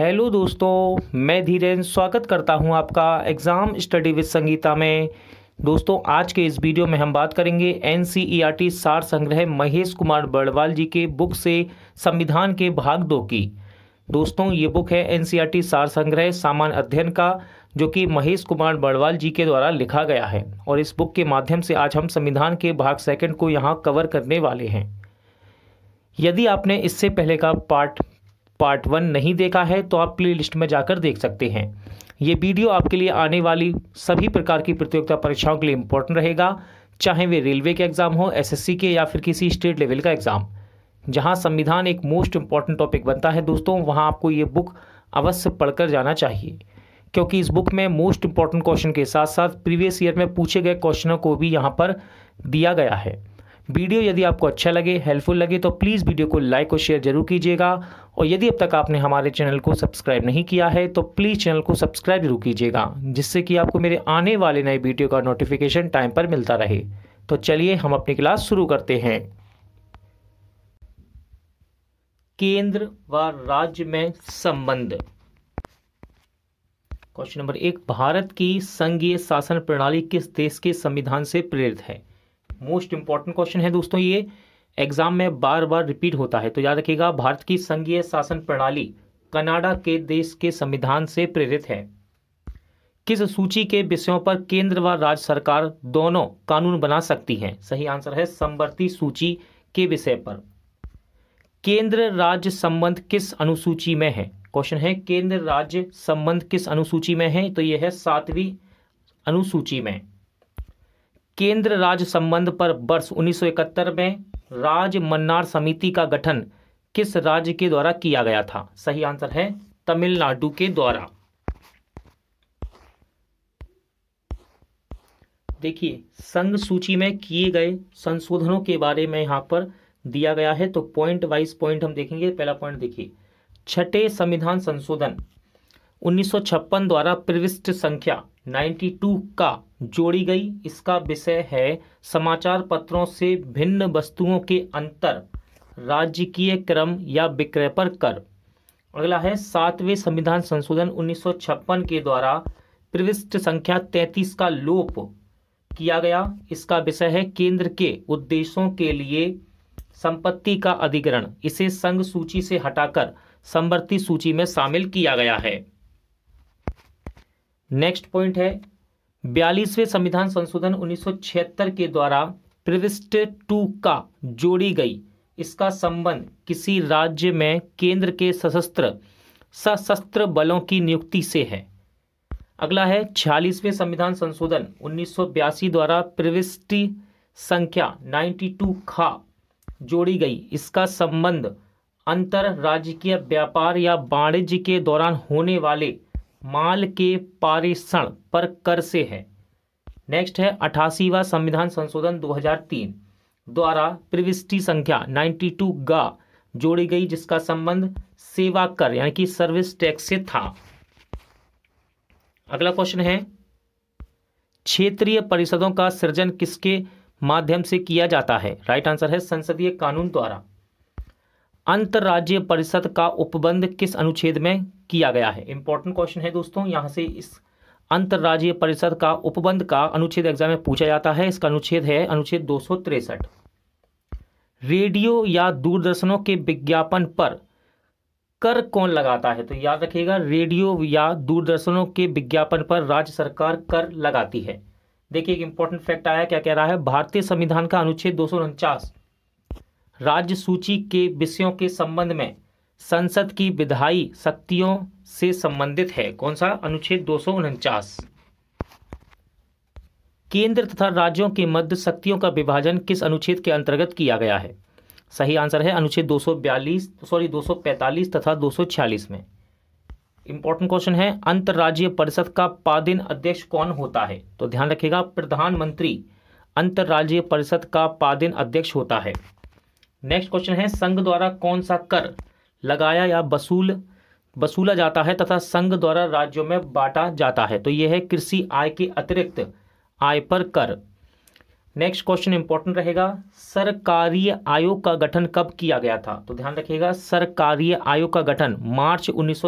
hello दोस्तों मैं धीरेन स्वागत करता हूं आपका एग्ज़ाम स्टडी विद संगीता में दोस्तों आज के इस वीडियो में हम बात करेंगे एन सी सार संग्रह महेश कुमार बड़वाल जी के बुक से संविधान के भाग दो की दोस्तों ये बुक है एन सी सार संग्रह सामान्य अध्ययन का जो कि महेश कुमार बड़वाल जी के द्वारा लिखा गया है और इस बुक के माध्यम से आज हम संविधान के भाग सेकेंड को यहाँ कवर करने वाले हैं यदि आपने इससे पहले का पार्ट पार्ट वन नहीं देखा है तो आप प्ले लिस्ट में जाकर देख सकते हैं ये वीडियो आपके लिए आने वाली सभी प्रकार की प्रतियोगिता परीक्षाओं के लिए इम्पोर्टेंट रहेगा चाहे वे रेलवे के एग्ज़ाम हो एसएससी के या फिर किसी स्टेट लेवल का एग्ज़ाम जहां संविधान एक मोस्ट इम्पॉर्टेंट टॉपिक बनता है दोस्तों वहां आपको ये बुक अवश्य पढ़कर जाना चाहिए क्योंकि इस बुक में मोस्ट इम्पॉर्टेंट क्वेश्चन के साथ साथ प्रीवियस ईयर में पूछे गए क्वेश्चनों को भी यहाँ पर दिया गया है वीडियो यदि आपको अच्छा लगे हेल्पफुल लगे तो प्लीज़ वीडियो को लाइक और शेयर जरूर कीजिएगा और यदि अब तक आपने हमारे चैनल को सब्सक्राइब नहीं किया है तो प्लीज़ चैनल को सब्सक्राइब जरूर कीजिएगा जिससे कि आपको मेरे आने वाले नए वीडियो का नोटिफिकेशन टाइम पर मिलता रहे तो चलिए हम अपनी क्लास शुरू करते हैं केंद्र व राज्य में संबंध क्वेश्चन नंबर एक भारत की संघीय शासन प्रणाली किस देश के संविधान से प्रेरित है मोस्ट इंपॉर्टेंट क्वेश्चन है दोस्तों ये एग्जाम में बार बार रिपीट होता है तो याद रखिएगा भारत की संघीय शासन प्रणाली कनाडा के देश के संविधान से प्रेरित है किस सूची के विषयों पर केंद्र व राज्य सरकार दोनों कानून बना सकती हैं सही आंसर है संवर्ती सूची के विषय पर केंद्र राज्य संबंध किस अनुसूची में है क्वेश्चन है केंद्र राज्य संबंध किस अनुसूची में है तो यह है सातवीं अनुसूची में केंद्र राज्य संबंध पर वर्ष 1971 में राज मन्नार समिति का गठन किस राज्य के द्वारा किया गया था सही आंसर है तमिलनाडु के द्वारा देखिए संघ सूची में किए गए संशोधनों के बारे में यहां पर दिया गया है तो पॉइंट वाइज पॉइंट हम देखेंगे पहला पॉइंट देखिए छठे संविधान संशोधन 1956 द्वारा प्रविष्ट संख्या 92 का जोड़ी गई इसका विषय है समाचार पत्रों से भिन्न वस्तुओं के अंतर राजकीय क्रम या विक्रय पर कर अगला है सातवें संविधान संशोधन 1956 के द्वारा प्रविष्ट संख्या 33 का लोप किया गया इसका विषय है केंद्र के उद्देश्यों के लिए संपत्ति का अधिग्रहण इसे संघ सूची से हटाकर समवर्ती सूची में शामिल किया गया है नेक्स्ट पॉइंट है बयालीसवें संविधान संशोधन 1976 के द्वारा प्रविष्ट टू का जोड़ी गई इसका संबंध किसी राज्य में केंद्र के सशस्त्र सशस्त्र बलों की नियुक्ति से है अगला है छियालीसवें संविधान संशोधन 1982 द्वारा प्रविष्टि संख्या 92 खा जोड़ी गई इसका संबंध अंतर राजकीय व्यापार या वाणिज्य के दौरान होने वाले माल के पारेषण पर कर से है नेक्स्ट है अठासीवा संविधान संशोधन 2003 द्वारा प्रविष्टि संख्या 92 गा जोड़ी गई जिसका संबंध सेवा कर यानी कि सर्विस टैक्स से था अगला क्वेश्चन है क्षेत्रीय परिषदों का सृजन किसके माध्यम से किया जाता है राइट आंसर है संसदीय कानून द्वारा अंतर्राज्य परिषद का उपबंध किस अनुच्छेद में किया गया है इंपॉर्टेंट क्वेश्चन है दोस्तों यहाँ से इस अंतर्राज्य परिषद का उपबंध का अनुच्छेद एग्जाम में पूछा जाता है इसका अनुच्छेद है अनुच्छेद दो रेडियो या दूरदर्शनों के विज्ञापन पर कर कौन लगाता है तो याद रखिएगा रेडियो या दूरदर्शनों के विज्ञापन पर राज्य सरकार कर लगाती है देखिए एक इंपॉर्टेंट फैक्ट आया क्या कह रहा है भारतीय संविधान का अनुच्छेद दो राज्य सूची के विषयों के संबंध में संसद की विधायी शक्तियों से संबंधित है कौन सा अनुच्छेद दो केंद्र तथा राज्यों के मध्य शक्तियों का विभाजन किस अनुच्छेद के अंतर्गत किया गया है सही आंसर है अनुच्छेद 242 सॉरी 245 तथा 246 में इंपॉर्टेंट क्वेश्चन है अंतर्राज्यीय परिषद का पादिन अध्यक्ष कौन होता है तो ध्यान रखिएगा प्रधानमंत्री अंतर्राज्यीय परिषद का पादिन अध्यक्ष होता है नेक्स्ट क्वेश्चन है संघ द्वारा कौन सा कर लगाया या वसूल वसूला जाता है तथा संघ द्वारा राज्यों में बांटा जाता है तो यह है कृषि आय के अतिरिक्त आय पर कर नेक्स्ट क्वेश्चन इंपॉर्टेंट रहेगा सरकारी आयोग का गठन कब किया गया था तो ध्यान रखिएगा सरकारी आयोग का गठन मार्च उन्नीस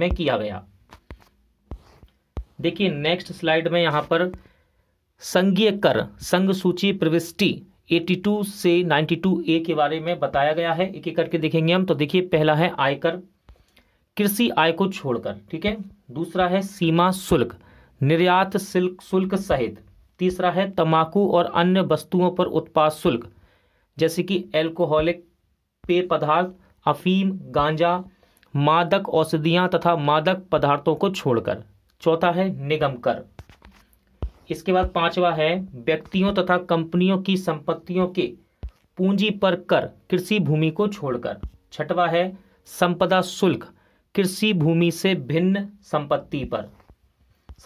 में किया गया देखिए नेक्स्ट स्लाइड में यहां पर संघीय कर संघ सूची प्रविष्टि 82 से 92 ए के बारे में बताया गया है एक एक करके देखेंगे हम तो देखिए पहला है आयकर कृषि आय को छोड़कर ठीक है दूसरा है सीमा शुल्क निर्यात शुल्क शुल्क सहित तीसरा है तंबाकू और अन्य वस्तुओं पर उत्पाद शुल्क जैसे कि एल्कोहलिक पेय पदार्थ अफीम गांजा मादक औषधियां तथा मादक पदार्थों को छोड़कर चौथा है निगम कर इसके बाद पांचवा है व्यक्तियों तथा कंपनियों की संपत्तियों के पूंजी पर कर कृषि भूमि को छोड़कर छठवा है संपदा शुल्क कृषि भूमि से भिन्न संपत्ति पर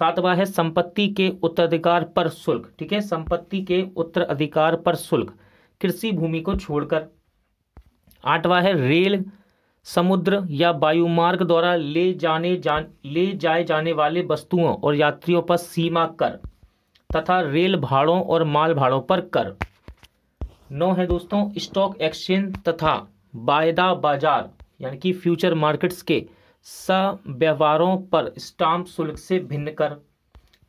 सातवां है संपत्ति के उत्तराधिकार पर शुल्क ठीक है संपत्ति के उत्तराधिकार पर शुल्क कृषि भूमि को छोड़कर आठवां है रेल समुद्र या वायुमार्ग द्वारा ले जाने जा ले जाए जाने वाले वस्तुओं और यात्रियों पर सीमा कर तथा रेल भाड़ों और माल भाड़ों पर कर नौ है दोस्तों स्टॉक एक्सचेंज तथा वायदा बाजार यानी कि फ्यूचर मार्केट्स के व्यवहारों पर स्टाम्प शुल्क से भिन्न कर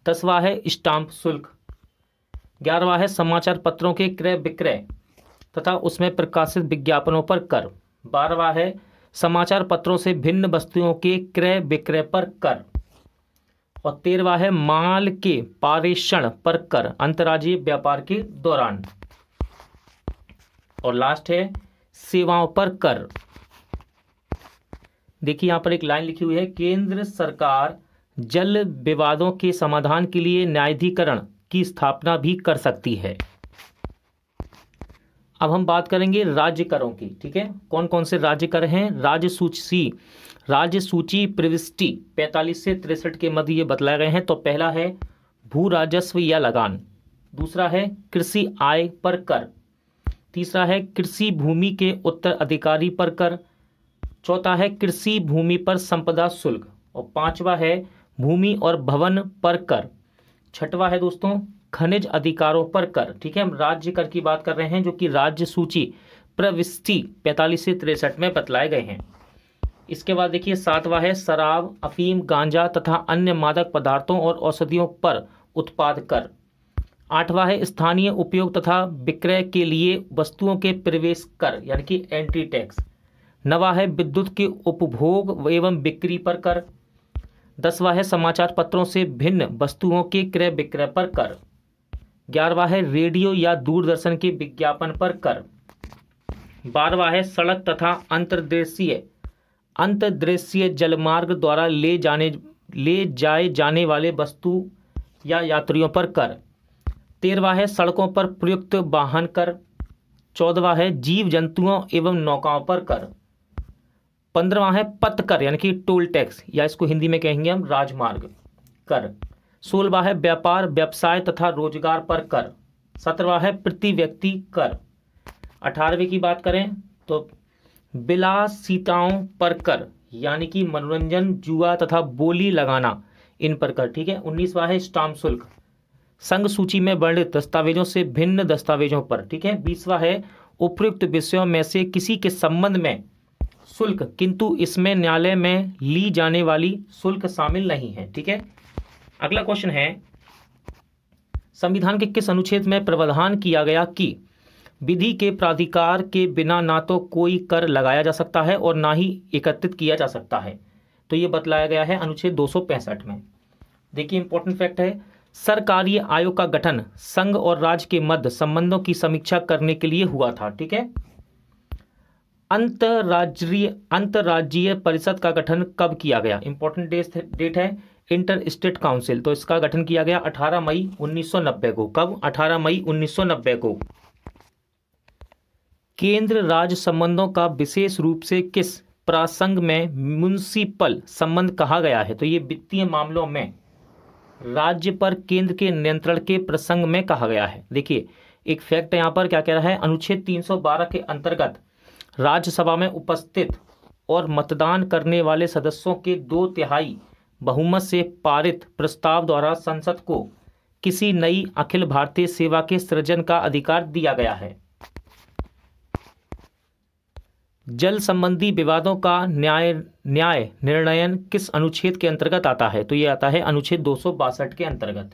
दसवा है स्टाम्प शुल्क ग्यारहवा है समाचार पत्रों के क्रय विक्रय तथा उसमें प्रकाशित विज्ञापनों पर कर बारहवा है समाचार पत्रों से भिन्न वस्तुओं के क्रय विक्रय पर कर और तेरवा है माल के पारेषण पर कर अंतर्राज्यीय व्यापार के दौरान और लास्ट है सेवाओं पर कर देखिए यहां पर एक लाइन लिखी हुई है केंद्र सरकार जल विवादों के समाधान के लिए न्यायाधिकरण की स्थापना भी कर सकती है अब हम बात करेंगे राज्य करों की ठीक है कौन कौन से राज्य कर हैं राज्य सूची राज्य सूची प्रविष्टि 45 से तिरसठ के मध्य ये बतलाए गए हैं तो पहला है भू राजस्व या लगान दूसरा है कृषि आय पर कर तीसरा है कृषि भूमि के उत्तर अधिकारी पर कर चौथा है कृषि भूमि पर संपदा शुल्क और पांचवा है भूमि और भवन पर कर छठवा है दोस्तों खनिज अधिकारों पर कर ठीक है हम राज्य कर की बात कर रहे हैं जो कि राज्य सूची प्रविष्टि 45 से तिरसठ में बतलाए गए हैं इसके बाद देखिए सातवां है शराब अफीम गांजा तथा अन्य मादक पदार्थों और औषधियों पर उत्पाद कर आठवां है स्थानीय उपयोग तथा विक्रय के लिए वस्तुओं के प्रवेश कर यानी कि एंट्री टैक्स नवा है विद्युत के उपभोग एवं बिक्री पर कर दसवा है समाचार पत्रों से भिन्न वस्तुओं के क्रय विक्रय पर कर ग्यारहवा है रेडियो या दूरदर्शन के विज्ञापन पर कर बारवा है सड़क तथा अंतर्देशीय अंतर्दृश्य जलमार्ग द्वारा ले जाने ले जाए जाने वाले वस्तु या यात्रियों पर कर तेरवा है सड़कों पर प्रयुक्त वाहन कर चौदवा है जीव जंतुओं एवं नौकाओं पर कर पंद्रवा है पथ कर यानी कि टोल टैक्स या इसको हिंदी में कहेंगे हम राजमार्ग कर सोलवा है व्यापार व्यवसाय तथा रोजगार पर कर सत्रवा है प्रति व्यक्ति कर अठारहवीं की बात करें तो सीताओं पर कर यानी कि मनोरंजन जुआ तथा बोली लगाना इन पर कर ठीक है उन्नीसवा है स्टाम्प शुल्क संघ सूची में वर्णित दस्तावेजों से भिन्न दस्तावेजों पर ठीक है बीसवा है उपयुक्त विषयों में से किसी के संबंध में शुल्क किंतु इसमें न्यायालय में ली जाने वाली शुल्क शामिल नहीं है ठीक है अगला क्वेश्चन है संविधान के किस अनुच्छेद में प्रावधान किया गया कि विधि के प्राधिकार के बिना ना तो कोई कर लगाया जा सकता है और ना ही एकत्रित किया जा सकता है तो ये बतलाया गया है अनुच्छेद दो में देखिए इंपॉर्टेंट फैक्ट है सरकारी आयोग का गठन संघ और राज्य के मध्य संबंधों की समीक्षा करने के लिए हुआ था ठीक है अंतर्राज्यीय अंतर्राज्यीय परिषद का गठन कब किया गया इंपॉर्टेंट डेट है इंटर स्टेट काउंसिल तो इसका गठन किया गया 18 मई 1990 को कब 18 मई 1990 को केंद्र राज्य संबंधों का विशेष रूप से किस प्रासंग में म्यूनिसिपल संबंध कहा गया है तो ये वित्तीय मामलों में राज्य पर केंद्र के नियंत्रण के प्रसंग में कहा गया है देखिए एक फैक्ट यहाँ पर क्या कह रहा है अनुच्छेद 312 के अंतर्गत राज्यसभा में उपस्थित और मतदान करने वाले सदस्यों के दो तिहाई बहुमत से पारित प्रस्ताव द्वारा संसद को किसी नई अखिल भारतीय सेवा के सृजन का अधिकार दिया गया है जल संबंधी विवादों का न्याय न्याय निर्णयन किस अनुच्छेद के अंतर्गत आता है तो ये आता है अनुच्छेद दो के अंतर्गत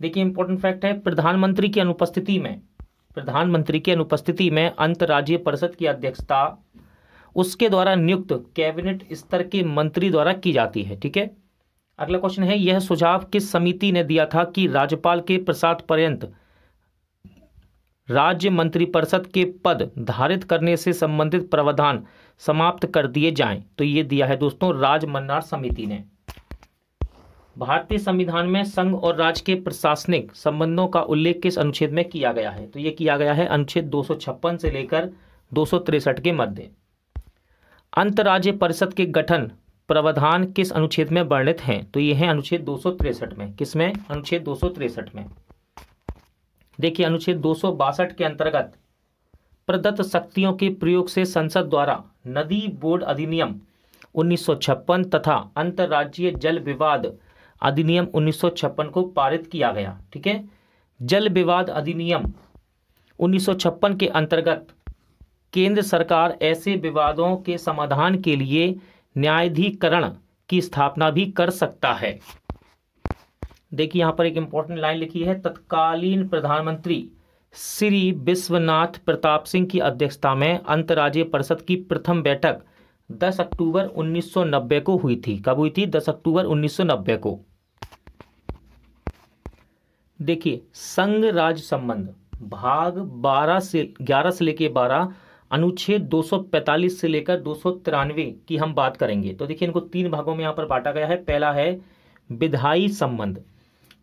देखिए इंपॉर्टेंट फैक्ट है प्रधानमंत्री की अनुपस्थिति में प्रधानमंत्री की अनुपस्थिति में अंतर्राज्यीय परिषद की अध्यक्षता उसके द्वारा नियुक्त कैबिनेट स्तर के मंत्री द्वारा की जाती है ठीक है अगला क्वेश्चन है यह सुझाव किस समिति ने दिया था कि राज्यपाल के प्रसाद पर्यंत राज्य मंत्रिपरिषद के पद धारित करने से संबंधित प्रावधान समाप्त कर दिए जाएं तो ये दिया है दोस्तों राजमन्नार समिति ने भारतीय संविधान में संघ और राज्य के प्रशासनिक संबंधों का उल्लेख किस अनुच्छेद में किया गया है तो ये किया गया है अनुच्छेद दो से लेकर दो के मध्य अंतर्राज्य परिषद के गठन प्रावधान किस अनुच्छेद में वर्णित हैं तो ये है अनुच्छेद दो में किसमें में अनुच्छेद दो में देखिए अनुच्छेद दो के अंतर्गत प्रदत्त शक्तियों के प्रयोग से संसद द्वारा नदी बोर्ड अधिनियम 1956 तथा अंतर्राज्यीय जल विवाद अधिनियम 1956 को पारित किया गया ठीक है जल विवाद अधिनियम 1956 के अंतर्गत केंद्र सरकार ऐसे विवादों के समाधान के लिए न्यायाधिकरण की स्थापना भी कर सकता है देखिए यहाँ पर एक इम्पोर्टेंट लाइन लिखी है तत्कालीन प्रधानमंत्री श्री विश्वनाथ प्रताप सिंह की अध्यक्षता में अंतर्राज्यीय परिषद की प्रथम बैठक 10 अक्टूबर 1990 को हुई थी कब हुई थी 10 अक्टूबर 1990 को देखिए संघ राज्य संबंध भाग 12 से 11 से लेकर 12 अनुच्छेद 245 से लेकर दो की हम बात करेंगे तो देखिए इनको तीन भागों में यहां पर बांटा गया है पहला है विधायी संबंध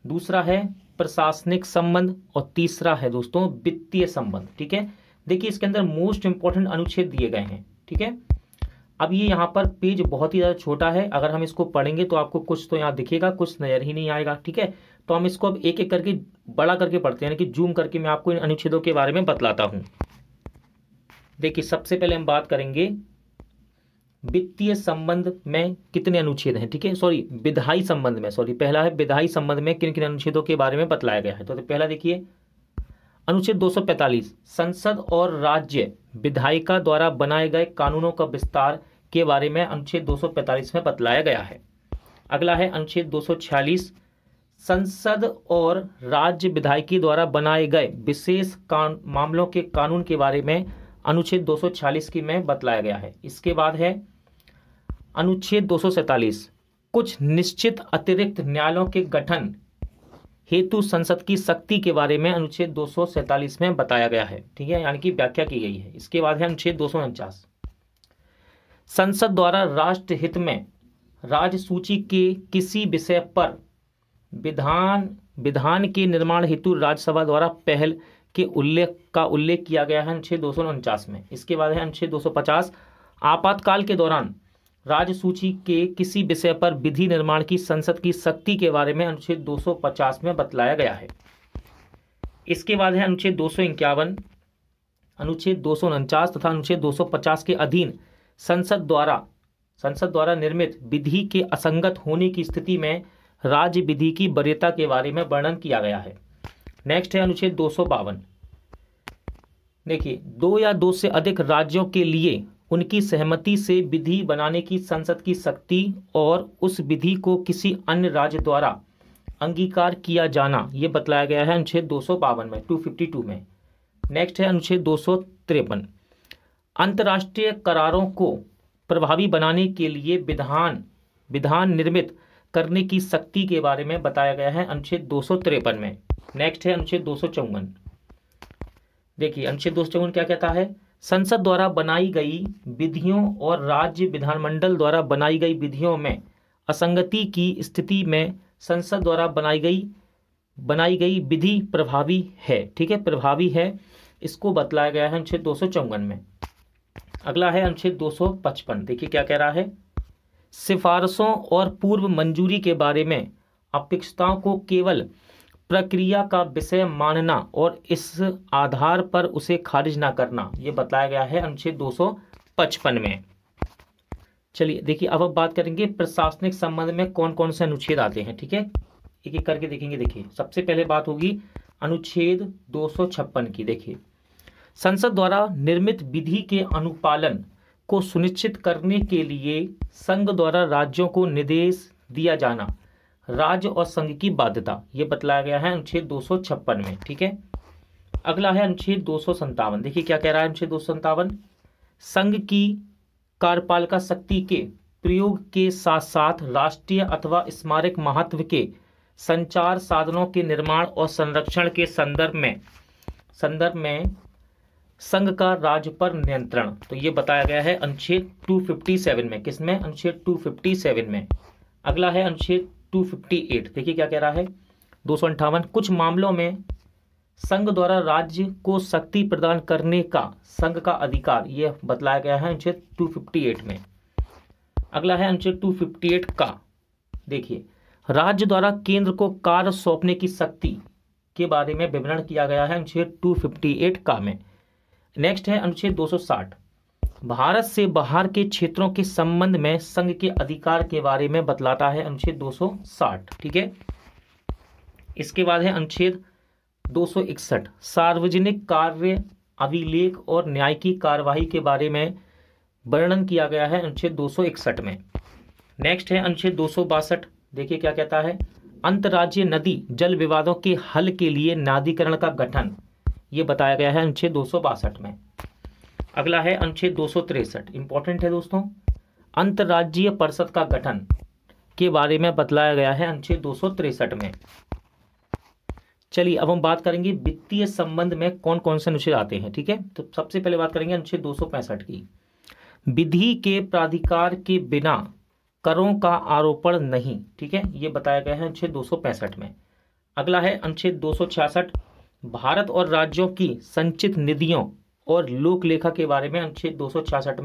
दूसरा है प्रशासनिक संबंध और तीसरा है दोस्तों वित्तीय संबंध ठीक है देखिए इसके अंदर मोस्ट इंपॉर्टेंट अनुच्छेद दिए गए हैं ठीक है अब ये यहाँ पर पेज बहुत ही ज़्यादा छोटा है अगर हम इसको पढ़ेंगे तो आपको कुछ तो यहाँ दिखेगा कुछ नज़र ही नहीं आएगा ठीक है तो हम इसको अब एक एक करके बड़ा करके पढ़ते हैं यानी कि जूम करके मैं आपको इन अनुच्छेदों के बारे में बतलाता हूँ देखिए सबसे पहले हम बात करेंगे वित्तीय संबंध में कितने अनुच्छेद हैं ठीक है सॉरी विधाई संबंध में सॉरी पहला है विधाई संबंध में किन किन अनुच्छेदों के बारे में बतलाया गया है तो, तो पहला देखिए अनुच्छेद 245 संसद और राज्य विधायिका द्वारा बनाए गए कानूनों का विस्तार के बारे में अनुच्छेद 245 में बतलाया गया है अगला है अनुच्छेद 246 संसद और राज्य विधायकी द्वारा बनाए गए विशेष मामलों के कानून के बारे में अनुच्छेद 246 की में बतलाया गया है इसके बाद है अनुच्छेद 247 कुछ निश्चित अतिरिक्त न्यायालयों के गठन हेतु संसद की शक्ति के बारे में अनुच्छेद 247 में बताया गया है ठीक है यानी कि व्याख्या की गई है इसके बाद है अनुच्छेद दो संसद द्वारा राष्ट्र हित में राज्य सूची के किसी विषय पर विधान विधान के निर्माण हेतु राज्यसभा द्वारा पहल के उल्लेख का उल्लेख किया गया है अनुच्छेद दो में इसके बाद है अनुच्छेद 250 आपातकाल के दौरान राज्य सूची के किसी विषय पर विधि निर्माण की संसद की शक्ति के बारे में अनुच्छेद 250 में बतलाया गया है इसके बाद है अनुच्छेद दो अनुच्छेद दो तथा अनुच्छेद 250 के अधीन संसद द्वारा संसद द्वारा निर्मित विधि के असंगत होने की स्थिति में राज्य विधि की वरीयता के बारे में वर्णन किया गया है नेक्स्ट है अनुच्छेद दो देखिए दो या दो से अधिक राज्यों के लिए उनकी सहमति से विधि बनाने की संसद की शक्ति और उस विधि को किसी अन्य राज्य द्वारा अंगीकार किया जाना ये बतलाया गया है अनुच्छेद दो में 252 में नेक्स्ट है अनुच्छेद दो अंतर्राष्ट्रीय करारों को प्रभावी बनाने के लिए विधान विधान निर्मित करने की शक्ति के बारे में बताया गया है अनुच्छेद दो में नेक्स्ट है अनुच्छेद दो देखिए अनुच्छेद दो क्या कहता है संसद द्वारा बनाई गई विधियों और राज्य विधानमंडल द्वारा बनाई गई विधियों में असंगति की स्थिति में संसद द्वारा बनाई गई बनाई गई विधि प्रभावी है ठीक है प्रभावी है इसको बतलाया गया है अनुच्छेद दो में अगला है अनुच्छेद दो देखिए क्या कह रहा है सिफारिशों और पूर्व मंजूरी के बारे में अपेक्षताओं को केवल प्रक्रिया का विषय मानना और इस आधार पर उसे खारिज ना करना ये बताया गया है अनुच्छेद दो में चलिए देखिए अब अब बात करेंगे प्रशासनिक संबंध में कौन कौन से अनुच्छेद आते हैं ठीक है एक एक करके देखेंगे देखिए सबसे पहले बात होगी अनुच्छेद 256 की देखिए संसद द्वारा निर्मित विधि के अनुपालन को सुनिश्चित करने के लिए संघ द्वारा राज्यों को निर्देश दिया जाना राज्य और संघ की बाध्यता ये बतलाया गया है अनुच्छेद दो में ठीक है अगला है अनुच्छेद दो देखिए क्या कह रहा है अनुच्छेद दो संघ की कार्यपालिका शक्ति के प्रयोग के साथ साथ राष्ट्रीय अथवा स्मारक महत्व के संचार साधनों के निर्माण और संरक्षण के संदर्भ में संदर्भ में संघ का राज्य पर नियंत्रण तो ये बताया गया है अनुच्छेद 257 में किसमें अनुच्छेद 257 में अगला है अनुच्छेद 258 देखिए क्या कह रहा है दो कुछ मामलों में संघ द्वारा राज्य को शक्ति प्रदान करने का संघ का अधिकार यह बतलाया गया है अनुच्छेद 258 में अगला है अनुच्छेद 258 का देखिए राज्य द्वारा केंद्र को कार्य सौंपने की शक्ति के बारे में विवरण किया गया है अनुच्छेद 258 का में नेक्स्ट है अनुच्छेद 260 भारत से बाहर के क्षेत्रों के संबंध में संघ के अधिकार के बारे में बतलाता है अनुच्छेद 260 ठीक है इसके बाद है अनुच्छेद 261 सार्वजनिक कार्य अभिलेख और न्याय की कार्यवाही के बारे में वर्णन किया गया है अनुच्छेद 261 में नेक्स्ट है अनुच्छेद दो देखिए क्या कहता है अंतर्राज्य नदी जल विवादों के हल के लिए नादीकरण का गठन ये बताया गया है अनुच्छेद दो में अगला है अनुच्छेद दो सौ तिरसठ इंपॉर्टेंट है दोस्तों अंतर्राज्यीय परिषद का गठन के बारे में बतलाया गया है अनुच्छेद दो सौ तिरसठ में चलिए अब हम बात करेंगे वित्तीय संबंध में कौन कौन से अनुच्छेद आते हैं ठीक है तो सबसे पहले बात करेंगे अनुच्छेद दो की विधि के प्राधिकार के बिना करों का आरोपण नहीं ठीक है ये बताया गया है अनुच्छेद दो में अगला है अनुच्छेद दो भारत और राज्यों की संचित निधियों और लोक लेखा के बारे में अनुच्छेद दो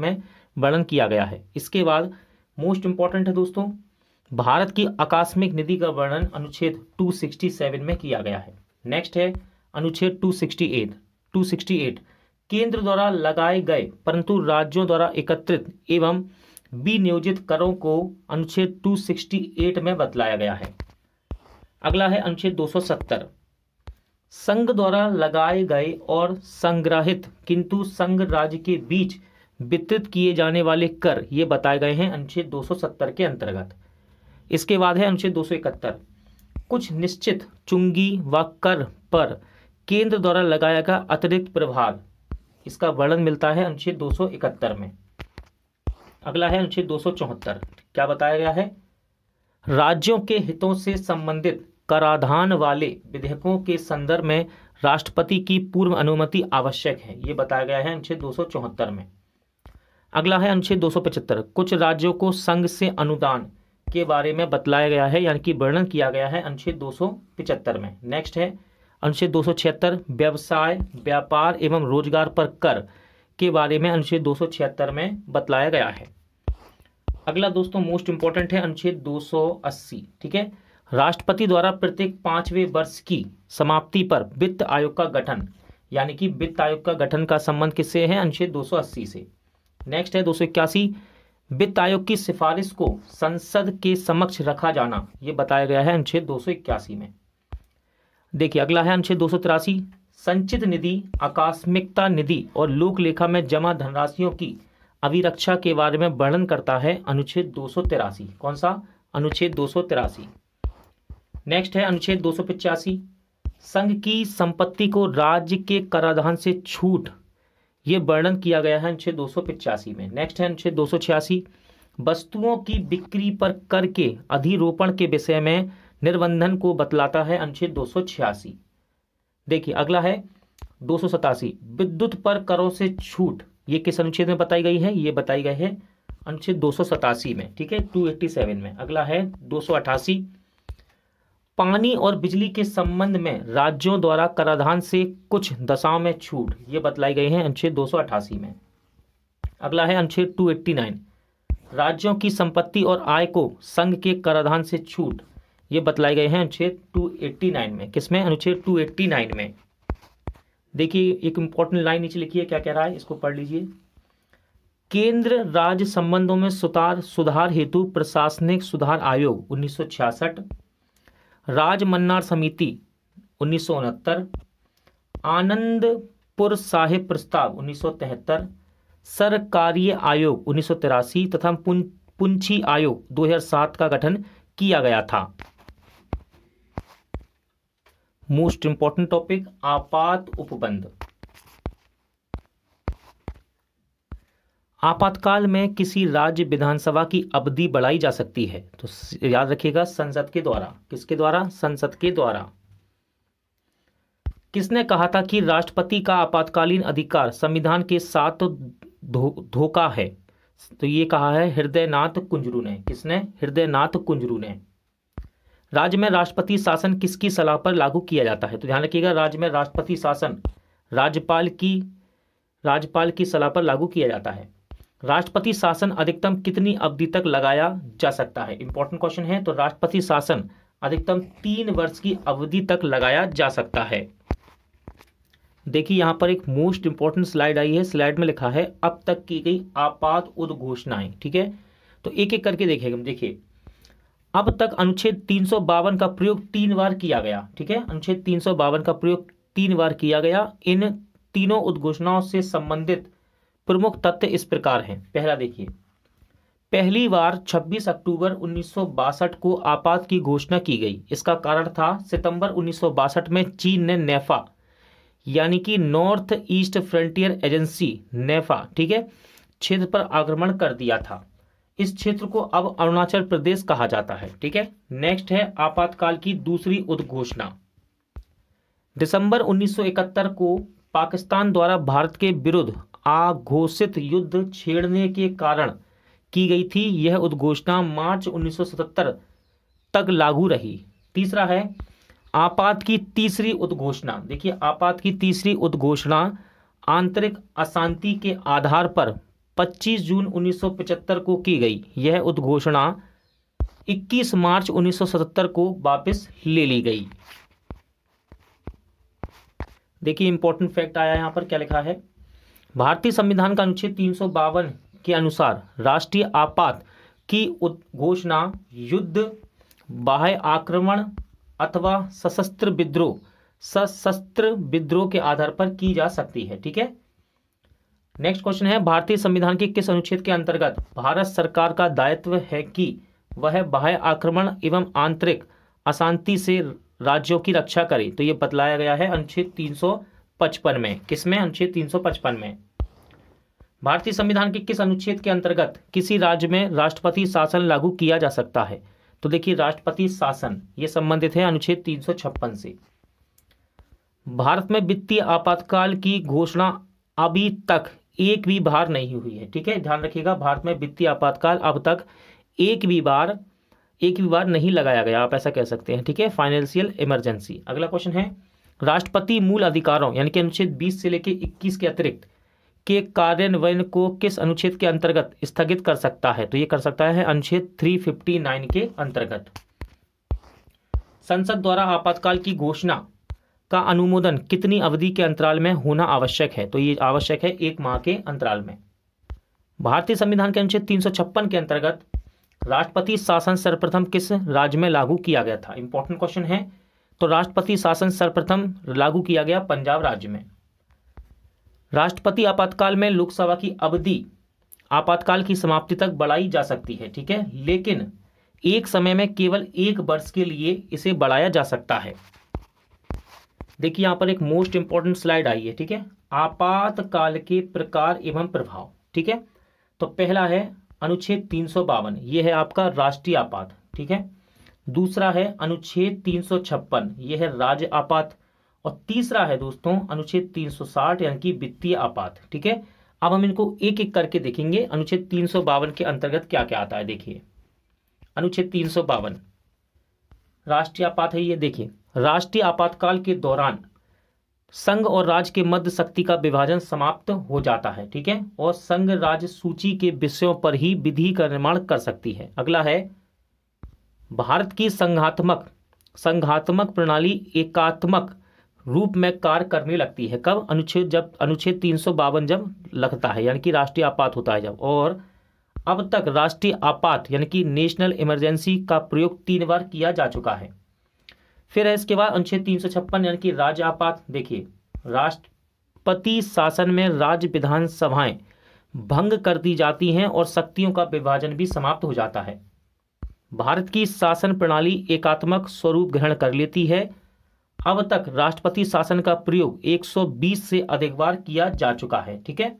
में वर्णन किया गया है इसके बाद मोस्ट इंपॉर्टेंट है दोस्तों भारत की आकस्मिक निधि का वर्णन अनुच्छेद 267 में किया गया है नेक्स्ट है अनुच्छेद 268 268 केंद्र द्वारा लगाए गए परंतु राज्यों द्वारा एकत्रित एवं विनियोजित करों को अनुच्छेद 268 में बतलाया गया है अगला है अनुच्छेद संघ द्वारा लगाए गए और संग्रहित किंतु संघ राज्य के बीच वितरित किए जाने वाले कर ये बताए गए हैं अनुच्छेद 270 के अंतर्गत इसके बाद है अनुच्छेद 271 कुछ निश्चित चुंगी व कर पर केंद्र द्वारा लगाया गया अतिरिक्त प्रभार इसका वर्णन मिलता है अनुच्छेद 271 में अगला है अनुच्छेद दो क्या बताया गया है राज्यों के हितों से संबंधित कराधान वाले विधेयकों के संदर्भ में राष्ट्रपति की पूर्व अनुमति आवश्यक है ये बताया गया है अनुच्छेद दो में अगला है अनुच्छेद दो कुछ राज्यों को संघ से अनुदान के बारे में बतलाया गया है यानी कि वर्णन किया गया है अनुच्छेद दो में नेक्स्ट है अनुच्छेद दो व्यवसाय व्यापार एवं रोजगार पर कर के बारे में अनुच्छेद दो में बतलाया गया है अगला दोस्तों मोस्ट इंपॉर्टेंट है अनुच्छेद 280 ठीक है राष्ट्रपति द्वारा प्रत्येक पांचवे वर्ष की समाप्ति पर वित्त आयोग का गठन यानी कि वित्त आयोग का गठन का संबंध किससे है अनुच्छेद 280 से नेक्स्ट है दो वित्त आयोग की सिफारिश को संसद के समक्ष रखा जाना यह बताया गया है अनुच्छेद दो में देखिए अगला है अनुच्छेद दो संचित निधि आकस्मिकता निधि और लोक लेखा में जमा धनराशियों की अभिरक्षा के बारे में वर्णन करता है अनुच्छेद दो कौन सा अनुच्छेद दो नेक्स्ट है अनुच्छेद दो संघ की संपत्ति को राज्य के कराधान से छूट ये वर्णन किया गया है अनुच्छेद दो में नेक्स्ट है अनुच्छेद दो वस्तुओं की बिक्री पर कर के अधिरोपण के विषय में निर्बंधन को बतलाता है अनुच्छेद दो देखिए अगला है दो विद्युत पर करों से छूट ये किस अनुच्छेद में बताई गई है ये बताई गई है अनुच्छेद दो में ठीक है टू में अगला है दो पानी और बिजली के संबंध में राज्यों द्वारा कराधान से कुछ दशाओं में छूट ये बतलाई गई है अनुच्छेद दो में अगला है अनुच्छेद 289 राज्यों की संपत्ति और आय को संघ के कराधान से छूट ये बतलाई गई है अनुच्छेद 289 में किसमें अनुच्छेद 289 में देखिए एक इंपॉर्टेंट लाइन नीचे लिखी है क्या कह रहा है इसको पढ़ लीजिए केंद्र राज्य संबंधों में सुधार सुधार हेतु प्रशासनिक सुधार आयोग उन्नीस राज मन्नार समिति उन्नीस आनंदपुर साहिब प्रस्ताव उन्नीस सरकारी आयोग उन्नीस तथा पुंछी आयोग 2007 का गठन किया गया था मोस्ट इंपॉर्टेंट टॉपिक आपात उपबंध आपातकाल में किसी राज्य विधानसभा की अवधि बढ़ाई जा सकती है तो याद रखिएगा संसद के द्वारा किसके द्वारा संसद के द्वारा किसने कहा था कि राष्ट्रपति का आपातकालीन अधिकार संविधान के साथ धोखा है तो ये कहा है हृदयनाथ कुंजरू ने किसने हृदयनाथ कुंजरू ने राज्य में राष्ट्रपति शासन किसकी सलाह पर लागू किया जाता है तो ध्यान रखिएगा राज्य में राष्ट्रपति शासन राज्यपाल की राज्यपाल की सलाह पर लागू किया जाता है राष्ट्रपति शासन अधिकतम कितनी अवधि तक लगाया जा सकता है इंपॉर्टेंट क्वेश्चन है तो राष्ट्रपति शासन अधिकतम तीन वर्ष की अवधि तक लगाया जा सकता है देखिए यहां पर एक मोस्ट इंपॉर्टेंट स्लाइड आई है स्लाइड में लिखा है अब तक की गई आपात उद्घोषणाएं ठीक है तो एक एक करके देखेगा देखिए अब तक अनुच्छेद तीन का प्रयोग तीन बार किया गया ठीक है अनुच्छेद तीन का प्रयोग तीन बार किया गया इन तीनों उद्घोषणाओं से संबंधित प्रमुख तथ्य इस प्रकार हैं पहला देखिए पहली बार 26 अक्टूबर उन्नीस को आपात की घोषणा की गई इसका कारण था सितंबर उन्नीस में चीन ने नेफा यानी कि north east frontier agency NEFA ठीक है क्षेत्र पर आक्रमण कर दिया था इस क्षेत्र को अब अरुणाचल प्रदेश कहा जाता है ठीक है नेक्स्ट है आपातकाल की दूसरी उद्घोषणा दिसंबर 1971 को पाकिस्तान द्वारा भारत के विरुद्ध आघोषित युद्ध छेड़ने के कारण की गई थी यह उद्घोषणा मार्च 1977 तक लागू रही तीसरा है आपात की तीसरी उद्घोषणा देखिए आपात की तीसरी उद्घोषणा आंतरिक अशांति के आधार पर 25 जून 1975 को की गई यह उद्घोषणा 21 मार्च 1977 को वापस ले ली गई देखिए इंपॉर्टेंट फैक्ट आया यहां पर क्या लिखा है भारतीय संविधान का अनुच्छेद तीन के अनुसार राष्ट्रीय आपात की घोषणा युद्ध बाह्य आक्रमण अथवा सशस्त्र विद्रोह सशस्त्र विद्रोह के आधार पर की जा सकती है ठीक है नेक्स्ट क्वेश्चन है भारतीय संविधान के किस अनुच्छेद के अंतर्गत भारत सरकार का दायित्व है कि वह बाह्य आक्रमण एवं आंतरिक अशांति से राज्यों की रक्षा करे तो यह बतलाया गया है अनुच्छेद 355 में किसमें अनुच्छेद 355 में भारतीय संविधान के किस अनुच्छेद के अंतर्गत किसी राज्य में राष्ट्रपति शासन लागू किया जा सकता है तो देखिए राष्ट्रपति शासन ये संबंधित है अनुच्छेद तीन से भारत में वित्तीय आपातकाल की घोषणा अभी तक एक भी बार नहीं हुई है ठीक है ध्यान रखिएगा भारत में वित्तीय आपातकाल अब तक एक भी बार एक भी बार नहीं लगाया गया आप ऐसा कह सकते हैं ठीक है फाइनेंशियल इमरजेंसी अगला क्वेश्चन है राष्ट्रपति मूल अधिकारों यानी कि अनुच्छेद 20 से लेकर 21 के अतिरिक्त के कार्यान्वयन को किस अनुच्छेद के अंतर्गत स्थगित कर सकता है तो ये कर सकता है अनुच्छेद 359 के अंतर्गत संसद द्वारा आपातकाल की घोषणा का अनुमोदन कितनी अवधि के अंतराल में होना आवश्यक है तो ये आवश्यक है एक माह के अंतराल में भारतीय संविधान के अनुच्छेद तीन के अंतर्गत राष्ट्रपति शासन सर्वप्रथम किस राज्य में लागू किया गया था इंपॉर्टेंट क्वेश्चन है तो राष्ट्रपति शासन सर्वप्रथम लागू किया गया पंजाब राज्य में राष्ट्रपति आपातकाल में लोकसभा की अवधि आपातकाल की समाप्ति तक बढ़ाई जा सकती है ठीक है लेकिन एक समय में केवल एक वर्ष के लिए इसे बढ़ाया जा सकता है देखिए यहां पर एक मोस्ट इंपॉर्टेंट स्लाइड आई है ठीक है आपातकाल के प्रकार एवं प्रभाव ठीक है तो पहला है अनुच्छेद तीन सौ बावन ये है आपका राष्ट्रीय आपात ठीक है दूसरा है अनुच्छेद तीन सौ छप्पन ये है राज्य आपात और तीसरा है दोस्तों अनुच्छेद 360 यानी कि वित्तीय आपात ठीक है अब हम इनको एक एक करके देखेंगे अनुच्छेद तीन के अंतर्गत क्या क्या आता है देखिए अनुच्छेद तीन राष्ट्रीय आपात है ये देखिए राष्ट्रीय आपातकाल के दौरान संघ और राज्य के मध्य शक्ति का विभाजन समाप्त हो जाता है ठीक है और संघ राज्य सूची के विषयों पर ही विधि का निर्माण कर सकती है अगला है भारत की संघात्मक संघात्मक प्रणाली एकात्मक रूप में कार्य करने लगती है कब अनुच्छेद जब अनुच्छेद तीन जब लगता है यानी कि राष्ट्रीय आपात होता है जब और अब तक राष्ट्रीय आपात यानी कि नेशनल इमरजेंसी का प्रयोग तीन बार किया जा चुका है फिर है इसके बाद अनुच्छेद तीन सौ छप्पन यानी कि राज्य आपात देखिए राष्ट्रपति शासन में राज्य विधानसभाएं भंग कर दी जाती हैं और शक्तियों का विभाजन भी समाप्त हो जाता है भारत की शासन प्रणाली एकात्मक स्वरूप ग्रहण कर लेती है अब तक राष्ट्रपति शासन का प्रयोग 120 से अधिक बार किया जा चुका है ठीक है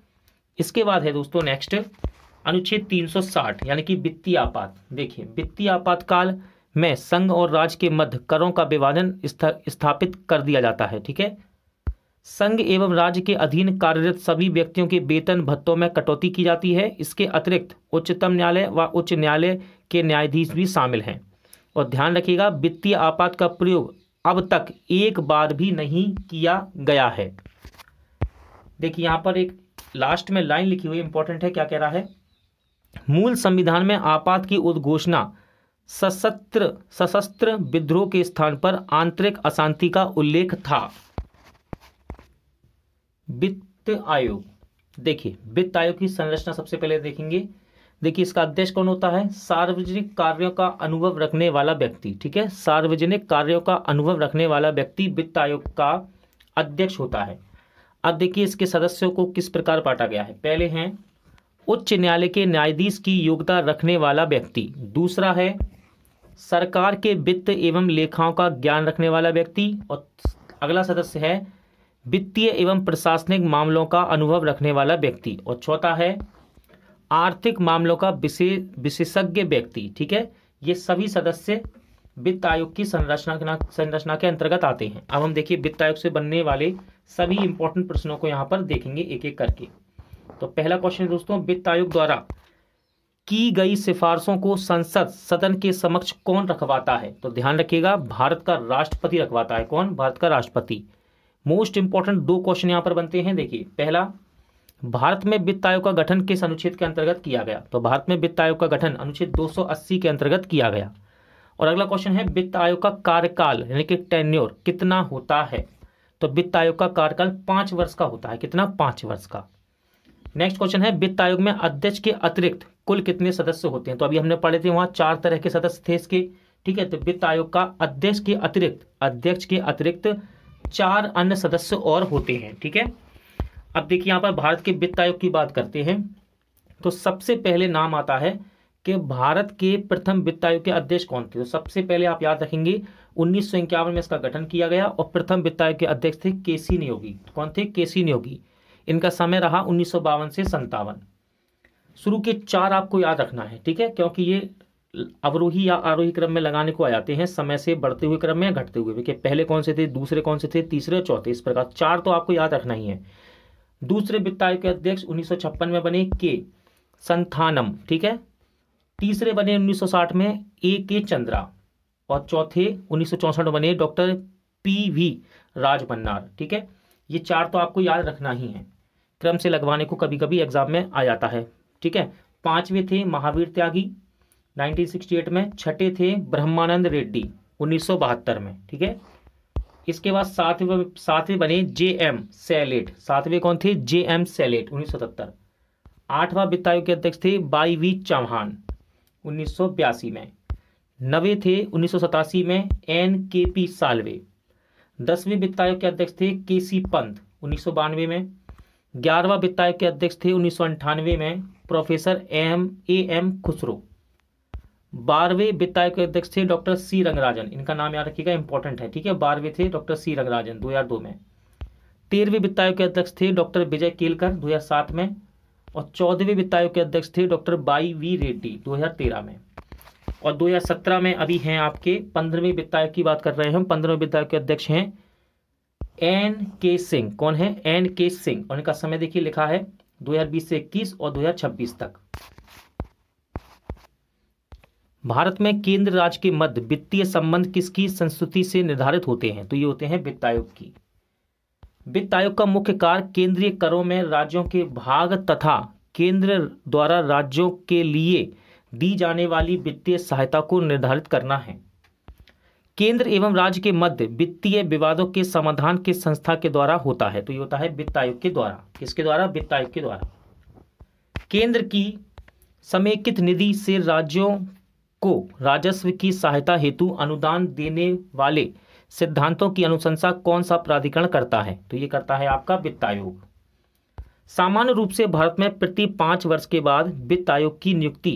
इसके बाद है दोस्तों नेक्स्ट अनुच्छेद 360 यानी कि वित्तीय आपात देखिए वित्तीय आपातकाल में संघ और राज्य के मध्य करों का विभाजन स्थापित कर दिया जाता है ठीक है संघ एवं राज्य के अधीन कार्यरत सभी व्यक्तियों के वेतन भत्तों में कटौती की जाती है इसके अतिरिक्त उच्चतम न्यायालय व उच्च न्यायालय के न्यायाधीश भी शामिल हैं और ध्यान रखिएगा वित्तीय आपात का प्रयोग अब तक एक बार भी नहीं किया गया है देखिए यहां पर एक लास्ट में लाइन लिखी हुई इंपॉर्टेंट है क्या कह रहा है मूल संविधान में आपात की उद्घोषणा सशस्त्र सशस्त्र विद्रोह के स्थान पर आंतरिक अशांति का उल्लेख था वित्त आयोग देखिए वित्त आयोग की संरचना सबसे पहले देखेंगे देखिए इसका अध्यक्ष कौन होता है सार्वजनिक कार्यों का अनुभव रखने वाला व्यक्ति ठीक है सार्वजनिक कार्यों का अनुभव रखने वाला व्यक्ति वित्त आयोग का अध्यक्ष होता है अब देखिए इसके सदस्यों को किस प्रकार बांटा गया है पहले हैं उच्च न्यायालय के न्यायाधीश की योग्यता रखने वाला व्यक्ति दूसरा है सरकार के वित्त एवं लेखाओं का ज्ञान रखने वाला व्यक्ति और अगला सदस्य है वित्तीय एवं प्रशासनिक मामलों का अनुभव रखने वाला व्यक्ति और चौथा है आर्थिक मामलों का विशेष विशेषज्ञ व्यक्ति ठीक है ये सभी सदस्य वित्त आयोग की संरचना के संरचना के अंतर्गत आते हैं अब हम देखिए वित्त आयोग से बनने वाले सभी इंपॉर्टेंट प्रश्नों को यहाँ पर देखेंगे एक एक करके तो पहला क्वेश्चन दोस्तों वित्त आयोग द्वारा की गई सिफारिशों को संसद सदन के समक्ष कौन रखवाता है तो ध्यान रखिएगा भारत का राष्ट्रपति रखवाता है कौन भारत का राष्ट्रपति मोस्ट इंपॉर्टेंट दो क्वेश्चन यहाँ पर बनते हैं देखिए पहला भारत में वित्त आयोग का गठन किस अनुच्छेद के अंतर्गत किया गया तो भारत में वित्त आयोग का गठन अनुच्छेद 280 के अंतर्गत किया गया और अगला क्वेश्चन है वित्त आयोग का कार्यकाल यानी कि टेन्योर कितना होता है तो वित्त आयोग का कार्यकाल पांच वर्ष का होता है कितना पांच वर्ष का नेक्स्ट क्वेश्चन है वित्त आयोग में अध्यक्ष के अतिरिक्त कुल कितने सदस्य होते हैं तो अभी हमने पढ़े थे वहां चार तरह के सदस्य थे इसके ठीक है तो वित्त आयोग का अध्यक्ष के अतिरिक्त अध्यक्ष के अतिरिक्त चार अन्य सदस्य और होते हैं ठीक है अब देखिए यहाँ पर भारत के वित्त आयोग की बात करते हैं तो सबसे पहले नाम आता है कि भारत के प्रथम वित्त आयोग के अध्यक्ष कौन थे तो सबसे पहले आप याद रखेंगे उन्नीस में इसका गठन किया गया और प्रथम वित्त आयोग के अध्यक्ष थे के सी नियोगी कौन थे के सी नियोगी इनका समय रहा उन्नीस से संतावन शुरू के चार आपको याद रखना है ठीक है क्योंकि ये अवरोही या आरोही क्रम में लगाने को आ जाते हैं समय से बढ़ते हुए क्रम में घटते हुए पहले कौन से थे दूसरे कौन से थे तीसरे चौथे इस प्रकार चार तो आपको याद रखना ही है दूसरे वित्त आयोग के अध्यक्ष उन्नीस में बने के संथानम ठीक है तीसरे बने 1960 में ए के चंद्रा और चौथे उन्नीस में बने डॉक्टर पी वी राजभन्नार ठीक है ये चार तो आपको याद रखना ही है क्रम से लगवाने को कभी कभी एग्जाम में आ जाता है ठीक है पांचवे थे महावीर त्यागी 1968 में छठे थे ब्रह्मानंद रेड्डी उन्नीस में ठीक है इसके बाद सातवें सातवें बने जे एम सैलेट सातवें कौन थे जे एम सैलेट उन्नीस सौ सत्तर आठवां वित्त आयोग के अध्यक्ष थे बाई वी चौहान उन्नीस सौ बयासी में नवे थे उन्नीस सौ सतासी में एन के पी सालवे दसवें वित्त आयोग के अध्यक्ष थे के सी पंत उन्नीस सौ बानवे में ग्यारहवा वित्त आयोग के अध्यक्ष थे उन्नीस सौ अंठानवे में professor M A M Khusro बारहवें वित्त आयोग के अध्यक्ष थे डॉक्टर सी रंगराजन इनका नाम याद रखिएगा इंपॉर्टेंट है ठीक है बारहवें थे डॉक्टर सी रंगराजन 2002 में तेरहवें वित्त आयोग के अध्यक्ष थे डॉक्टर विजय केलकर 2007 में और चौदहवें वित्त आयोग के अध्यक्ष थे डॉक्टर बाई वी रेड्डी 2013 में और 2017 में अभी हैं आपके पंद्रहवें वित्त आयोग की बात कर रहे हैं हम पंद्रहवें वित्त आयोग के अध्यक्ष हैं एन के सिंह कौन है एन के सिंह और इनका समय देखिए लिखा है 2020 से इक्कीस और 2026 तक भारत में केंद्र राज्य के मध्य वित्तीय संबंध किसकी संस्तुति से निर्धारित होते हैं तो ये होते हैं वित्त आयोग की वित्त आयोग का मुख्य कार्य केंद्रीय करों में राज्यों के भाग तथा केंद्र द्वारा राज्यों के लिए दी जाने वाली वित्तीय सहायता को निर्धारित करना है केंद्र एवं राज्य के मध्य वित्तीय विवादों के समाधान के संस्था के द्वारा होता है तो ये होता है वित्त आयोग के द्वारा किसके द्वारा वित्त आयोग के द्वारा केंद्र की समेकित निधि से राज्यों को राजस्व की सहायता हेतु अनुदान देने वाले सिद्धांतों की अनुशंसा कौन सा प्राधिकरण करता है तो ये करता है आपका वित्त आयोग सामान्य रूप से भारत में प्रति पांच वर्ष के बाद वित्त आयोग की नियुक्ति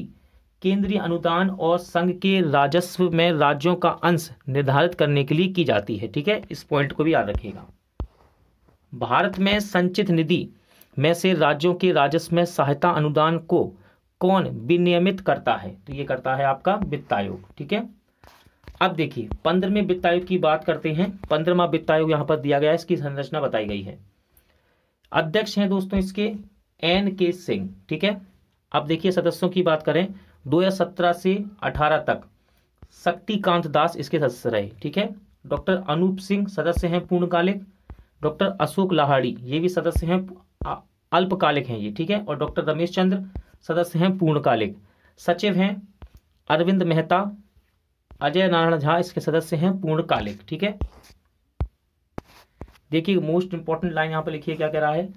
केंद्रीय अनुदान और संघ के राजस्व में राज्यों का अंश निर्धारित करने के लिए की जाती है ठीक है इस पॉइंट को भी याद रखिएगा भारत में संचित निधि में से राज्यों के राजस्व में सहायता अनुदान को कौन विनियमित करता है तो ये करता है आपका वित्त आयोग ठीक है अब देखिए पंद्रहवें वित्त आयोग की बात करते हैं पंद्रमा वित्त आयोग यहां पर दिया गया है इसकी संरचना बताई गई है अध्यक्ष हैं दोस्तों इसके एन के सिंह ठीक है अब देखिए सदस्यों की बात करें 2017 से अठारह तक शक्तिकांत दास इसके सदस्य रहे ठीक है डॉक्टर अनूप सिंह सदस्य हैं पूर्णकालिक डॉक्टर अशोक लाहाड़ी ये भी सदस्य हैं अल्पकालिक हैं ये ठीक है और डॉक्टर रमेश चंद्र सदस्य हैं पूर्णकालिक सचिव हैं अरविंद मेहता अजय नारायण झा इसके सदस्य हैं पूर्णकालिक ठीक है देखिए मोस्ट इंपॉर्टेंट लाइन यहां पर लिखिए क्या कह रहा है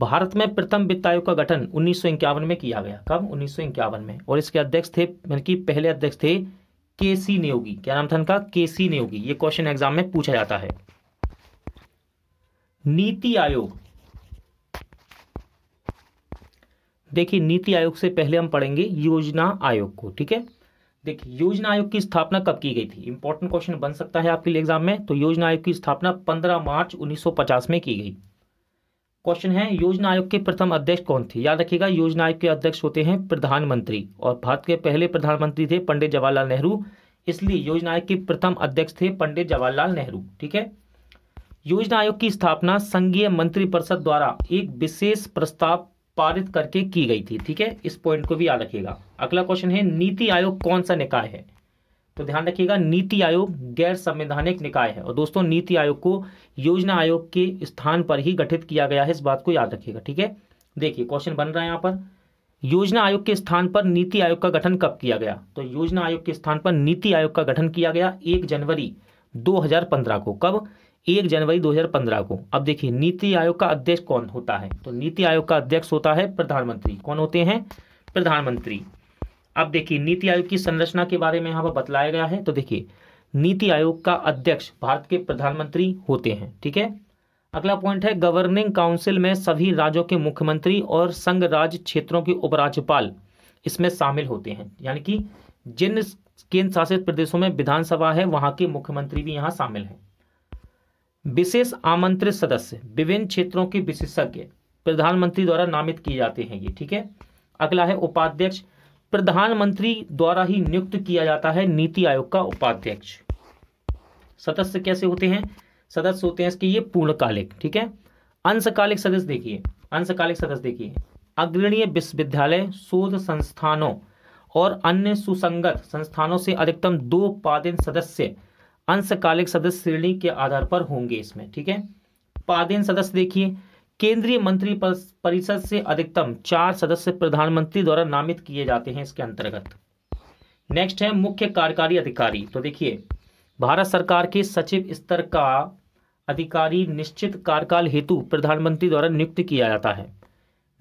भारत में प्रथम वित्त आयोग का गठन उन्नीस में किया गया कब उन्नीस में और इसके अध्यक्ष थे मतलब पहले अध्यक्ष थे के सी नियोगी क्या नाम था इनका के सी नियोगी ये क्वेश्चन एग्जाम में पूछा जाता है नीति आयोग देखिए नीति आयोग से पहले हम पढ़ेंगे योजना आयोग को ठीक है देखिए योजना आयोग की स्थापना कब की गई थी इंपॉर्टेंट क्वेश्चन बन सकता है आपके लिए एग्जाम में तो योजना आयोग की स्थापना 15 मार्च 1950 में की गई क्वेश्चन है योजना आयोग के प्रथम अध्यक्ष कौन थे याद रखिएगा योजना आयोग के अध्यक्ष होते हैं प्रधानमंत्री और भारत के पहले प्रधानमंत्री थे पंडित जवाहरलाल नेहरू इसलिए योजना आयोग के प्रथम अध्यक्ष थे पंडित जवाहरलाल नेहरू ठीक है योजना आयोग की स्थापना संघीय मंत्रिपरिषद द्वारा एक विशेष प्रस्ताव पारित करके की गई थी ठीक है इस पॉइंट को भी याद रखिएगा अगला क्वेश्चन है नीति आयोग कौन सा निकाय है तो ध्यान रखिएगा नीति आयोग गैर संवैधानिक निकाय है और दोस्तों नीति आयोग को योजना आयोग के स्थान पर ही गठित किया गया है इस बात को याद रखिएगा ठीक है देखिए क्वेश्चन बन रहा है यहाँ पर योजना आयोग के स्थान पर नीति आयोग का गठन कब किया गया तो योजना आयोग के स्थान पर नीति आयोग का गठन किया गया एक जनवरी दो को कब एक जनवरी 2015 को अब देखिए नीति आयोग का अध्यक्ष कौन होता है तो नीति आयोग का अध्यक्ष होता है प्रधानमंत्री कौन होते हैं प्रधानमंत्री अब देखिए नीति आयोग की संरचना के बारे में यहाँ पर बतलाया गया है तो देखिए नीति आयोग का अध्यक्ष भारत के प्रधानमंत्री होते हैं ठीक है अगला पॉइंट है गवर्निंग काउंसिल में सभी राज्यों के मुख्यमंत्री और संघ राज्य क्षेत्रों के उपराज्यपाल इसमें शामिल होते हैं यानी कि जिन केंद्र शासित प्रदेशों में विधानसभा है वहां के मुख्यमंत्री भी यहाँ शामिल हैं विशेष आमंत्रित सदस्य विभिन्न क्षेत्रों के विशेषज्ञ प्रधानमंत्री द्वारा नामित किए जाते हैं ये ठीक है अगला है उपाध्यक्ष प्रधानमंत्री द्वारा ही नियुक्त किया जाता है नीति आयोग का उपाध्यक्ष सदस्य कैसे होते हैं सदस्य होते हैं इसके ये पूर्णकालिक ठीक है अंशकालिक सदस्य देखिए अंशकालिक सदस्य देखिए अग्रणीय विश्वविद्यालय शोध संस्थानों और अन्य सुसंगत संस्थानों से अधिकतम दो पादिन सदस्य अंशकालिक सदस्य श्रेणी के आधार पर होंगे इसमें ठीक है पादेन सदस्य देखिए केंद्रीय मंत्री परिषद से अधिकतम चार सदस्य प्रधानमंत्री द्वारा नामित किए जाते हैं इसके अंतर्गत नेक्स्ट है मुख्य कार्यकारी अधिकारी तो देखिए भारत सरकार के सचिव स्तर का अधिकारी निश्चित कार्यकाल हेतु प्रधानमंत्री द्वारा नियुक्त किया जाता है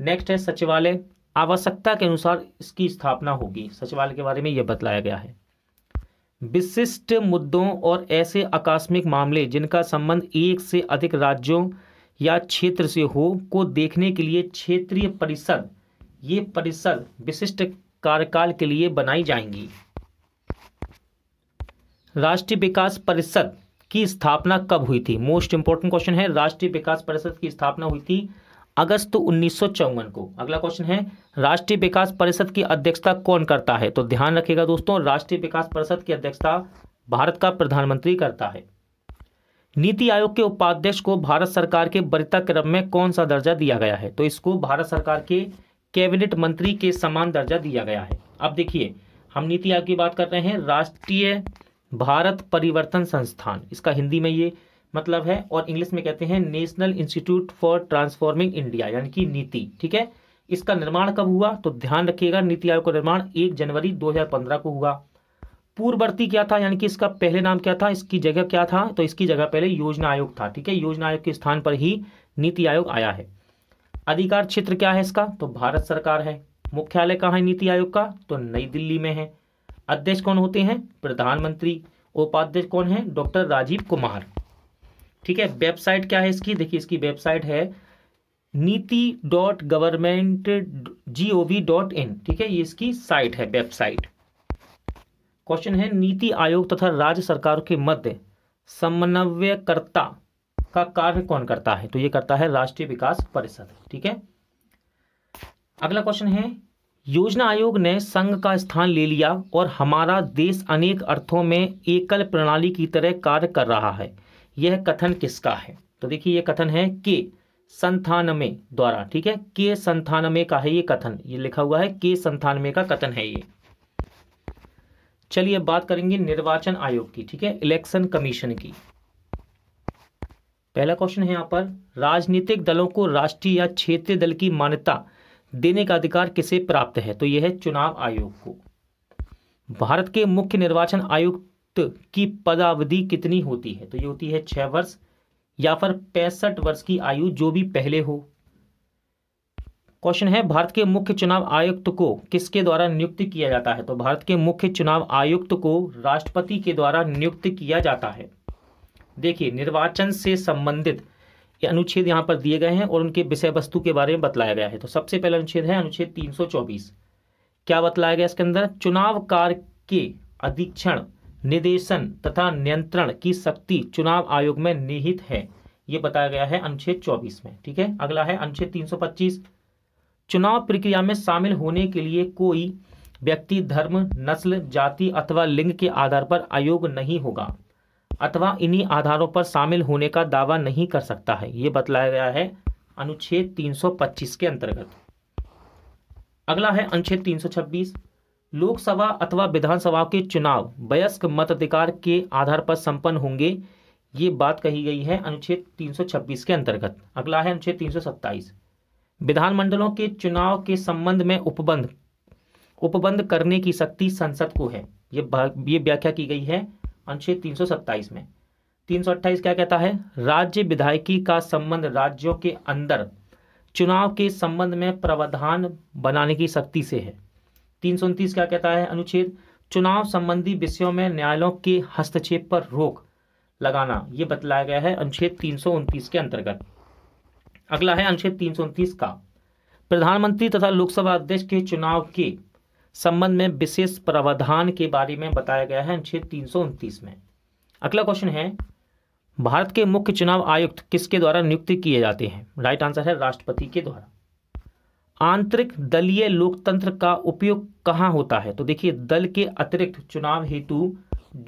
नेक्स्ट है सचिवालय आवश्यकता के अनुसार इसकी स्थापना होगी सचिवालय के बारे में यह बतलाया गया है विशिष्ट मुद्दों और ऐसे आकस्मिक मामले जिनका संबंध एक से अधिक राज्यों या क्षेत्र से हो को देखने के लिए क्षेत्रीय परिषद ये परिषद विशिष्ट कार्यकाल के लिए बनाई जाएंगी राष्ट्रीय विकास परिषद की स्थापना कब हुई थी मोस्ट इंपॉर्टेंट क्वेश्चन है राष्ट्रीय विकास परिषद की स्थापना हुई थी अगस्त उन्नीस को अगला क्वेश्चन है राष्ट्रीय विकास परिषद की अध्यक्षता कौन करता है तो ध्यान रखिएगा दोस्तों राष्ट्रीय विकास परिषद की अध्यक्षता भारत का प्रधानमंत्री करता है नीति आयोग के उपाध्यक्ष को भारत सरकार के वरिता क्रम में कौन सा दर्जा दिया गया है तो इसको भारत सरकार के कैबिनेट मंत्री के समान दर्जा दिया गया है अब देखिए हम नीति आयोग की बात कर रहे हैं राष्ट्रीय भारत परिवर्तन संस्थान इसका हिंदी में ये मतलब है और इंग्लिश में कहते हैं national institute for transforming India यानी कि नीति ठीक है इसका निर्माण कब हुआ तो ध्यान रखिएगा नीति आयोग का निर्माण एक जनवरी 2015 को हुआ पूर्ववर्ती क्या था यानी कि इसका पहले नाम क्या था इसकी जगह क्या था तो इसकी जगह पहले योजना आयोग था ठीक है योजना आयोग के स्थान पर ही नीति आयोग आया है अधिकार क्षेत्र क्या है इसका तो भारत सरकार है मुख्यालय कहाँ है नीति आयोग का तो नई दिल्ली में है अध्यक्ष कौन होते हैं प्रधानमंत्री उपाध्यक्ष कौन है डॉक्टर राजीव कुमार ठीक है वेबसाइट क्या है इसकी देखिए इसकी वेबसाइट है NITI dot government G O V dot in ठीक है ये इसकी साइट है वेबसाइट क्वेश्चन है नीति आयोग तथा राज्य सरकारों के मध्य समन्वयकर्ता का कार्य कौन करता है तो ये करता है राष्ट्रीय विकास परिषद ठीक है अगला क्वेश्चन है योजना आयोग ने संघ का स्थान ले लिया और हमारा देश अनेक अर्थों में एकल प्रणाली की तरह कार्य कर रहा है यह कथन किसका है तो देखिए यह कथन है के संथान द्वारा ठीक है के संथान का है ये कथन ये लिखा हुआ है के संथानमे का कथन है ये चलिए बात करेंगे निर्वाचन आयोग की ठीक है इलेक्शन कमीशन की पहला क्वेश्चन है यहां पर राजनीतिक दलों को राष्ट्रीय या क्षेत्रीय दल की मान्यता देने का अधिकार किसे प्राप्त है तो यह है चुनाव आयोग को भारत के मुख्य निर्वाचन आयुक्त की पदावधि कितनी होती है तो ये होती है छह वर्ष या फिर पैंसठ वर्ष की आयु जो भी पहले हो क्वेश्चन है भारत के मुख्य चुनाव आयुक्त को किसके द्वारा नियुक्त किया जाता है तो भारत के मुख्य चुनाव आयुक्त को राष्ट्रपति के द्वारा नियुक्त किया जाता है देखिए निर्वाचन से संबंधित अनुच्छेद यहाँ पर दिए गए हैं और उनके विषय वस्तु के बारे में बतलाया गया है तो सबसे पहला अनुच्छेद है अनुच्छेद 324 क्या बतलाया गया इसके अंदर चुनाव कार्य के अधीक्षण निदेशन तथा नियंत्रण की शक्ति चुनाव आयोग में निहित है यह बताया गया है अनुच्छेद 24 में ठीक है अगला है अनुच्छेद 325 चुनाव प्रक्रिया में शामिल होने के लिए कोई व्यक्ति धर्म नस्ल जाति अथवा लिंग के आधार पर आयोग नहीं होगा अथवा इन्हीं आधारों पर शामिल होने का दावा नहीं कर सकता है यह बतलाया गया है अनुच्छेद 325 के अंतर्गत अगला है अनुच्छेद 326 लोकसभा अथवा विधानसभा के चुनाव वयस्क मताधिकार के आधार पर संपन्न होंगे ये बात कही गई है अनुच्छेद 326 के अंतर्गत अगला है अनुच्छेद 327 विधानमंडलों के चुनाव के संबंध में उपबंध उपबंध करने की शक्ति संसद को है ये ये व्याख्या की गई है अनुच्छेद 327 में 328 क्या कहता है राज्य विधायकी का संबंध राज्यों के अंदर चुनाव के संबंध में प्रावधान बनाने की शक्ति से है तीन सौ उनतीस क्या कहता है अनुच्छेद चुनाव संबंधी विषयों में न्यायालयों के हस्तक्षेप पर रोक लगाना ये बतलाया गया है अनुच्छेद तीन सौ उनतीस के अंतर्गत अगला है अनुच्छेद तीन सौ उनतीस का प्रधानमंत्री तथा लोकसभा अध्यक्ष के चुनाव के संबंध में विशेष प्रावधान के बारे में बताया गया है अनुच्छेद तीन सौ उनतीस में अगला क्वेश्चन है भारत के मुख्य चुनाव आयुक्त किसके द्वारा नियुक्त किए जाते हैं राइट आंसर है राष्ट्रपति के द्वारा आंतरिक दलीय लोकतंत्र का उपयोग कहाँ होता है तो देखिए दल के अतिरिक्त चुनाव हेतु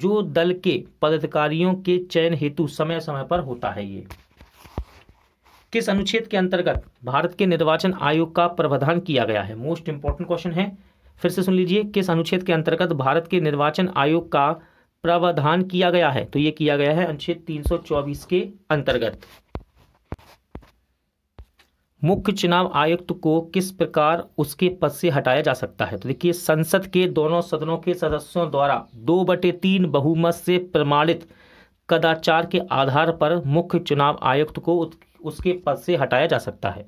जो दल के पदाधिकारियों के चयन हेतु समय समय पर होता है ये किस अनुच्छेद के अंतर्गत भारत के निर्वाचन आयोग का प्रावधान किया गया है मोस्ट इंपॉर्टेंट क्वेश्चन है फिर से सुन लीजिए किस अनुच्छेद के अंतर्गत भारत के निर्वाचन आयोग का प्रावधान किया गया है तो ये किया गया है अनुच्छेद 324 के अंतर्गत मुख्य चुनाव आयुक्त को किस प्रकार उसके पद से हटाया जा सकता है तो देखिए संसद के दोनों सदनों के सदस्यों द्वारा दो बटे तीन बहुमत से प्रमाणित कदाचार के आधार पर मुख्य चुनाव आयुक्त को उसके पद से हटाया जा सकता है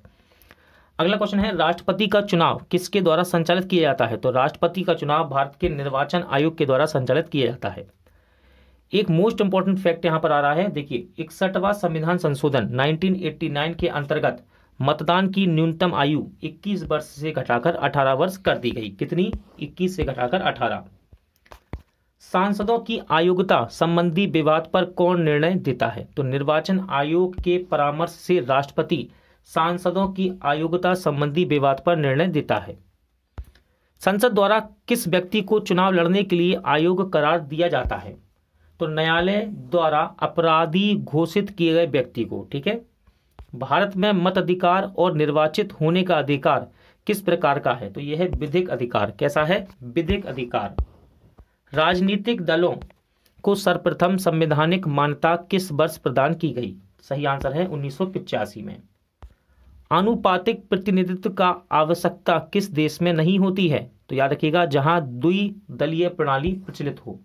अगला क्वेश्चन है राष्ट्रपति का चुनाव किसके द्वारा संचालित किया जाता है तो राष्ट्रपति का चुनाव भारत के निर्वाचन आयोग के द्वारा संचालित किया जाता है एक मोस्ट इंपॉर्टेंट फैक्ट यहाँ पर आ रहा है देखिए इकसठवा संविधान संशोधन 1989 के अंतर्गत मतदान की न्यूनतम आयु 21 वर्ष से घटाकर 18 वर्ष कर दी गई कितनी 21 से घटाकर 18 सांसदों की आयोग्यता संबंधी विवाद पर कौन निर्णय देता है तो निर्वाचन आयोग के परामर्श से राष्ट्रपति सांसदों की आयोग्यता संबंधी विवाद पर निर्णय देता है संसद द्वारा किस व्यक्ति को चुनाव लड़ने के लिए आयोग करार दिया जाता है तो न्यायालय द्वारा अपराधी घोषित किए गए व्यक्ति को ठीक है भारत में मत अधिकार और निर्वाचित होने का अधिकार किस प्रकार का है तो यह है विधिक अधिकार कैसा है विधिक अधिकार राजनीतिक दलों को सर्वप्रथम संवैधानिक मान्यता किस वर्ष प्रदान की गई सही आंसर है उन्नीस में आनुपातिक प्रतिनिधित्व का आवश्यकता किस देश में नहीं होती है तो याद रखिएगा जहां दलीय प्रणाली प्रचलित हो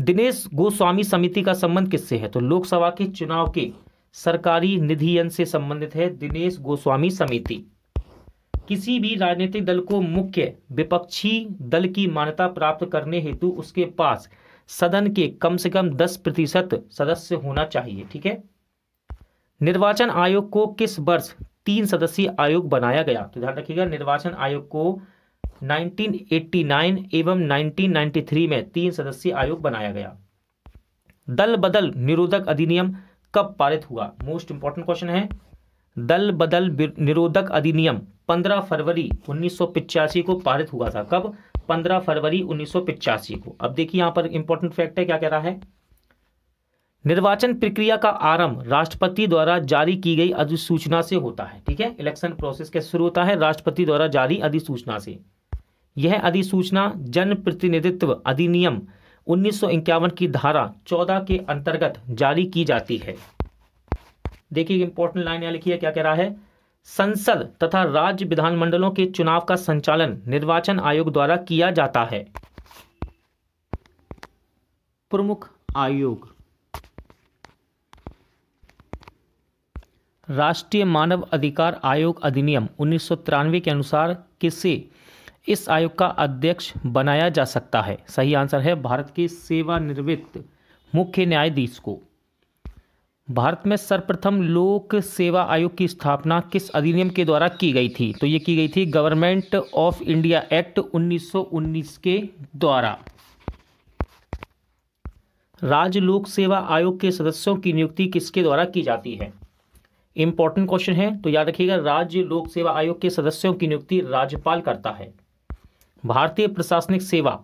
दिनेश गोस्वामी समिति का संबंध किससे है तो लोकसभा के चुनाव के सरकारी निधियन से संबंधित है दिनेश गोस्वामी समिति किसी भी राजनीतिक दल को मुख्य विपक्षी दल की मान्यता प्राप्त करने हेतु उसके पास सदन के कम से कम 10 प्रतिशत सदस्य होना चाहिए ठीक है निर्वाचन आयोग को किस वर्ष तीन सदस्यीय आयोग बनाया गया तो ध्यान रखिएगा निर्वाचन आयोग को 1989 एवं 1993 में तीन सदस्यीय आयोग बनाया गया दल बदल निरोधक अधिनियम कब पारित हुआ मोस्ट इंपॉर्टेंट क्वेश्चन है दल बदल निरोधक अधिनियम 15 फरवरी उन्नीस को पारित हुआ था कब 15 फरवरी उन्नीस को अब देखिए यहां पर इंपॉर्टेंट फैक्ट है क्या कह रहा है निर्वाचन प्रक्रिया का आरंभ राष्ट्रपति द्वारा जारी की गई अधिसूचना से होता है ठीक है इलेक्शन प्रोसेस कैसे शुरू होता है राष्ट्रपति द्वारा जारी अधिसूचना से यह अधिसूचना जनप्रतिनिधित्व अधिनियम उन्नीस की धारा 14 के अंतर्गत जारी की जाती है देखिए इंपॉर्टेंट लाइन यहाँ लिखी है क्या कह रहा है संसद तथा राज्य विधानमंडलों के चुनाव का संचालन निर्वाचन आयोग द्वारा किया जाता है प्रमुख आयोग राष्ट्रीय मानव अधिकार आयोग अधिनियम उन्नीस के अनुसार किसे इस आयोग का अध्यक्ष बनाया जा सकता है सही आंसर है भारत के सेवानिवृत्त मुख्य न्यायाधीश को भारत में सर्वप्रथम लोक सेवा आयोग की स्थापना किस अधिनियम के द्वारा की गई थी तो ये की गई थी गवर्नमेंट ऑफ इंडिया एक्ट 1919 के द्वारा राज्य लोक सेवा आयोग के सदस्यों की नियुक्ति किसके द्वारा की जाती है इंपॉर्टेंट क्वेश्चन है तो याद रखिएगा राज्य लोक सेवा आयोग के सदस्यों की नियुक्ति राज्यपाल करता है भारतीय प्रशासनिक सेवा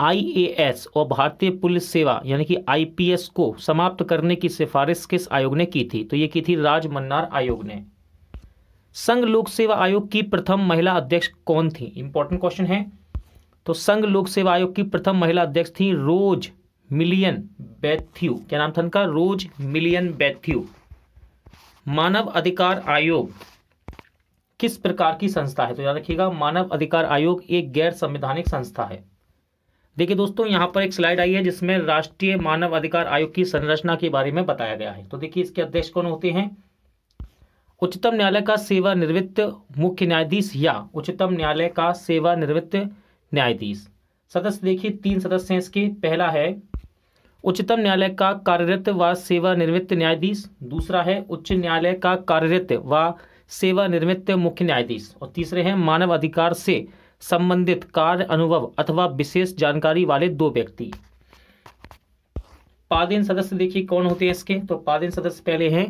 आईएएस और भारतीय पुलिस सेवा यानी कि आईपीएस को समाप्त करने की सिफारिश किस आयोग ने की थी तो ये की थी राजमन्नार आयोग ने संघ लोक सेवा आयोग की प्रथम महिला अध्यक्ष कौन थी इंपॉर्टेंट क्वेश्चन है तो संघ लोक सेवा आयोग की प्रथम महिला अध्यक्ष थी रोज मिलियन बैथ्यू क्या नाम था उनका रोज मिलियन बैथ्यू मानव अधिकार आयोग किस प्रकार की संस्था है तो याद रखिएगा मानव अधिकार आयोग एक गैर संवैधानिक संस्था है देखिए दोस्तों यहाँ पर एक स्लाइड आई है जिसमें राष्ट्रीय मानव अधिकार आयोग की संरचना के बारे में बताया गया है तो देखिए इसके अध्यक्ष कौन होते हैं उच्चतम न्यायालय का सेवानिवृत्त मुख्य न्यायाधीश या उच्चतम न्यायालय का सेवानिवृत्त न्यायाधीश सदस्य देखिए तीन सदस्य हैं इसके पहला है उच्चतम न्यायालय का कार्यरत व सेवानिवृत्त न्यायाधीश दूसरा है उच्च न्यायालय का कार्यरत व सेवानिवृत्त मुख्य न्यायाधीश और तीसरे हैं मानव अधिकार से संबंधित कार्य अनुभव अथवा विशेष जानकारी वाले दो व्यक्ति पादेन सदस्य देखिए कौन होते हैं इसके तो पादेन सदस्य पहले हैं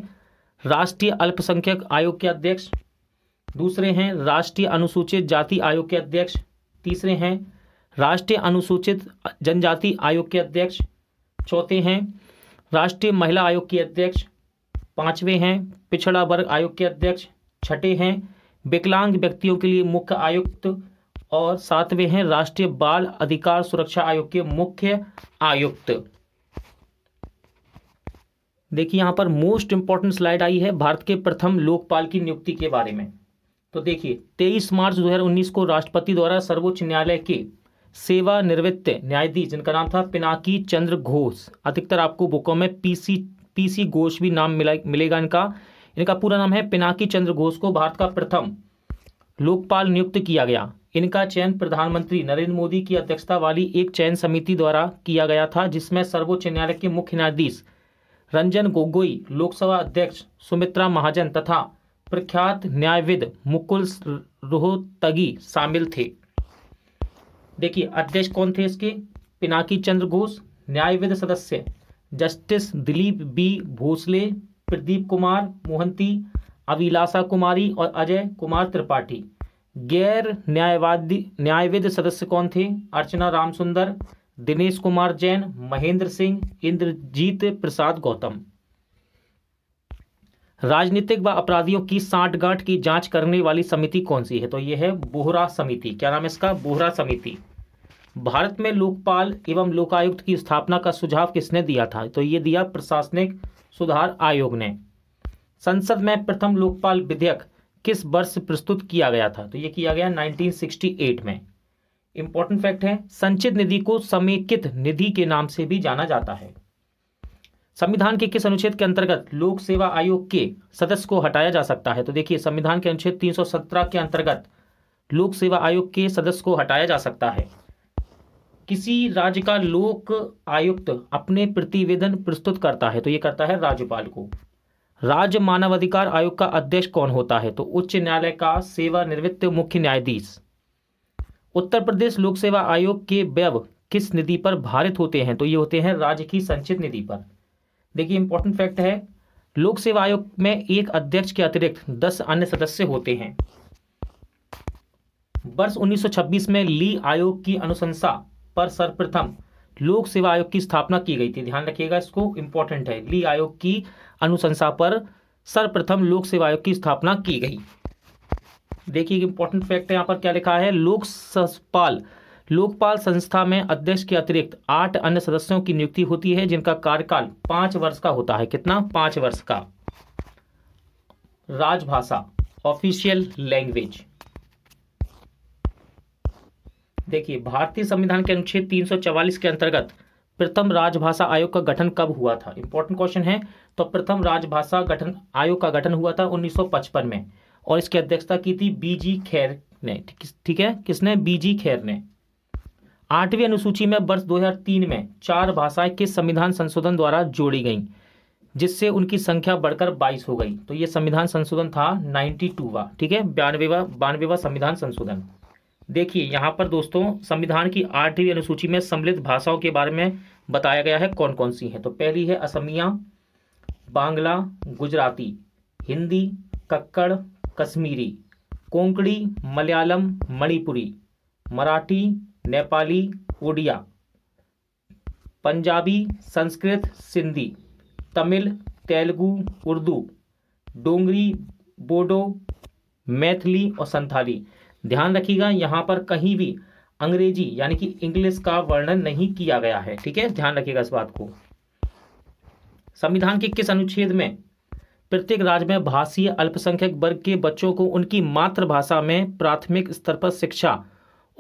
राष्ट्रीय अल्पसंख्यक आयोग के अध्यक्ष दूसरे हैं राष्ट्रीय अनुसूचित जाति आयोग के अध्यक्ष तीसरे हैं राष्ट्रीय अनुसूचित जनजाति आयोग के अध्यक्ष चौथे हैं राष्ट्रीय महिला आयोग के अध्यक्ष पांचवें हैं पिछड़ा वर्ग आयोग के अध्यक्ष छठे हैं विकलांग व्यक्तियों के लिए मुख्य आयुक्त और सातवें हैं राष्ट्रीय बाल अधिकार सुरक्षा आयोग के मुख्य आयुक्त देखिए यहां पर मोस्ट इंपॉर्टेंट स्लाइड आई है भारत के प्रथम लोकपाल की नियुक्ति के बारे में तो देखिए 23 मार्च 2019 को राष्ट्रपति द्वारा सर्वोच्च न्यायालय के सेवा निवृत्त न्यायाधीश जिनका नाम था पिनाकी चंद्र घोष अधिकतर आपको बुकों में पीसी पीसी घोष भी नाम मिला मिलेगा इनका इनका पूरा नाम है पिनाकी चंद्र घोष को भारत का प्रथम लोकपाल नियुक्त किया गया इनका चयन प्रधानमंत्री नरेंद्र मोदी की अध्यक्षता वाली एक चयन समिति द्वारा किया गया था जिसमें सर्वोच्च न्यायालय के मुख्य न्यायाधीश रंजन गोगोई लोकसभा अध्यक्ष सुमित्रा महाजन तथा प्रख्यात न्यायविद मुकुल रोहतगी शामिल थे देखिए अध्यक्ष कौन थे इसके पिनाकी चंद्र घोष न्यायविद सदस्य जस्टिस दिलीप बी भोसले प्रदीप कुमार मोहंती अभिलाषा कुमारी और अजय कुमार त्रिपाठी गैर न्यायवादी न्यायविद सदस्य कौन थे अर्चना रामसुंदर दिनेश कुमार जैन महेंद्र सिंह इंद्रजीत प्रसाद गौतम राजनीतिक व अपराधियों की सांठगांठ की जांच करने वाली समिति कौन सी है तो यह है बोहरा समिति क्या नाम है इसका बोहरा समिति भारत में लोकपाल एवं लोकायुक्त की स्थापना का सुझाव किसने दिया था तो ये दिया प्रशासनिक सुधार आयोग ने संसद में प्रथम लोकपाल विधेयक किस वर्ष प्रस्तुत किया गया था तो ये किया गया 1968 में इंपॉर्टेंट फैक्ट है संचित निधि को समेकित निधि के नाम से भी जाना जाता है संविधान के किस अनुच्छेद के अंतर्गत लोक सेवा आयोग के सदस्य को हटाया जा सकता है तो देखिए संविधान के अनुच्छेद 317 के अंतर्गत लोक सेवा आयोग के सदस्य को हटाया जा सकता है किसी राज्य का लोक आयुक्त अपने प्रतिवेदन प्रस्तुत करता है तो ये करता है राज्यपाल को राज्य मानवाधिकार आयोग का अध्यक्ष कौन होता है तो उच्च न्यायालय का सेवानिवृत्त मुख्य न्यायाधीश उत्तर प्रदेश लोक सेवा आयोग के व्यव किस निधि पर भारित होते हैं तो ये होते हैं राज्य की संचित निधि पर देखिए इंपॉर्टेंट फैक्ट है लोक सेवा आयोग में एक अध्यक्ष के अतिरिक्त दस अन्य सदस्य होते हैं वर्ष 1926 में ली आयोग की अनुशंसा पर सर्वप्रथम लोक सेवा आयोग की स्थापना की गई थी ध्यान रखिएगा इसको इंपॉर्टेंट है ली आयोग की अनुशंसा पर सर्वप्रथम लोक सेवा आयोग की स्थापना की गई देखिए इंपॉर्टेंट फैक्ट यहाँ पर क्या लिखा है लोक सपाल लोकपाल संस्था में अध्यक्ष के अतिरिक्त आठ अन्य सदस्यों की नियुक्ति होती है जिनका कार्यकाल पांच वर्ष का होता है कितना पांच वर्ष का राजभाषा ऑफिशियल लैंग्वेज देखिए भारतीय संविधान के अनुच्छेद 344 के अंतर्गत प्रथम राजभाषा आयोग का गठन कब हुआ था इंपॉर्टेंट क्वेश्चन है तो प्रथम राजभाषा गठन आयोग का गठन हुआ था 1955 में और इसकी अध्यक्षता की थी बीजी खैर ने ठीक है किसने बीजी खैर ने आठवीं अनुसूची में वर्ष 2003 में चार भाषाएं किस संविधान संशोधन द्वारा जोड़ी गई जिससे उनकी संख्या बढ़कर बाईस हो गई तो ये संविधान संशोधन था वा ठीक है बयानवेवा बानवेवा संविधान संशोधन देखिए यहाँ पर दोस्तों संविधान की आठवीं अनुसूची में सम्मिलित भाषाओं के बारे में बताया गया है कौन कौन सी हैं तो पहली है असमिया बांग्ला गुजराती हिंदी कक्कड़ कश्मीरी कोंकणी मलयालम मणिपुरी मराठी नेपाली उड़िया पंजाबी संस्कृत सिंधी तमिल तेलुगु उर्दू डोंगरी बोडो मैथिली और संथाली ध्यान रखिएगा यहाँ पर कहीं भी अंग्रेजी यानी कि इंग्लिश का वर्णन नहीं किया गया है ठीक है ध्यान रखिएगा इस बात को संविधान के किस अनुच्छेद में प्रत्येक राज्य में भाषीय अल्पसंख्यक वर्ग के बच्चों को उनकी मातृभाषा में प्राथमिक स्तर पर शिक्षा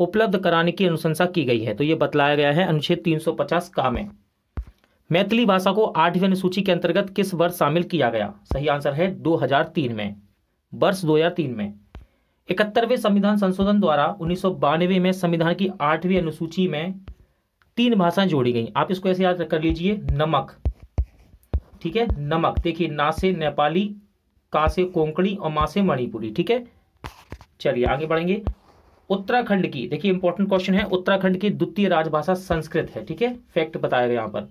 उपलब्ध कराने की अनुशंसा की गई है तो यह बतलाया गया है अनुच्छेद 350 का में मैथिली भाषा को आठवीं अनुसूची के अंतर्गत किस वर्ष शामिल किया गया सही आंसर है 2003 में वर्ष 2003 में इकहत्तरवें संविधान संशोधन द्वारा उन्नीस में संविधान की आठवीं अनुसूची में तीन भाषाएं जोड़ी गई आप इसको ऐसे याद कर लीजिए नमक ठीक है नमक देखिए ना से नेपाली का से कोंकणी और मासे से मणिपुरी ठीक है चलिए आगे बढ़ेंगे उत्तराखंड की देखिए इंपॉर्टेंट क्वेश्चन है उत्तराखंड की द्वितीय राजभाषा संस्कृत है ठीक है फैक्ट बताया गया यहां पर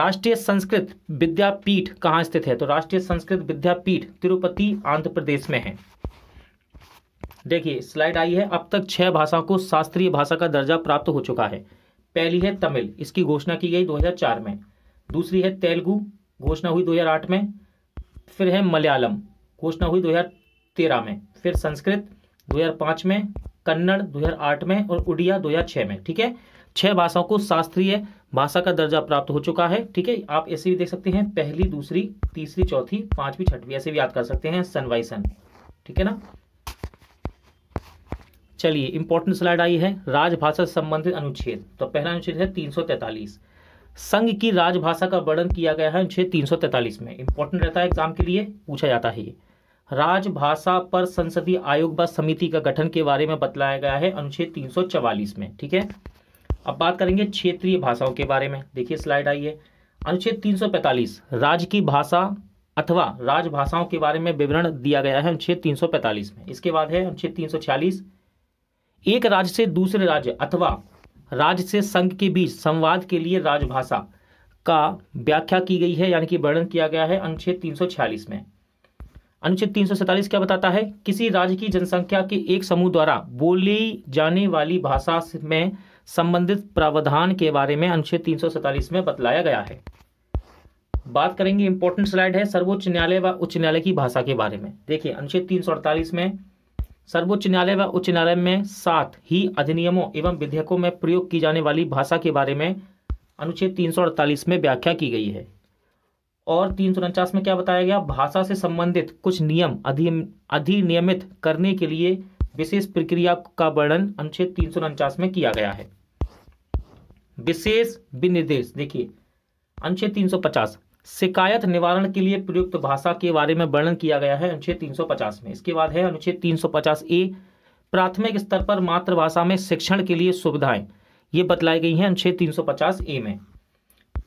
राष्ट्रीय संस्कृत विद्यापीठ कहां स्थित है तो राष्ट्रीय संस्कृत विद्यापीठ तिरुपति आंध्र प्रदेश में है देखिए स्लाइड आई है अब तक छह भाषाओं को शास्त्रीय भाषा का दर्जा प्राप्त हो चुका है पहली है तमिल इसकी घोषणा की गई 2004 में दूसरी है तेलुगु घोषणा हुई 2008 में फिर है मलयालम घोषणा हुई 2013 में फिर संस्कृत 2005 में कन्नड़ 2008 में और उड़िया 2006 में ठीक है छह भाषाओं को शास्त्रीय भाषा का दर्जा प्राप्त हो चुका है ठीक है आप ऐसे भी देख सकते हैं पहली दूसरी तीसरी चौथी पांचवी छठवीं ऐसे भी याद कर सकते हैं सन सन ठीक है ना चलिए इंपॉर्टेंट स्लाइड आई है राजभाषा से संबंधित अनुच्छेद तो पहला अनुच्छेद है 343 संघ की राजभाषा का वर्णन किया गया है अनुच्छेद 343 में इंपॉर्टेंट रहता है एग्जाम के लिए पूछा जाता है ये राजभाषा पर संसदीय आयोग व समिति का गठन के बारे में बतलाया गया है अनुच्छेद तीन में ठीक है अब बात करेंगे क्षेत्रीय भाषाओं के बारे में देखिए स्लाइड आई है अनुच्छेद तीन राज्य की भाषा अथवा राजभाषाओं के बारे में विवरण दिया गया है अनुच्छेद 345 में इसके बाद है अनुच्छेद 346 एक राज्य से दूसरे राज्य अथवा राज्य से संघ के बीच संवाद के लिए राजभाषा का व्याख्या की गई है यानी कि वर्णन किया गया है अनुच्छेद 346 में अनुच्छेद 347 क्या बताता है किसी राज्य की जनसंख्या के एक समूह द्वारा बोली जाने वाली भाषा में संबंधित प्रावधान के बारे में अनुच्छेद 347 में बतलाया गया है बात करेंगे इंपॉर्टेंट स्लाइड है सर्वोच्च न्यायालय व उच्च न्यायालय की भाषा के बारे में देखिए अनुच्छेद तीन में सर्वोच्च न्यायालय व उच्च न्यायालय में साथ ही अधिनियमों एवं विधेयकों में प्रयोग की जाने वाली भाषा के बारे में अनुच्छेद तीन में व्याख्या की गई है और तीन में क्या बताया गया भाषा से संबंधित कुछ नियम अधिनियमित करने के लिए विशेष प्रक्रिया का वर्णन अनुच्छेद तीन में किया गया है विशेष विनिर्देश देखिए अनुच्छेद 350 शिकायत निवारण के लिए प्रयुक्त भाषा के बारे में वर्णन किया गया है अनुच्छेद 350 में इसके बाद है अनुच्छेद 350 ए प्राथमिक स्तर पर मातृभाषा में शिक्षण के लिए सुविधाएं ये बतलाई गई हैं अनुच्छेद 350 ए में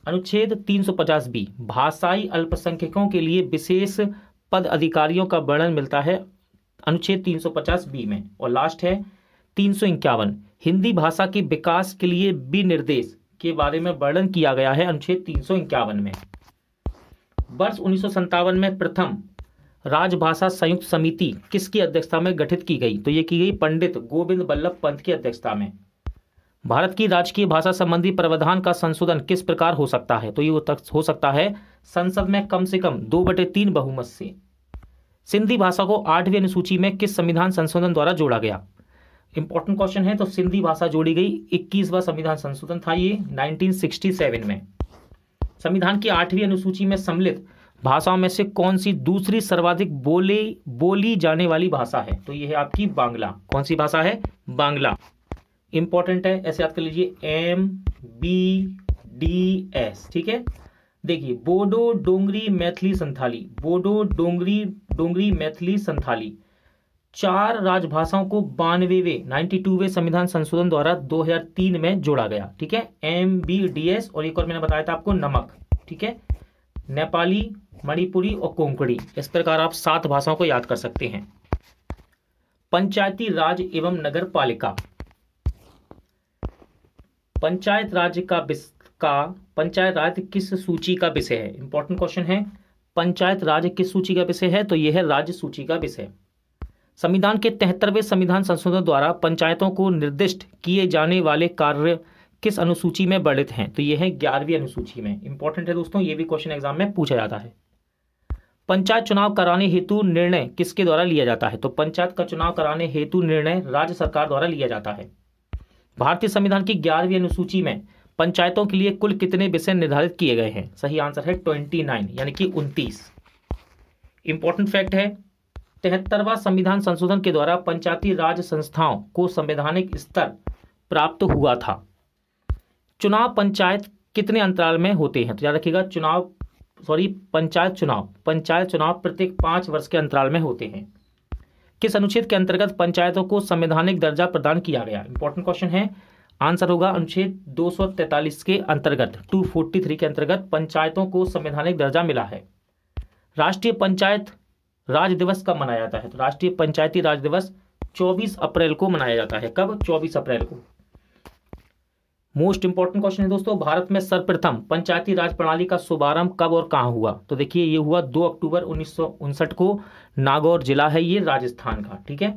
अनुच्छेद 350 बी भाषाई अल्पसंख्यकों के लिए विशेष पद अधिकारियों का वर्णन मिलता है अनुच्छेद तीन बी में और लास्ट है तीन हिंदी भाषा के विकास के लिए विनिर्देश के बारे में वर्णन किया गया है अनुच्छेद तीन में वर्ष उन्नीस में प्रथम राजभाषा संयुक्त समिति किसकी अध्यक्षता में गठित की गई तो ये की गई पंडित गोविंद बल्लभ पंत की अध्यक्षता में भारत की राजकीय भाषा संबंधी प्रावधान का संशोधन किस प्रकार हो सकता है तो ये हो सकता है संसद में कम से कम दो बटे तीन बहुमत से सिंधी भाषा को आठवीं अनुसूची में किस संविधान संशोधन द्वारा जोड़ा गया इंपॉर्टेंट क्वेश्चन है तो सिंधी भाषा जोड़ी गई इक्कीसवा संविधान संशोधन था ये नाइनटीन में संविधान की आठवीं अनुसूची में सम्मिलित भाषाओं में से कौन सी दूसरी सर्वाधिक बोले बोली जाने वाली भाषा है तो यह है आपकी बांग्ला कौन सी भाषा है बांग्ला इंपॉर्टेंट है ऐसे याद कर लीजिए एम बी डी एस ठीक है देखिए बोडो डोंगरी मैथिली संथाली बोडो डोंगरी डोंगरी मैथिली संथाली चार राजभाषाओं को बानवेवे नाइन्टी टूवे संविधान संशोधन द्वारा 2003 में जोड़ा गया ठीक है एम बी डी एस और एक और मैंने बताया था आपको नमक ठीक है नेपाली मणिपुरी और कोंकणी इस प्रकार आप सात भाषाओं को याद कर सकते हैं पंचायती राज एवं नगर पालिका पंचायत राज का का पंचायत राज किस सूची का विषय है इंपॉर्टेंट क्वेश्चन है पंचायत राज किस सूची का विषय है तो यह है राज्य सूची का विषय संविधान के तिहत्तरवें संविधान संशोधन द्वारा पंचायतों को निर्दिष्ट किए जाने वाले कार्य किस अनुसूची में वर्णित हैं तो ये है ग्यारहवीं अनुसूची में इंपॉर्टेंट है दोस्तों ये भी क्वेश्चन एग्जाम में पूछा जाता है पंचायत चुनाव कराने हेतु निर्णय किसके द्वारा लिया जाता है तो पंचायत का चुनाव कराने हेतु निर्णय राज्य सरकार द्वारा लिया जाता है भारतीय संविधान की ग्यारहवीं अनुसूची में पंचायतों के लिए कुल कितने विषय निर्धारित किए गए हैं सही आंसर है ट्वेंटी नाइन यानी कि उनतीस इंपॉर्टेंट फैक्ट है तिहत्तरवा संविधान संशोधन के द्वारा पंचायती राज संस्थाओं को संवैधानिक स्तर प्राप्त हुआ था चुनाव पंचायत कितने अंतराल में होते हैं तो याद रखिएगा चुनाव सॉरी पंचायत चुनाव पंचायत चुनाव प्रत्येक पाँच वर्ष के अंतराल में होते हैं किस अनुच्छेद के अंतर्गत पंचायतों को संवैधानिक दर्जा प्रदान किया गया इंपॉर्टेंट क्वेश्चन है आंसर होगा अनुच्छेद 243 के अंतर्गत 243 के अंतर्गत पंचायतों को संवैधानिक दर्जा मिला है राष्ट्रीय पंचायत राज दिवस कब मनाया जाता है तो राष्ट्रीय पंचायती राज दिवस 24 अप्रैल को मनाया जाता है कब 24 अप्रैल को मोस्ट इंपॉर्टेंट क्वेश्चन है दोस्तों भारत में सर्वप्रथम पंचायती राज प्रणाली का शुभारंभ कब और कहाँ हुआ तो देखिए ये हुआ 2 अक्टूबर उन्नीस को नागौर जिला है ये राजस्थान का ठीक है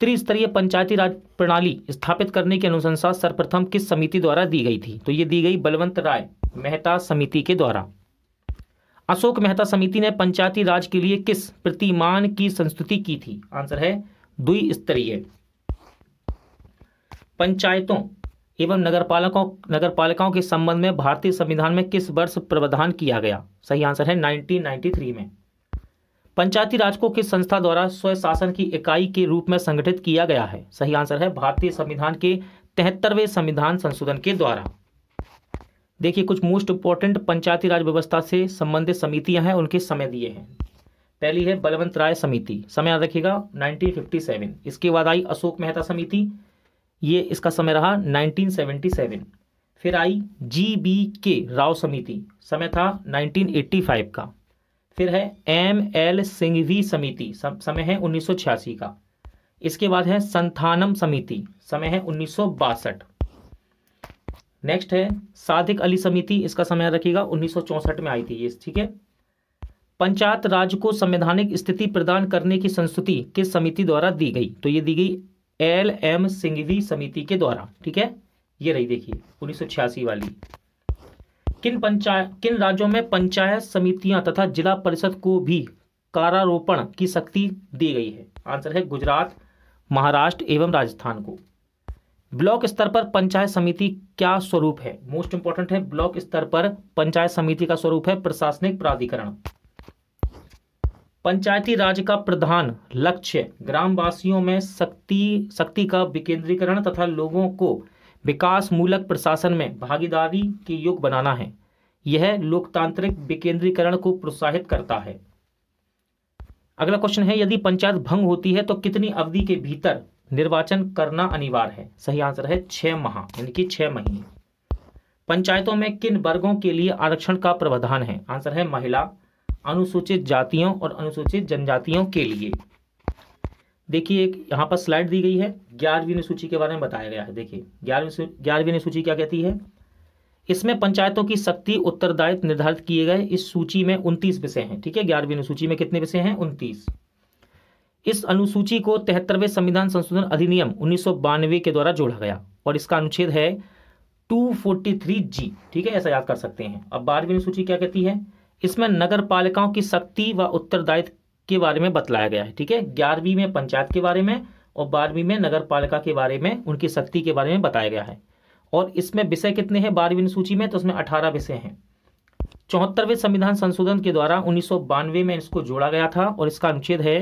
त्रिस्तरीय पंचायती राज प्रणाली स्थापित करने की अनुशंसा सर्वप्रथम किस समिति द्वारा दी गई थी तो ये दी गई बलवंत राय मेहता समिति के द्वारा अशोक मेहता समिति ने पंचायती राज के लिए किस प्रतिमान की संस्तुति की थी आंसर है द्विस्तरीय पंचायतों एवं नगरपालकों नगरपालिकाओं के संबंध में भारतीय संविधान में किस वर्ष प्रावधान किया गया सही आंसर है 1993 में पंचायती राज को किस संस्था द्वारा स्वशासन की इकाई के रूप में संगठित किया गया है सही आंसर है भारतीय संविधान के तिहत्तरवें संविधान संशोधन के द्वारा देखिए कुछ मोस्ट इंपॉर्टेंट पंचायती राज व्यवस्था से संबंधित समितियां हैं उनके समय दिए हैं पहली है बलवंत राय समिति समय याद रखिएगा 1957 इसके बाद आई अशोक मेहता समिति ये इसका समय रहा 1977 फिर आई जी बी के राव समिति समय था 1985 का फिर है एम एल सिंघवी समिति समय है उन्नीस का इसके बाद है संथानम समिति समय है उन्नीस नेक्स्ट है साधिक अली समिति इसका समय रखिएगा 1964 में आई थी ये ठीक है पंचायत राज को संवैधानिक स्थिति प्रदान करने की संस्तुति किस समिति द्वारा दी गई तो ये दी गई एल एम सिंघवी समिति के द्वारा ठीक है ये रही देखिए उन्नीस वाली किन पंचायत किन राज्यों में पंचायत समितियां तथा जिला परिषद को भी कारारोपण की शक्ति दी गई है आंसर है गुजरात महाराष्ट्र एवं राजस्थान को ब्लॉक स्तर पर पंचायत समिति क्या स्वरूप है मोस्ट इंपॉर्टेंट है ब्लॉक स्तर पर पंचायत समिति का स्वरूप है प्रशासनिक प्राधिकरण पंचायती राज का प्रधान लक्ष्य ग्रामवासियों में शक्ति शक्ति का विकेंद्रीकरण तथा लोगों को विकास मूलक प्रशासन में भागीदारी के योग बनाना है यह लोकतांत्रिक विकेंद्रीकरण को प्रोत्साहित करता है अगला क्वेश्चन है यदि पंचायत भंग होती है तो कितनी अवधि के भीतर निर्वाचन करना अनिवार्य है सही आंसर है छह माह यानी कि छह महीने पंचायतों में किन वर्गों के लिए आरक्षण का प्रावधान है आंसर है महिला अनुसूचित जातियों और अनुसूचित जनजातियों के लिए देखिए एक यहाँ पर स्लाइड दी गई है ग्यारहवीं अनुसूची के बारे में बताया गया है देखिए ग्यारहवीं ग्यारहवीं अनुसूची क्या कहती है इसमें पंचायतों की शक्ति उत्तरदायित्व निर्धारित किए गए इस सूची में उनतीस विषय हैं ठीक है ग्यारहवीं अनुसूची में कितने विषय हैं उनतीस इस अनुसूची को तिहत्तरवें संविधान संशोधन अधिनियम उन्नीस के द्वारा जोड़ा गया और इसका अनुच्छेद है 243 जी ठीक है ऐसा याद कर सकते हैं अब बारहवीं अनुसूची क्या कहती है इसमें नगर पालिकाओं की शक्ति व उत्तरदायित्व के बारे में बतलाया गया है ठीक है ग्यारहवीं में पंचायत के बारे में और बारहवीं में नगर पालिका के बारे में उनकी शक्ति के बारे में बताया गया है और इसमें विषय कितने हैं बारहवीं अनुसूची में तो उसमें अठारह विषय हैं चौहत्तरवें संविधान संशोधन के द्वारा उन्नीस में इसको जोड़ा गया था और इसका अनुच्छेद है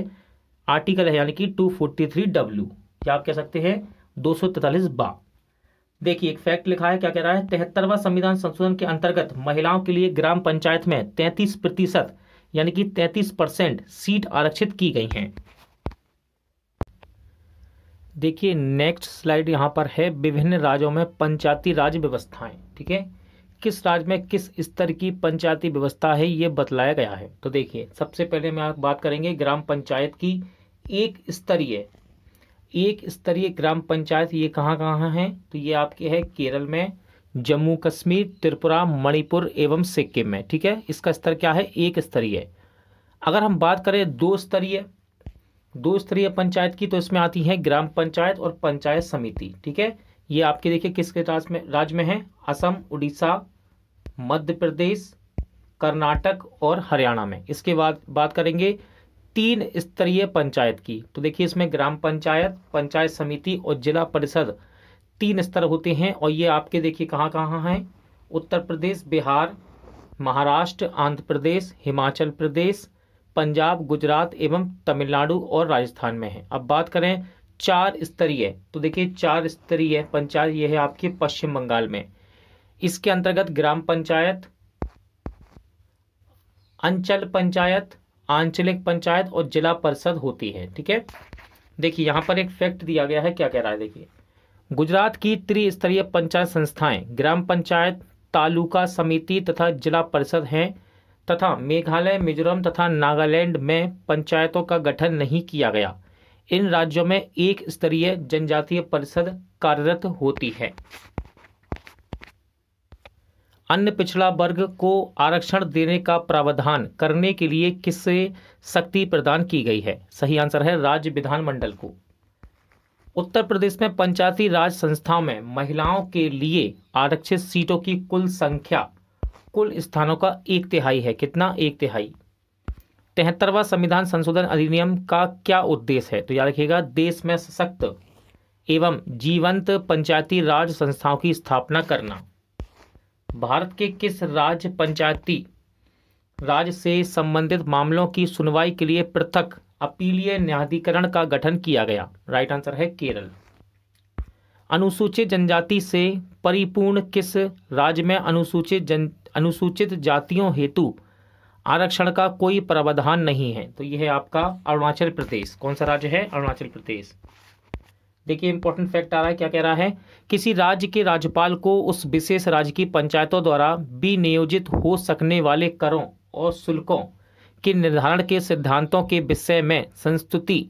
आर्टिकल है यानी कि टू फोर्टी थ्री डब्ल्यू क्या आप कह सकते हैं दो सौ तैतालीस बा देखिए एक फैक्ट लिखा है क्या कह रहा है तिहत्तरवा संविधान संशोधन के अंतर्गत महिलाओं के लिए ग्राम पंचायत में तैंतीस प्रतिशत यानी कि तैंतीस परसेंट सीट आरक्षित की गई हैं देखिए नेक्स्ट स्लाइड यहाँ पर है विभिन्न राज्यों में पंचायती राज व्यवस्थाएं ठीक है किस राज्य में किस स्तर की पंचायती व्यवस्था है ये बतलाया गया है तो देखिए सबसे पहले हम आप बात करेंगे ग्राम पंचायत की एक स्तरीय एक स्तरीय ग्राम पंचायत ये कहाँ कहाँ है तो ये आपके है केरल में जम्मू कश्मीर त्रिपुरा मणिपुर एवं सिक्किम में ठीक है इसका स्तर क्या है एक स्तरीय अगर हम बात करें दो स्तरीय दो स्तरीय पंचायत की तो इसमें आती है ग्राम पंचायत और पंचायत समिति ठीक है ये आपके देखिए किस राज्य में राज्य में है असम उड़ीसा मध्य प्रदेश कर्नाटक और हरियाणा में इसके बाद बात करेंगे तीन स्तरीय पंचायत की तो देखिए इसमें ग्राम पंचायत पंचायत समिति और जिला परिषद तीन स्तर होते हैं और ये आपके देखिए कहाँ कहाँ हैं उत्तर प्रदेश बिहार महाराष्ट्र आंध्र प्रदेश हिमाचल प्रदेश पंजाब गुजरात एवं तमिलनाडु और राजस्थान में है अब बात करें चार स्तरीय तो देखिए चार स्तरीय पंचायत ये है आपके पश्चिम बंगाल में इसके अंतर्गत ग्राम पंचायत अंचल पंचायत आंचलिक पंचायत और जिला परिषद होती है ठीक है देखिए यहाँ पर एक फैक्ट दिया गया है क्या कह रहा है देखिए गुजरात की त्रिस्तरीय पंचायत संस्थाएं ग्राम पंचायत तालुका समिति तथा जिला परिषद हैं तथा मेघालय मिजोरम तथा नागालैंड में पंचायतों का गठन नहीं किया गया इन राज्यों में एक स्तरीय जनजातीय परिषद कार्यरत होती है अन्य पिछड़ा वर्ग को आरक्षण देने का प्रावधान करने के लिए किससे शक्ति प्रदान की गई है सही आंसर है राज्य विधानमंडल को उत्तर प्रदेश में पंचायती राज संस्थाओं में महिलाओं के लिए आरक्षित सीटों की कुल संख्या कुल स्थानों का एक तिहाई है कितना एक तिहाई तिहत्तरवा संविधान संशोधन अधिनियम का क्या उद्देश्य है तो याद रखिएगा देश में सशक्त एवं जीवंत पंचायती राज संस्थाओं की स्थापना करना भारत के किस राज्य पंचायती राज से संबंधित मामलों की सुनवाई के लिए पृथक अपीलीय न्यायाधिकरण का गठन किया गया राइट आंसर है केरल अनुसूचित जनजाति से परिपूर्ण किस राज्य में अनुसूचित जन अनुसूचित जातियों हेतु आरक्षण का कोई प्रावधान नहीं है तो यह है आपका अरुणाचल प्रदेश कौन सा राज्य है अरुणाचल प्रदेश देखिए इंपॉर्टेंट फैक्ट आ रहा है क्या कह रहा है किसी राज्य के राज्यपाल को उस विशेष राज्य की पंचायतों द्वारा विनियोजित हो सकने वाले करों और शुल्कों के निर्धारण के सिद्धांतों के विषय में संस्तुति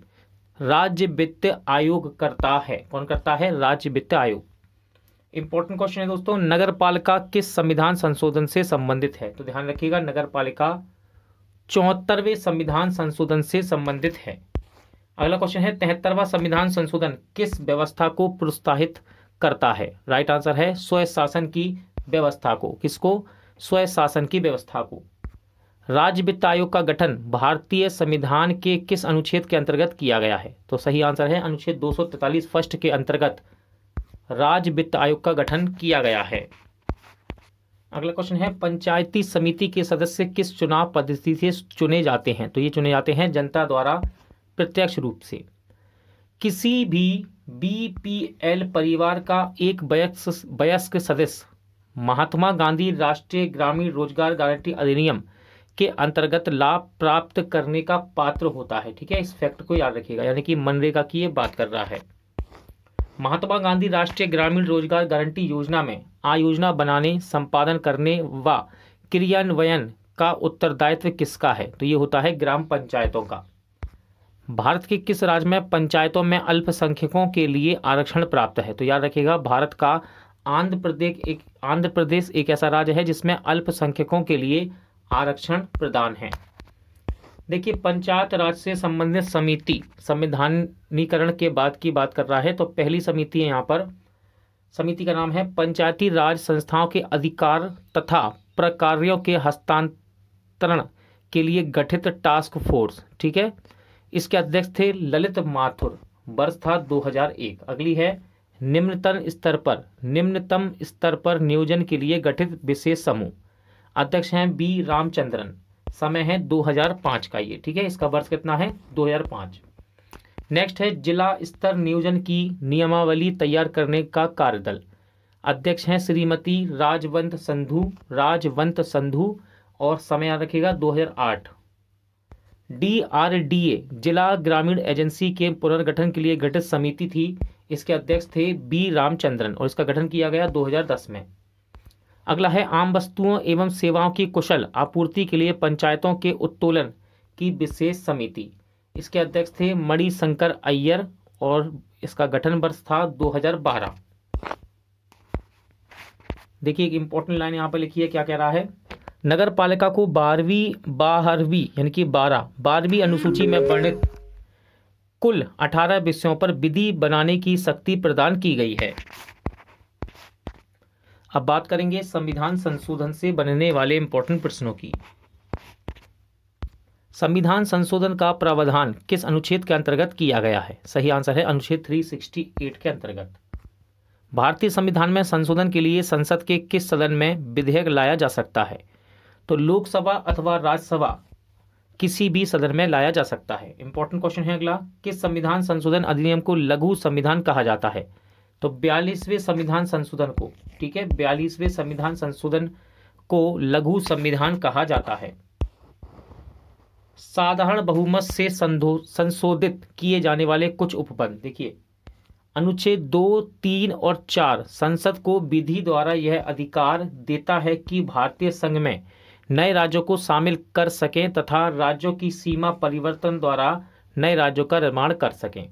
राज्य वित्त आयोग करता है कौन करता है राज्य वित्त आयोग इंपॉर्टेंट क्वेश्चन है दोस्तों नगर पालिका किस संविधान संशोधन से संबंधित है तो ध्यान रखिएगा नगर पालिका चौहत्तरवें संविधान संशोधन से संबंधित है अगला क्वेश्चन है तिहत्तरवा संविधान संशोधन किस व्यवस्था को प्रोत्साहित करता है राइट आंसर है स्वशासन की व्यवस्था को किसको स्वशासन की व्यवस्था को राज्य वित्त आयोग का गठन भारतीय संविधान के किस अनुच्छेद के अंतर्गत किया गया है तो सही आंसर है अनुच्छेद 243 फर्स्ट के अंतर्गत राज्य वित्त आयोग का गठन किया गया है अगला क्वेश्चन है पंचायती समिति के सदस्य किस चुनाव पद्धति से चुने जाते हैं तो ये चुने जाते हैं जनता द्वारा प्रत्यक्ष रूप से किसी भी बीपीएल परिवार का एक वयस्क वयस्क सदस्य महात्मा गांधी राष्ट्रीय ग्रामीण रोजगार गारंटी अधिनियम के अंतर्गत लाभ प्राप्त करने का पात्र होता है ठीक है इस फैक्ट को याद रखिएगा यानी कि मनरेगा की ये बात कर रहा है महात्मा गांधी राष्ट्रीय ग्रामीण रोजगार गारंटी योजना में आयोजना बनाने संपादन करने व क्रियान्वयन का उत्तरदायित्व किसका है तो ये होता है ग्राम पंचायतों का भारत के किस राज्य में पंचायतों में अल्पसंख्यकों के लिए आरक्षण प्राप्त है तो याद रखिएगा भारत का आंध्र प्रदेश एक आंध्र प्रदेश एक ऐसा राज्य है जिसमें अल्पसंख्यकों के लिए आरक्षण प्रदान है देखिए पंचायत राज से संबंधित समिति संविधानीकरण के बाद की बात कर रहा है तो पहली समिति है यहाँ पर समिति का नाम है पंचायती राज संस्थाओं के अधिकार तथा प्रकार्यों के हस्तांतरण के लिए गठित टास्क फोर्स ठीक है इसके अध्यक्ष थे ललित माथुर वर्ष था 2001 अगली है निम्नतम स्तर पर निम्नतम स्तर पर नियोजन के लिए गठित विशेष समूह अध्यक्ष हैं बी रामचंद्रन समय है 2005 का ये ठीक है इसका वर्ष कितना है 2005 नेक्स्ट है जिला स्तर नियोजन की नियमावली तैयार करने का कार्यदल अध्यक्ष हैं श्रीमती राजवंत संधू राजवंत संधू और समय याद रखेगा दो डीआरडीए जिला ग्रामीण एजेंसी के पुनर्गठन के लिए गठित समिति थी इसके अध्यक्ष थे बी रामचंद्रन और इसका गठन किया गया 2010 में अगला है आम वस्तुओं एवं सेवाओं की कुशल आपूर्ति के लिए पंचायतों के उत्तोलन की विशेष समिति इसके अध्यक्ष थे मणि शंकर अय्यर और इसका गठन वर्ष था 2012 देखिए एक इंपॉर्टेंट लाइन यहाँ पर लिखी है क्या कह रहा है नगर पालिका को बारहवीं बारहवीं यानी कि बारह बारहवीं अनुसूची में वर्णित कुल अठारह विषयों पर विधि बनाने की शक्ति प्रदान की गई है अब बात करेंगे संविधान संशोधन से बनने वाले इंपॉर्टेंट प्रश्नों की संविधान संशोधन का प्रावधान किस अनुच्छेद के अंतर्गत किया गया है सही आंसर है अनुच्छेद 368 के अंतर्गत भारतीय संविधान में संशोधन के लिए संसद के किस सदन में विधेयक लाया जा सकता है तो लोकसभा अथवा राज्यसभा किसी भी सदन में लाया जा सकता है इंपॉर्टेंट क्वेश्चन है अगला किस संविधान संशोधन अधिनियम को लघु संविधान कहा जाता है तो बयालीसवें संविधान संशोधन को ठीक है बयालीसवें संविधान संशोधन को लघु संविधान कहा जाता है साधारण बहुमत से संशोधित किए जाने वाले कुछ उपबंध देखिए अनुच्छेद दो तीन और चार संसद को विधि द्वारा यह अधिकार देता है कि भारतीय संघ में नए राज्यों को शामिल कर सकें तथा राज्यों की सीमा परिवर्तन द्वारा नए राज्यों का निर्माण कर सकें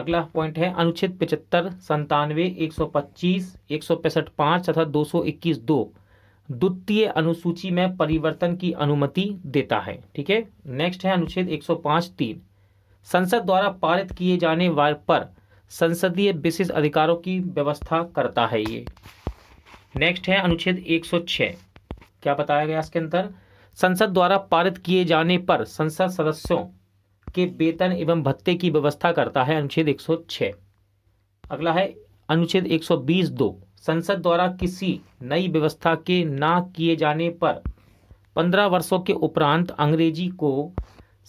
अगला पॉइंट है अनुच्छेद पचहत्तर संतानवे एक सौ पच्चीस एक सौ पैंसठ पाँच तथा दो सौ इक्कीस दो द्वितीय अनुसूची में परिवर्तन की अनुमति देता है ठीक है नेक्स्ट है अनुच्छेद एक सौ पाँच तीन संसद द्वारा पारित किए जाने वाले पर संसदीय विशेष अधिकारों की व्यवस्था करता है ये नेक्स्ट है अनुच्छेद एक सौ छः क्या बताया गया इसके अंदर संसद द्वारा पारित किए जाने पर संसद सदस्यों के वेतन एवं भत्ते की व्यवस्था करता है अनुच्छेद 106 अगला है अनुच्छेद 120 दो संसद द्वारा किसी नई व्यवस्था के ना किए जाने पर पंद्रह वर्षों के उपरांत अंग्रेजी को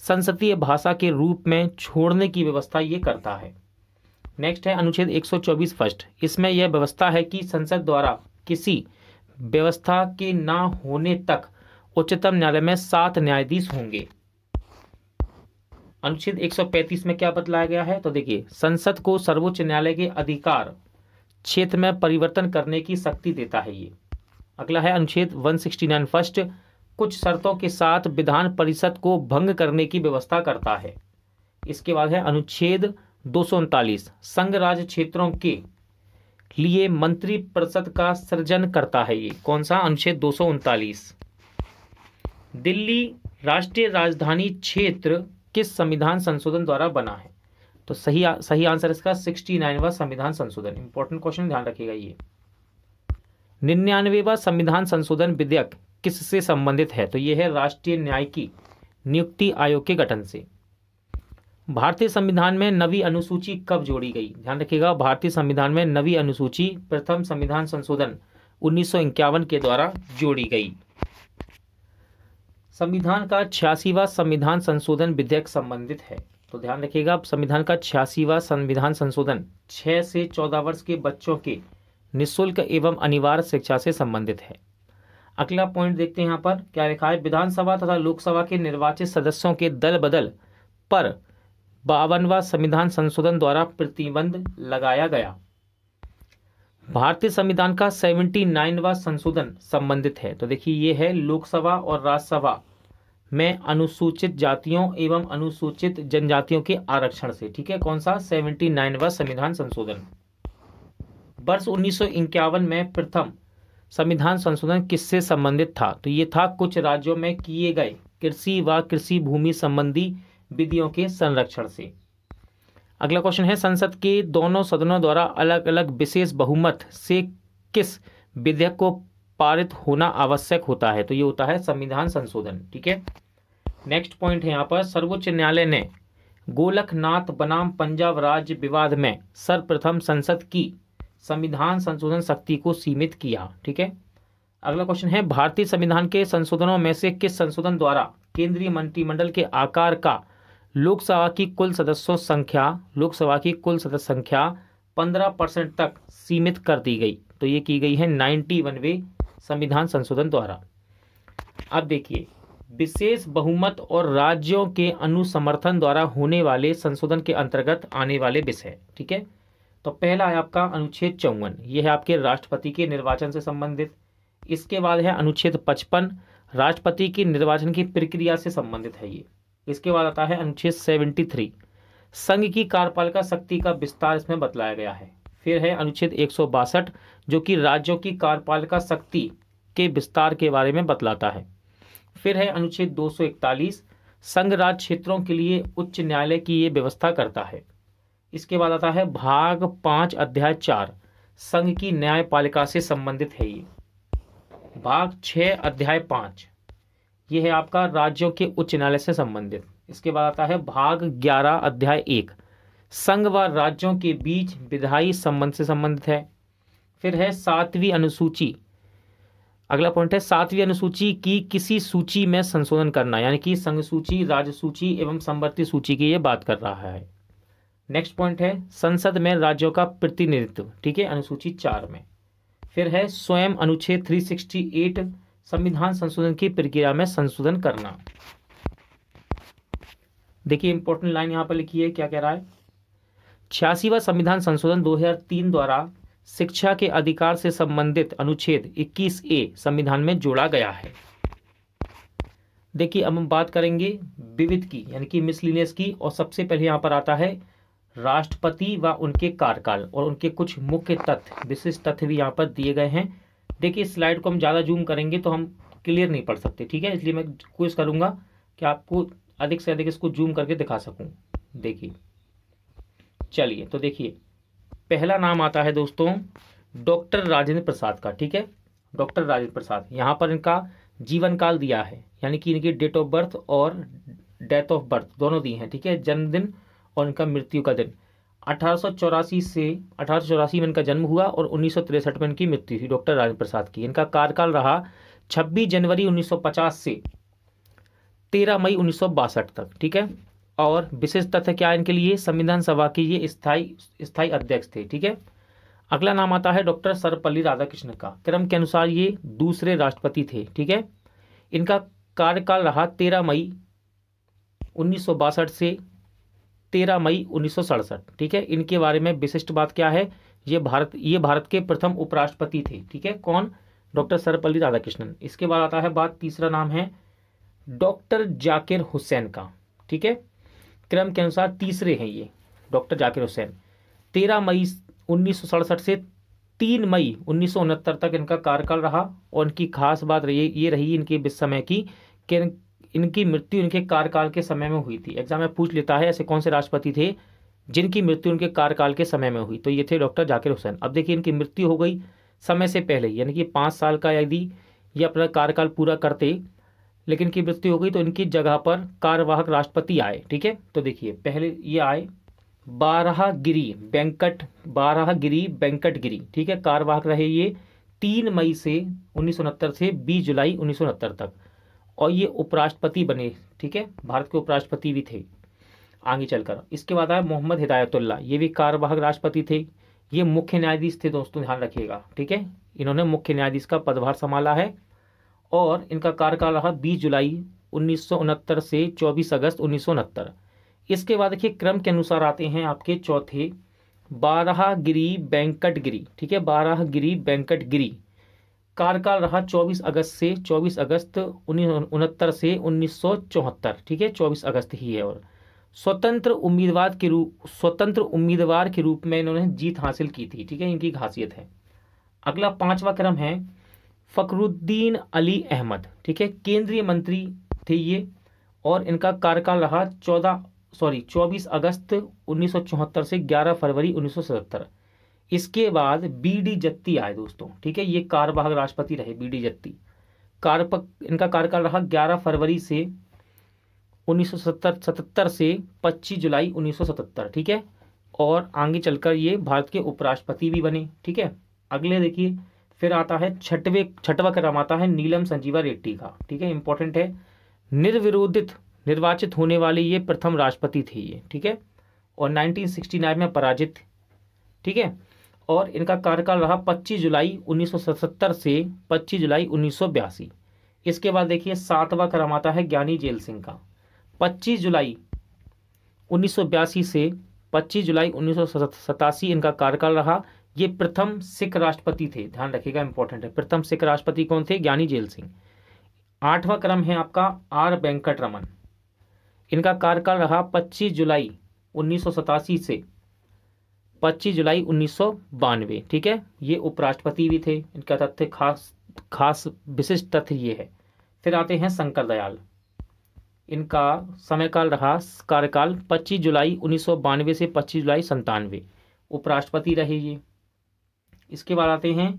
संसदीय भाषा के रूप में छोड़ने की व्यवस्था ये करता है नेक्स्ट है अनुच्छेद 124 फर्स्ट इसमें यह व्यवस्था है कि संसद द्वारा किसी व्यवस्था के ना होने तक उच्चतम न्यायालय में सात न्यायाधीश होंगे अनुच्छेद 135 में क्या बतलाया गया है तो देखिए संसद को सर्वोच्च न्यायालय के अधिकार क्षेत्र में परिवर्तन करने की शक्ति देता है ये अगला है अनुच्छेद 169 फर्स्ट कुछ शर्तों के साथ विधान परिषद को भंग करने की व्यवस्था करता है इसके बाद है अनुच्छेद दो संघ राज्य क्षेत्रों के लिए मंत्री परिषद का सृजन करता है ये कौन सा अनुच्छेद दो दिल्ली राष्ट्रीय राजधानी क्षेत्र किस संविधान संशोधन द्वारा बना है तो सही आ, सही आंसर इसका सिक्सटी नाइनवा संविधान संशोधन इंपॉर्टेंट क्वेश्चन ध्यान रखिएगा ये निन्यानवेवा संविधान संशोधन विधेयक किससे संबंधित है तो ये है राष्ट्रीय न्यायिकी नियुक्ति आयोग के गठन से भारतीय संविधान में नवी अनुसूची कब जोड़ी गई ध्यान रखिएगा भारतीय संविधान में नवी अनुसूची प्रथम संविधान संशोधन उन्नीस के द्वारा जोड़ी गई संविधान का छियासीवा संविधान संशोधन विधेयक संबंधित है तो ध्यान रखिएगा संविधान का छियासीवा संविधान संशोधन छह से चौदह वर्ष के बच्चों के निःशुल्क एवं अनिवार्य शिक्षा से संबंधित है अगला पॉइंट देखते हैं यहाँ पर क्या लिखा है विधानसभा तथा लोकसभा के निर्वाचित सदस्यों के दल बदल पर बावनवा संविधान संशोधन द्वारा प्रतिबंध लगाया गया भारतीय संविधान का सेवेंटी नाइनवा संशोधन संबंधित है तो देखिए ये है लोकसभा और राज्यसभा में अनुसूचित जातियों एवं अनुसूचित जनजातियों के आरक्षण से ठीक है कौन सा सेवेंटी नाइनवा संविधान संशोधन वर्ष उन्नीस में प्रथम संविधान संशोधन किससे संबंधित था तो ये था कुछ राज्यों में किए गए कृषि व कृषि भूमि संबंधी विधियों के संरक्षण से अगला क्वेश्चन है संसद के दोनों सदनों द्वारा अलग अलग विशेष बहुमत से किस विधेयक को पारित होना आवश्यक होता है तो ये होता है संविधान संशोधन ठीक है नेक्स्ट पॉइंट है यहाँ पर सर्वोच्च न्यायालय ने गोलखनाथ बनाम पंजाब राज्य विवाद में सर्वप्रथम संसद की संविधान संशोधन शक्ति को सीमित किया ठीक है अगला क्वेश्चन है भारतीय संविधान के संशोधनों में से किस संशोधन द्वारा केंद्रीय मंत्रिमंडल के आकार का लोकसभा की कुल सदस्यों संख्या लोकसभा की कुल सदस्य संख्या पंद्रह परसेंट तक सीमित कर दी गई तो ये की गई है नाइन्टी वनवे संविधान संशोधन द्वारा अब देखिए विशेष बहुमत और राज्यों के अनुसमर्थन द्वारा होने वाले संशोधन के अंतर्गत आने वाले विषय ठीक है तो पहला है आपका अनुच्छेद चौवन ये है आपके राष्ट्रपति के निर्वाचन से संबंधित इसके बाद है अनुच्छेद पचपन राष्ट्रपति की निर्वाचन की प्रक्रिया से संबंधित है ये इसके बाद आता है अनुच्छेद सेवेंटी थ्री संघ की कार्यपालिका शक्ति का विस्तार इसमें बतलाया गया है फिर है अनुच्छेद एक जो कि राज्यों की कार्यपालिका शक्ति के विस्तार के बारे में बतलाता है फिर है अनुच्छेद 241 संघ राज्य क्षेत्रों के लिए उच्च न्यायालय की ये व्यवस्था करता है इसके बाद आता है भाग पाँच अध्याय चार संघ की न्यायपालिका से संबंधित है ये भाग छः अध्याय पाँच ये है आपका राज्यों के उच्च न्यायालय से संबंधित इसके बाद आता है भाग ग्यारह अध्याय एक संघ व राज्यों के बीच विधायी संबंध से संबंधित है फिर है सातवीं अनुसूची अगला पॉइंट है सातवीं अनुसूची की किसी सूची में संशोधन करना यानी कि संघ सूची राज्य सूची एवं संवर्ती सूची की ये बात कर रहा है नेक्स्ट पॉइंट है संसद में राज्यों का प्रतिनिधित्व ठीक है अनुसूची चार में फिर है स्वयं अनुच्छेद 368 संविधान संशोधन की प्रक्रिया में संशोधन करना देखिए इंपॉर्टेंट लाइन यहां पर लिखी है क्या कह रहा है छियासीवा संविधान संशोधन 2003 द्वारा शिक्षा के अधिकार से संबंधित अनुच्छेद 21 ए संविधान में जोड़ा गया है देखिए अब हम बात करेंगे विविध की यानी कि मिसलिनियस की और सबसे पहले यहां पर आता है राष्ट्रपति व उनके कार्यकाल और उनके कुछ मुख्य तथ्य विशिष्ट तथ्य भी यहां पर दिए गए हैं देखिए स्लाइड को हम ज़्यादा जूम करेंगे तो हम क्लियर नहीं पढ़ सकते ठीक है इसलिए मैं कोशिश करूँगा कि आपको अधिक से अधिक इसको जूम करके दिखा सकूँ देखिए चलिए तो देखिए पहला नाम आता है दोस्तों डॉक्टर राजेंद्र प्रसाद का ठीक है डॉक्टर राजेंद्र प्रसाद यहाँ पर इनका जीवन काल दिया है यानी कि इनकी डेट ऑफ बर्थ और डेथ ऑफ बर्थ दोनों दी हैं ठीक है जन्मदिन और इनका मृत्यु का दिन अठारह से अठारह में इनका जन्म हुआ और उन्नीस में इनकी मृत्यु हुई डॉक्टर राजेंद्र प्रसाद की इनका कार्यकाल रहा 26 जनवरी 1950 से 13 मई उन्नीस तक ठीक है और विशेष तथ्य क्या इनके लिए संविधान सभा के ये स्थाई स्थाई अध्यक्ष थे ठीक है अगला नाम आता है डॉक्टर सर्वपल्ली राधाकृष्ण का क्रम के अनुसार ये दूसरे राष्ट्रपति थे ठीक है इनका कार्यकाल रहा तेरह मई उन्नीस से तेरह मई उन्नीस ठीक है इनके बारे में विशिष्ट बात क्या है ये भारत ये भारत के प्रथम उपराष्ट्रपति थे ठीक है कौन डॉक्टर सर्वपल्ली राधाकृष्णन इसके बाद आता है बात तीसरा नाम है डॉक्टर जाकिर हुसैन का ठीक है क्रम के अनुसार तीसरे हैं ये डॉक्टर जाकिर हुसैन तेरह मई उन्नीस से तीन मई उन्नीस तक इनका कार्यकाल रहा और इनकी खास बात रही ये रही इनके इस समय की इनकी मृत्यु इनके कार्यकाल के समय में हुई थी एग्जाम में पूछ लेता है ऐसे कौन से राष्ट्रपति थे जिनकी मृत्यु उनके कार्यकाल के समय में हुई तो ये थे डॉक्टर जाकिर हुसैन अब देखिए इनकी मृत्यु हो गई समय से पहले यानी कि पाँच साल का यदि ये अपना कार्यकाल पूरा करते लेकिन इनकी मृत्यु हो गई तो इनकी जगह पर कार्यवाहक राष्ट्रपति आए ठीक है तो देखिए पहले ये आए बारह गिरी वेंकट बारह गिरी वेंकट गिरी ठीक है कार्यवाहक रहे ये तीन मई से उन्नीस से बीस जुलाई उन्नीस तक और ये उपराष्ट्रपति बने ठीक है भारत के उपराष्ट्रपति भी थे आगे चलकर इसके बाद आया मोहम्मद हिदायतुल्ला ये भी कार्यवाहक राष्ट्रपति थे ये मुख्य न्यायाधीश थे दोस्तों ध्यान रखिएगा ठीक है इन्होंने मुख्य न्यायाधीश का पदभार संभाला है और इनका कार्यकाल रहा बीस जुलाई उन्नीस से चौबीस अगस्त उन्नीस इसके बाद देखिए क्रम के अनुसार आते हैं आपके चौथे बारह गिरी बैंकट गिरी ठीक है बारह गिरी बैंकट गिरी कार्यकाल रहा 24 अगस्त से 24 अगस्त उन्नीस से उन्नीस ठीक है 24 अगस्त ही है और स्वतंत्र उम्मीदवार के रूप स्वतंत्र उम्मीदवार के रूप में इन्होंने जीत हासिल की थी ठीक है इनकी खासियत है अगला पांचवा क्रम है फकरुद्दीन अली अहमद ठीक है केंद्रीय मंत्री थे ये और इनका कार्यकाल रहा चौदह सॉरी चौबीस अगस्त उन्नीस से 11 फरवरी उन्नीस इसके बाद बी डी जत्ती आए दोस्तों ठीक है ये कार्यवाहक राष्ट्रपति रहे बी डी जत्ती कार्यपक इनका कार्यकाल रहा 11 फरवरी से 1977 77 से 25 जुलाई 1977 ठीक है और आगे चलकर ये भारत के उपराष्ट्रपति भी बने ठीक है अगले देखिए फिर आता है छठवे छठवा क्रम आता है नीलम संजीवा रेड्डी का ठीक है इंपॉर्टेंट है निर्विरोधित निर्वाचित होने वाले ये प्रथम राष्ट्रपति थे ये ठीक है और 1969 में पराजित ठीक है और इनका कार्यकाल रहा 25 जुलाई 1977 से 25 जुलाई उन्नीस इसके बाद देखिए सातवां क्रम आता है ज्ञानी जेल सिंह का 25 जुलाई उन्नीस से 25 जुलाई उन्नीस इनका कार्यकाल रहा ये प्रथम सिख राष्ट्रपति थे ध्यान रखिएगा इंपॉर्टेंट है प्रथम सिख राष्ट्रपति कौन थे ज्ञानी जेल सिंह आठवां क्रम है आपका आर वेंकट रमन इनका कार्यकाल रहा 25 जुलाई उन्नीस से 25 जुलाई उन्नीस ठीक है ये उपराष्ट्रपति भी थे इनका तथ्य खास खास विशिष्ट तथ्य ये है फिर आते हैं शंकर दयाल इनका समयकाल रहा कार्यकाल 25 जुलाई उन्नीस से 25 जुलाई संतानवे उपराष्ट्रपति रहे ये इसके बाद आते हैं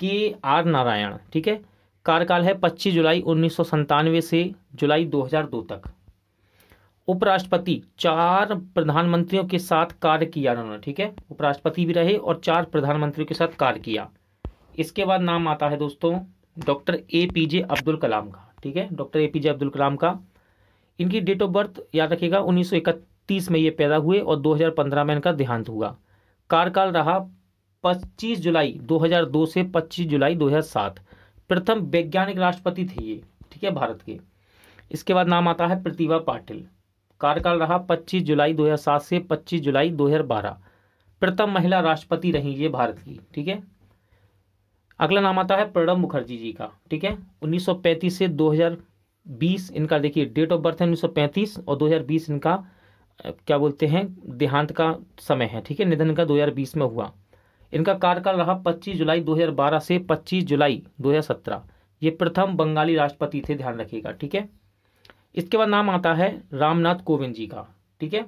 के आर नारायण ठीक है कार्यकाल है 25 जुलाई उन्नीस से जुलाई 2002 तक उपराष्ट्रपति चार प्रधानमंत्रियों के साथ कार्य किया उन्होंने ठीक है उपराष्ट्रपति भी रहे और चार प्रधानमंत्रियों के साथ कार्य किया इसके बाद नाम आता है दोस्तों doctor A P J Abdul Kalam का ठीक है doctor A P J Abdul Kalam का इनकी डेट ऑफ बर्थ याद रखिएगा 1931 में ये पैदा हुए और 2015 में इनका देहांत हुआ कार्यकाल रहा 25 जुलाई 2002 से 25 जुलाई 2007 प्रथम वैज्ञानिक राष्ट्रपति थे ये ठीक है भारत के इसके बाद नाम आता है प्रतिभा पाटिल कार्यकाल रहा 25 जुलाई 2007 से 25 जुलाई 2012 प्रथम महिला राष्ट्रपति रही ये भारत की ठीक है अगला नाम आता है प्रणब मुखर्जी जी का ठीक है 1935 से 2020 इनका देखिए डेट ऑफ बर्थ है 1935 और 2020 इनका क्या बोलते हैं देहांत का समय है ठीक है निधन का 2020 में हुआ इनका कार्यकाल रहा 25 जुलाई 2012 से 25 जुलाई 2017 ये प्रथम बंगाली राष्ट्रपति थे ध्यान रखिएगा ठीक है इसके बाद नाम आता है रामनाथ कोविंद जी का ठीक है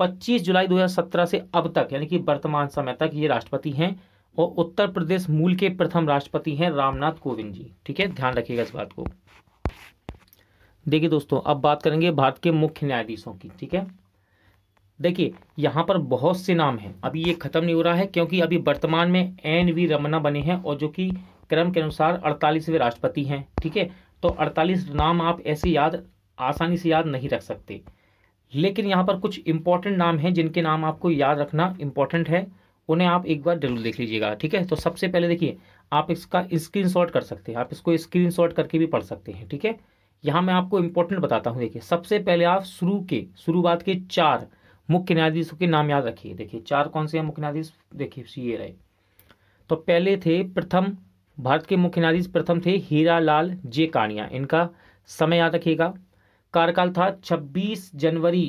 25 जुलाई 2017 से अब तक यानी कि वर्तमान समय तक ये राष्ट्रपति हैं और उत्तर प्रदेश मूल के प्रथम राष्ट्रपति हैं रामनाथ कोविंद जी ठीक है ध्यान रखिएगा इस बात को देखिए दोस्तों अब बात करेंगे भारत के मुख्य न्यायाधीशों की ठीक है देखिए यहाँ पर बहुत से नाम हैं अभी ये ख़त्म नहीं हो रहा है क्योंकि अभी वर्तमान में एन वी रमना बने हैं और जो कि क्रम के अनुसार अड़तालीसवें राष्ट्रपति हैं ठीक है तो अड़तालीस नाम आप ऐसे याद आसानी से याद नहीं रख सकते लेकिन यहाँ पर कुछ इंपॉर्टेंट नाम हैं जिनके नाम आपको याद रखना इंपॉर्टेंट है उन्हें आप एक बार जरूर देख लीजिएगा ठीक है तो सबसे पहले देखिए आप इसका स्क्रीनशॉट कर सकते हैं आप इसको स्क्रीनशॉट करके भी पढ़ सकते हैं ठीक है यहाँ मैं आपको इंपॉर्टेंट बताता हूँ देखिए सबसे पहले आप शुरू के शुरुआत के चार मुख्य न्यायाधीशों के नाम याद रखिए देखिए चार कौन से हैं मुख्य न्यायाधीश देखिए ये रहे तो पहले थे प्रथम भारत के मुख्य न्यायाधीश प्रथम थे हीरा लाल जे कानिया इनका समय याद रखिएगा कार्यकाल था 26 जनवरी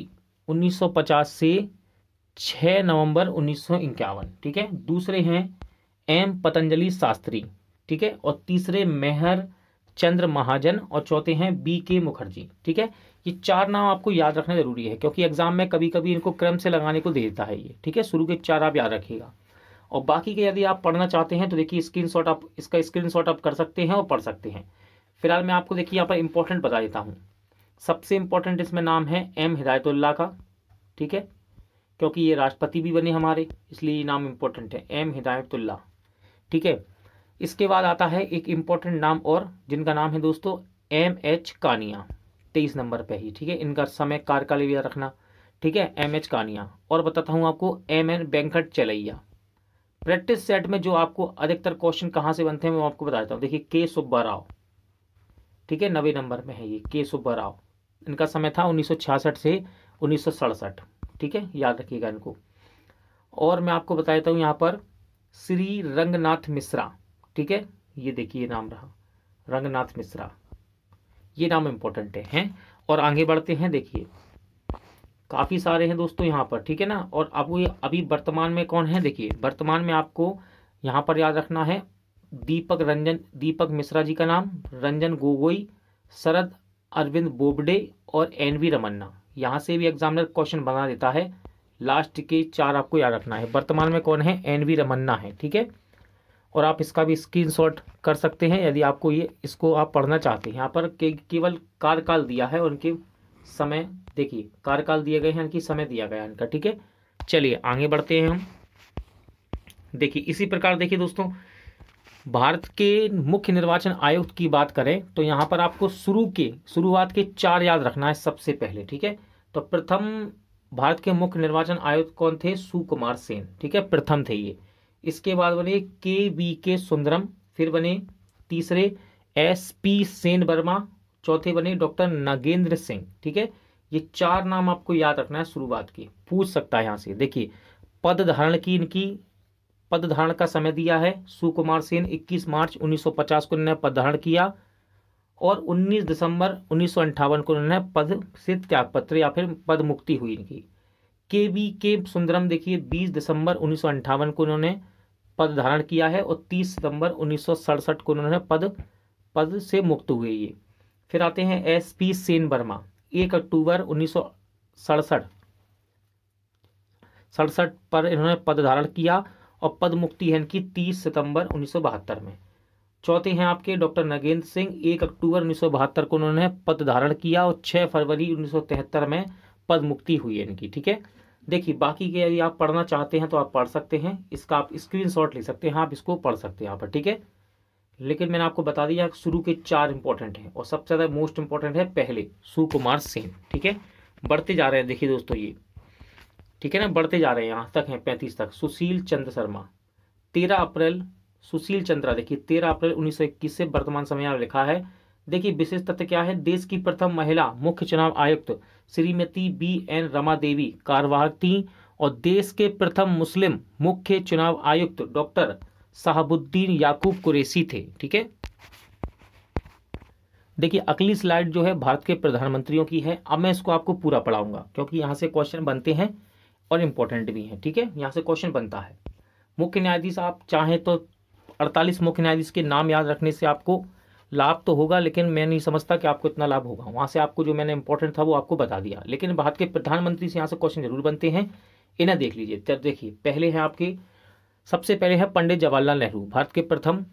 1950 से 6 नवंबर उन्नीस ठीक है दूसरे हैं एम पतंजलि शास्त्री ठीक है और तीसरे मेहर चंद्र महाजन और चौथे हैं बी के मुखर्जी ठीक है ये चार नाम आपको याद रखना जरूरी है क्योंकि एग्जाम में कभी कभी इनको क्रम से लगाने को दे देता है ये ठीक है शुरू के चार आप याद रखिएगा और बाकी के यदि आप पढ़ना चाहते हैं तो देखिए शॉट आप इसका शॉट आप कर सकते हैं और पढ़ सकते हैं फिलहाल मैं आपको देखिए यहाँ पर इम्पोर्टेंट बता देता हूँ सबसे इम्पोर्टेंट इसमें नाम है एम हिदायतुल्ला का ठीक है क्योंकि ये राष्ट्रपति भी बने हमारे इसलिए ये नाम इम्पोर्टेंट है एम हिदायतुल्ला ठीक है इसके बाद आता है एक इम्पोर्टेंट नाम और जिनका नाम है दोस्तों एम एच कानिया तेईस नंबर पे ही ठीक है इनका समय कार्यकाल भी रखना ठीक है एम एच कानिया और बताता हूँ आपको M N Venkatachaliah practice set में जो आपको अधिकतर क्वेश्चन कहाँ से बनते हैं मैं आपको बता देता हूँ देखिए के सुब्बा राव ठीक है नवे नंबर में है ये के सुब्बा राव इनका समय था उन्नीस से उन्नीस ठीक है याद रखिएगा इनको और मैं आपको बता देता हूँ यहाँ पर श्री रंगनाथ मिश्रा ठीक है ये देखिए नाम रहा रंगनाथ मिश्रा ये नाम इंपॉर्टेंट है हैं और आगे बढ़ते हैं देखिए काफ़ी सारे हैं दोस्तों यहाँ पर ठीक है ना और ये अभी वर्तमान में कौन है देखिए वर्तमान में आपको यहाँ पर याद रखना है दीपक रंजन दीपक मिश्रा जी का नाम रंजन गोगोई शरद अरविंद बोबडे और एन वी रमन्ना यहाँ से भी एग्जामिनर क्वेश्चन बना देता है लास्ट के चार आपको याद रखना है वर्तमान में कौन है एन वी रमन्ना है ठीक है और आप इसका भी शॉट कर सकते हैं यदि आपको ये इसको आप पढ़ना चाहते हैं यहाँ पर केवल कार्यकाल दिया है और उनके समय देखिए कार्यकाल दिए गए हैं इनकी समय दिया गया इनका ठीक है चलिए आगे बढ़ते हैं हम देखिए इसी प्रकार देखिए दोस्तों भारत के मुख्य निर्वाचन आयुक्त की बात करें तो यहाँ पर आपको शुरू के शुरुआत के चार याद रखना है सबसे पहले ठीक है तो प्रथम भारत के मुख्य निर्वाचन आयुक्त कौन थे सुकुमार सेन ठीक है प्रथम थे ये इसके बाद बने के वी के सुंदरम फिर बने तीसरे एस पी सेन वर्मा चौथे बने डॉक्टर नागेंद्र सिंह ठीक है ये चार नाम आपको याद रखना है शुरुआत की पूछ सकता है यहाँ से देखिए पद धारण की इनकी पद धारण का समय दिया है सुकुमार सेन 21 मार्च 1950 को इन्होंने पद धारण किया और 19 दिसंबर उन्नीस को इन्होंने पद से त्याग पत्र या फिर पद मुक्ति हुई इनकी के वी के सुंदरम देखिए 20 दिसंबर उन्नीस को इन्होंने पद धारण किया है और 30 सितंबर उन्नीस को इन्होंने पद पद से मुक्त हुए ये फिर आते हैं एस पी सेन वर्मा एक अक्टूबर उन्नीस सड़सठ सड़सठ पर इन्होंने पद धारण किया और पद मुक्ति है इनकी तीस सितंबर उन्नीस में चौथे हैं आपके डॉक्टर नगेंद्र सिंह एक अक्टूबर उन्नीस को उन्होंने पद धारण किया और 6 फरवरी उन्नीस में पद मुक्ति हुई है इनकी ठीक है देखिए बाकी के यदि आप पढ़ना चाहते हैं तो आप पढ़ सकते हैं इसका आप स्क्रीनशॉट ले सकते हैं आप इसको पढ़ सकते हैं यहाँ पर ठीक है लेकिन मैंने आपको बता दिया शुरू के चार इंपॉर्टेंट हैं और सबसे ज़्यादा मोस्ट इंपॉर्टेंट है पहले सुकुमार सिंह ठीक है बढ़ते जा रहे हैं देखिए दोस्तों ये ठीक है ना बढ़ते जा रहे हैं यहाँ तक हैं पैंतीस तक सुशील चंद्र शर्मा तेरह अप्रैल सुशील चंद्रा देखिए तेरह अप्रैल उन्नीस सौ इक्कीस से वर्तमान समय में लिखा है देखिए विशेष तथ्य क्या है देश की प्रथम महिला मुख्य चुनाव आयुक्त श्रीमती बी एन रमा देवी कार्यवाहक थी और देश के प्रथम मुस्लिम मुख्य चुनाव आयुक्त डॉक्टर साहबुद्दीन याकूब कुरेसी थे ठीक है देखिए अगली स्लाइड जो है भारत के प्रधानमंत्रियों की है अब मैं इसको आपको पूरा पढ़ाऊंगा क्योंकि यहां से क्वेश्चन बनते हैं और इंपॉर्टेंट भी हैं ठीक है यहां से क्वेश्चन बनता है मुख्य न्यायाधीश आप चाहें तो अड़तालीस मुख्य न्यायाधीश के नाम याद रखने से आपको लाभ तो होगा लेकिन मैं नहीं समझता कि आपको इतना लाभ होगा वहां से आपको जो मैंने इंपॉर्टेंट था वो आपको बता दिया लेकिन भारत के प्रधानमंत्री से यहाँ से क्वेश्चन जरूर बनते हैं इन्हें देख लीजिए देखिए पहले हैं आपके सबसे पहले है पंडित जवाहरलाल नेहरू भारत के प्रथम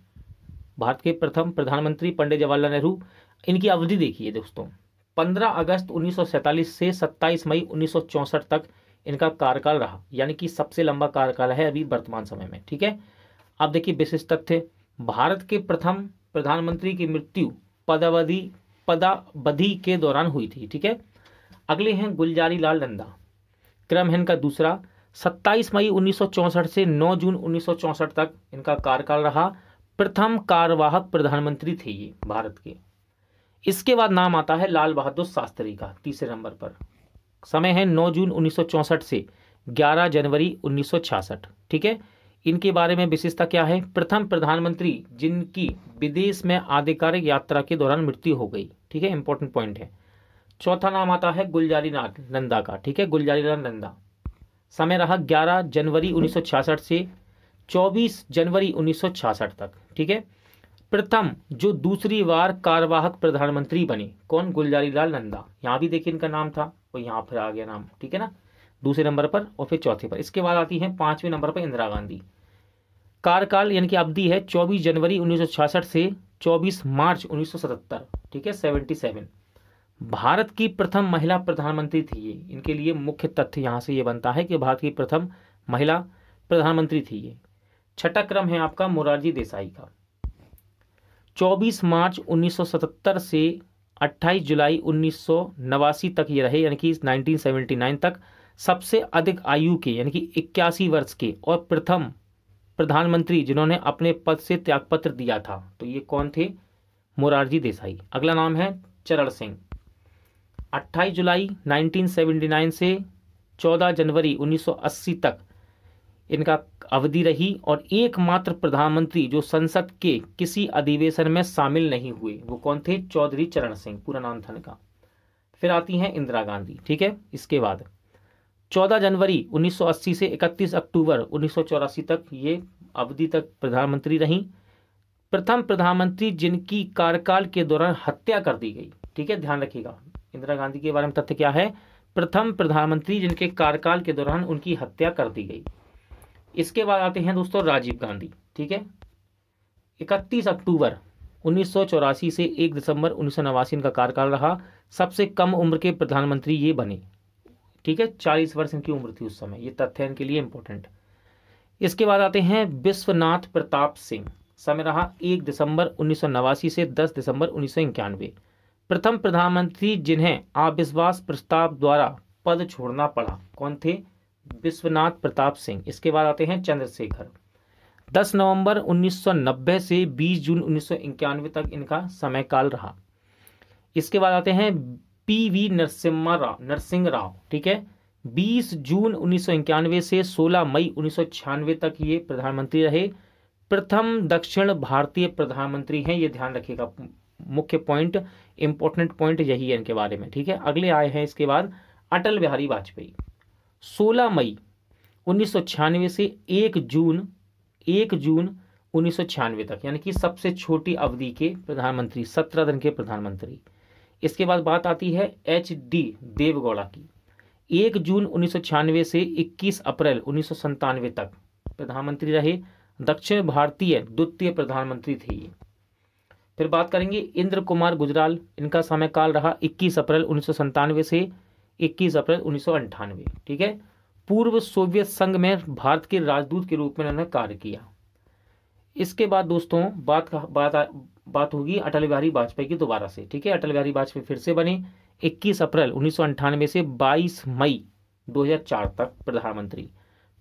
भारत के प्रथम प्रधानमंत्री पंडित जवाहरलाल नेहरू इनकी अवधि देखिए दोस्तों 15 अगस्त 1947 से 27 मई 1964 तक इनका कार्यकाल रहा यानी कि सबसे लंबा कार्यकाल है अभी वर्तमान समय में ठीक है अब देखिए विशेष तथ्य भारत के प्रथम प्रधानमंत्री की मृत्यु पदावधि पदावधि के दौरान हुई थी ठीक है अगले हैं गुलजारी लाल नंदा क्रम है इनका दूसरा 27 मई 1964 से 9 जून 1964 तक इनका कार्यकाल रहा प्रथम कार्यवाहक प्रधानमंत्री थे ये भारत के इसके बाद नाम आता है लाल बहादुर शास्त्री का तीसरे नंबर पर समय है 9 जून 1964 से 11 जनवरी 1966 ठीक है इनके बारे में विशेषता क्या है प्रथम प्रधानमंत्री जिनकी विदेश में आधिकारिक यात्रा के दौरान मृत्यु हो गई ठीक है इंपॉर्टेंट पॉइंट है चौथा नाम आता है गुलजारी नंदा का ठीक है गुलजारी नंदा समय रहा 11 जनवरी 1966 से 24 जनवरी 1966 तक ठीक है प्रथम जो दूसरी बार कार्यवाहक प्रधानमंत्री बने कौन गुलजारी लाल नंदा यहाँ भी देखिए इनका नाम था और यहाँ पर आ गया नाम ठीक है ना दूसरे नंबर पर और फिर चौथे पर इसके बाद आती है पांचवें नंबर पर इंदिरा गांधी कार्यकाल यानी कि अवधि है 24 जनवरी 1966 से 24 मार्च 1977 ठीक है 77 भारत की प्रथम महिला प्रधानमंत्री थी ये इनके लिए मुख्य तथ्य यहाँ से ये बनता है कि भारत की प्रथम महिला प्रधानमंत्री थी ये छठा क्रम है आपका मोरारजी देसाई का 24 मार्च 1977 से 28 जुलाई उन्नीस तक ये रहे यानी कि 1979 तक सबसे अधिक आयु के यानी कि इक्यासी वर्ष के और प्रथम प्रधानमंत्री जिन्होंने अपने पद से त्यागपत्र दिया था तो ये कौन थे मोरारजी देसाई अगला नाम है चरण सिंह 28 जुलाई 1979 से 14 जनवरी 1980 तक इनका अवधि रही और एकमात्र प्रधानमंत्री जो संसद के किसी अधिवेशन में शामिल नहीं हुए वो कौन थे चौधरी चरण सिंह पूरा नाम था इनका फिर आती हैं इंदिरा गांधी ठीक है इसके बाद 14 जनवरी 1980 से 31 अक्टूबर उन्नीस तक ये अवधि तक प्रधानमंत्री रहीं प्रथम प्रधानमंत्री जिनकी कार्यकाल के दौरान हत्या कर दी गई ठीक है ध्यान रखिएगा इंदिरा गांधी के बारे में तथ्य क्या है प्रथम प्रधानमंत्री जिनके कार्यकाल के दौरान उनकी हत्या कर दी गई इसके बाद आते हैं दोस्तों राजीव गांधी ठीक है इकतीस अक्टूबर उन्नीस से एक दिसंबर उन्नीस इनका कार्यकाल रहा सबसे कम उम्र के प्रधानमंत्री ये बने ठीक है चालीस वर्ष इनकी उम्र थी उस समय ये तथ्य इनके लिए इंपॉर्टेंट इसके बाद आते हैं विश्वनाथ प्रताप सिंह समय रहा एक दिसंबर उन्नीस से दस दिसंबर उन्नीस प्रथम प्रधानमंत्री जिन्हें अविश्वास प्रस्ताव द्वारा पद छोड़ना पड़ा कौन थे विश्वनाथ प्रताप सिंह इसके बाद आते हैं चंद्रशेखर 10 नवंबर 1990 से 20 जून उन्नीस तक इनका काल रहा इसके बाद आते हैं पी वी नरसिम्हा राव नरसिंह राव ठीक है 20 जून उन्नीस से 16 मई उन्नीस तक ये प्रधानमंत्री रहे प्रथम दक्षिण भारतीय प्रधानमंत्री हैं ये ध्यान रखिएगा मुख्य पॉइंट इंपॉर्टेंट पॉइंट यही है इनके बारे में ठीक है अगले आए हैं इसके बाद अटल बिहारी वाजपेयी 16 मई उन्नीस से 1 जून 1 जून उन्नीस तक यानी कि सबसे छोटी अवधि के प्रधानमंत्री सत्रह दिन के प्रधानमंत्री इसके बाद बात आती है एच डी देवगौड़ा की एक जून उन्नीस से 21 अप्रैल उन्नीस तक प्रधानमंत्री रहे दक्षिण भारतीय द्वितीय प्रधानमंत्री थे ये फिर बात करेंगे इंद्र कुमार गुजराल इनका समय काल रहा इक्कीस अप्रैल उन्नीस से इक्कीस अप्रैल उन्नीस ठीक है पूर्व सोवियत संघ में भारत के राजदूत के रूप में इन्होंने कार्य किया इसके बाद दोस्तों बात बात बात होगी अटल बिहारी वाजपेयी की दोबारा से ठीक है अटल बिहारी वाजपेयी फिर से बने 21 अप्रैल उन्नीस से 22 मई 2004 तक प्रधानमंत्री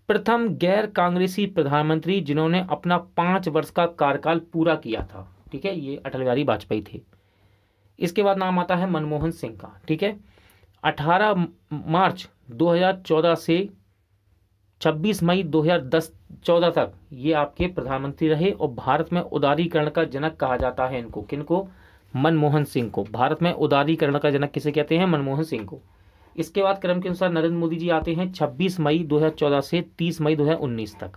प्रथम गैर कांग्रेसी प्रधानमंत्री जिन्होंने अपना पांच वर्ष का कार्यकाल पूरा किया था ठीक है ये अटल बिहारी वाजपेयी थे इसके बाद नाम आता है मनमोहन सिंह का ठीक है 18 मार्च 2014 से 26 मई 2010 14 तक ये आपके प्रधानमंत्री रहे और भारत में उदारीकरण का जनक कहा जाता है इनको किनको मनमोहन सिंह को भारत में उदारीकरण का जनक किसे कहते हैं मनमोहन सिंह को इसके बाद क्रम के अनुसार नरेंद्र मोदी जी आते हैं 26 मई 2014 से 30 मई 2019 तक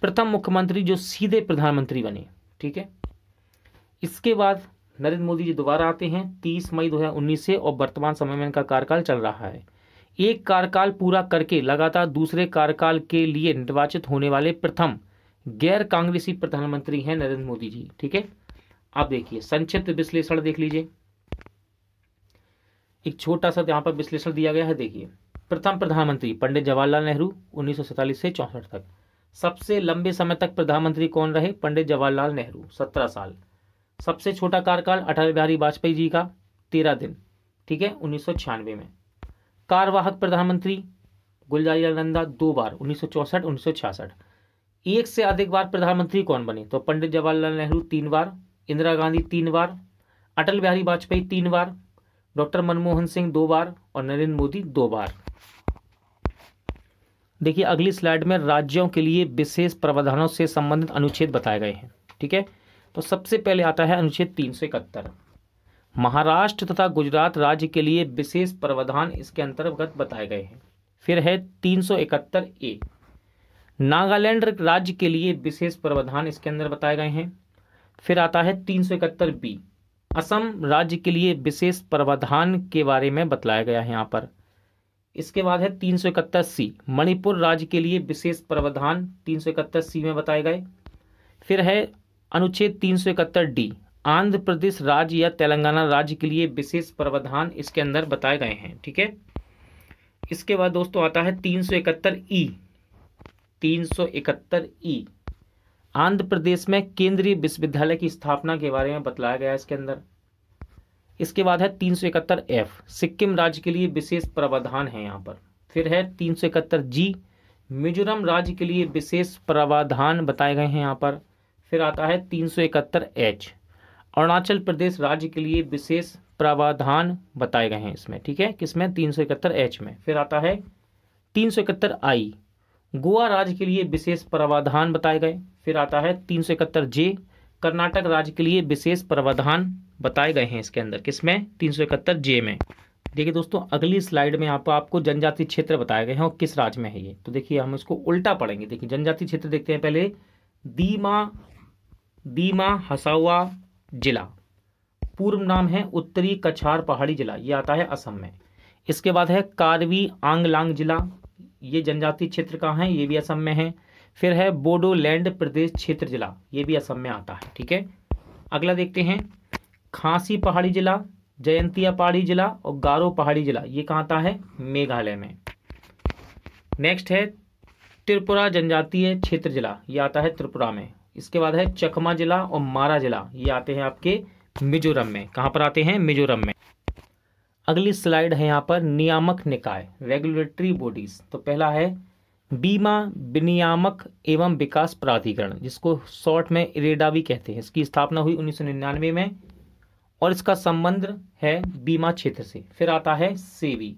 प्रथम मुख्यमंत्री जो सीधे प्रधानमंत्री बने ठीक है इसके बाद नरेंद्र मोदी जी दोबारा आते हैं तीस मई 2019 से और वर्तमान समय में इनका कार्यकाल चल रहा है एक कार्यकाल पूरा करके लगातार दूसरे कार्यकाल के लिए निर्वाचित होने वाले प्रथम गैर कांग्रेसी प्रधानमंत्री हैं नरेंद्र मोदी जी ठीक है आप देखिए संक्षिप्त विश्लेषण देख लीजिए एक छोटा सा यहाँ पर विश्लेषण दिया गया है देखिए प्रथम प्रधानमंत्री पंडित जवाहरलाल नेहरू उन्नीस से चौंसठ तक सबसे लंबे समय तक प्रधानमंत्री कौन रहे पंडित जवाहरलाल नेहरू सत्रह साल सबसे छोटा कार्यकाल अटल बिहारी वाजपेयी जी का तेरह दिन ठीक है उन्नीस में कार्यवाहक प्रधानमंत्री गुलजारीलाल नंदा दो बार उन्नीस सौ उन्नीस सौ छियासठ एक से अधिक बार प्रधानमंत्री कौन बने तो पंडित जवाहरलाल नेहरू तीन बार इंदिरा गांधी तीन बार अटल बिहारी वाजपेयी तीन बार डॉक्टर मनमोहन सिंह दो बार और नरेंद्र मोदी दो बार देखिए अगली स्लाइड में राज्यों के लिए विशेष प्रावधानों से संबंधित अनुच्छेद बताए गए हैं ठीक है तो सबसे पहले आता है अनुच्छेद तीन सौ इकहत्तर महाराष्ट्र तथा गुजरात राज्य के लिए विशेष प्रावधान इसके अंतर्गत बताए गए हैं फिर है तीन सौ इकहत्तर ए नागालैंड राज्य के लिए विशेष प्रावधान इसके अंदर बताए गए हैं फिर आता है तीन सौ इकहत्तर बी असम राज्य के लिए विशेष प्रावधान के बारे में बतलाया गया है यहाँ पर इसके बाद है तीन सौ इकहत्तर सी मणिपुर राज्य के लिए विशेष प्रावधान तीन सौ इकहत्तर सी में बताए गए फिर है अनुच्छेद तीन सौ इकहत्तर डी आंध्र प्रदेश राज्य या तेलंगाना राज्य के लिए विशेष प्रावधान इसके अंदर बताए गए हैं ठीक है इसके बाद दोस्तों आता है तीन सौ इकहत्तर ई तीन सौ इकहत्तर ई आंध्र प्रदेश में केंद्रीय विश्वविद्यालय की स्थापना के बारे में बतलाया गया है इसके अंदर इसके बाद है तीन सौ इकहत्तर एफ सिक्किम राज्य के लिए विशेष प्रावधान है यहाँ पर फिर है तीन सौ इकहत्तर जी मिजोरम राज्य के लिए विशेष प्रावधान बताए गए हैं यहाँ पर फिर आता है तीन सौ इकहत्तर एच अरुणाचल प्रदेश राज्य के लिए विशेष प्रावधान बताए गए हैं इसमें ठीक है किसमें तीन सौ इकहत्तर एच में फिर आता है तीन सौ इकहत्तर आई गोवा राज्य के लिए विशेष प्रावधान बताए गए फिर आता है तीन सौ इकहत्तर जे कर्नाटक राज्य के लिए विशेष प्रावधान बताए गए हैं इसके अंदर किसमें तीन सौ इकहत्तर जे में देखिए दोस्तों अगली स्लाइड में यहाँ पर आपको जनजाति क्षेत्र बताए गए हैं और किस राज्य में है ये तो देखिए हम इसको उल्टा पढ़ेंगे देखिए जनजाति क्षेत्र देखते हैं पहले दीमा बीमा हसावा जिला पूर्व नाम है उत्तरी कछार पहाड़ी जिला ये आता है असम में इसके बाद है कार्वी आंगलांग जिला ये जनजाति क्षेत्र का है ये भी असम में है फिर है बोडोलैंड प्रदेश क्षेत्र जिला ये भी असम में आता है ठीक है अगला देखते हैं खांसी पहाड़ी जिला जयंतिया पहाड़ी जिला और गारो पहाड़ी जिला ये कहाँ आता है मेघालय में नेक्स्ट है त्रिपुरा जनजातीय क्षेत्र जिला ये आता है त्रिपुरा में इसके बाद है चकमा जिला और मारा जिला ये आते हैं आपके मिजोरम में कहाँ पर आते हैं मिजोरम में अगली स्लाइड है यहाँ पर नियामक निकाय रेगुलेटरी बॉडीज तो पहला है बीमा विनियामक एवं विकास प्राधिकरण जिसको शॉर्ट में इरेडा भी कहते हैं इसकी स्थापना हुई 1999 में और इसका संबंध है बीमा क्षेत्र से फिर आता है सेवी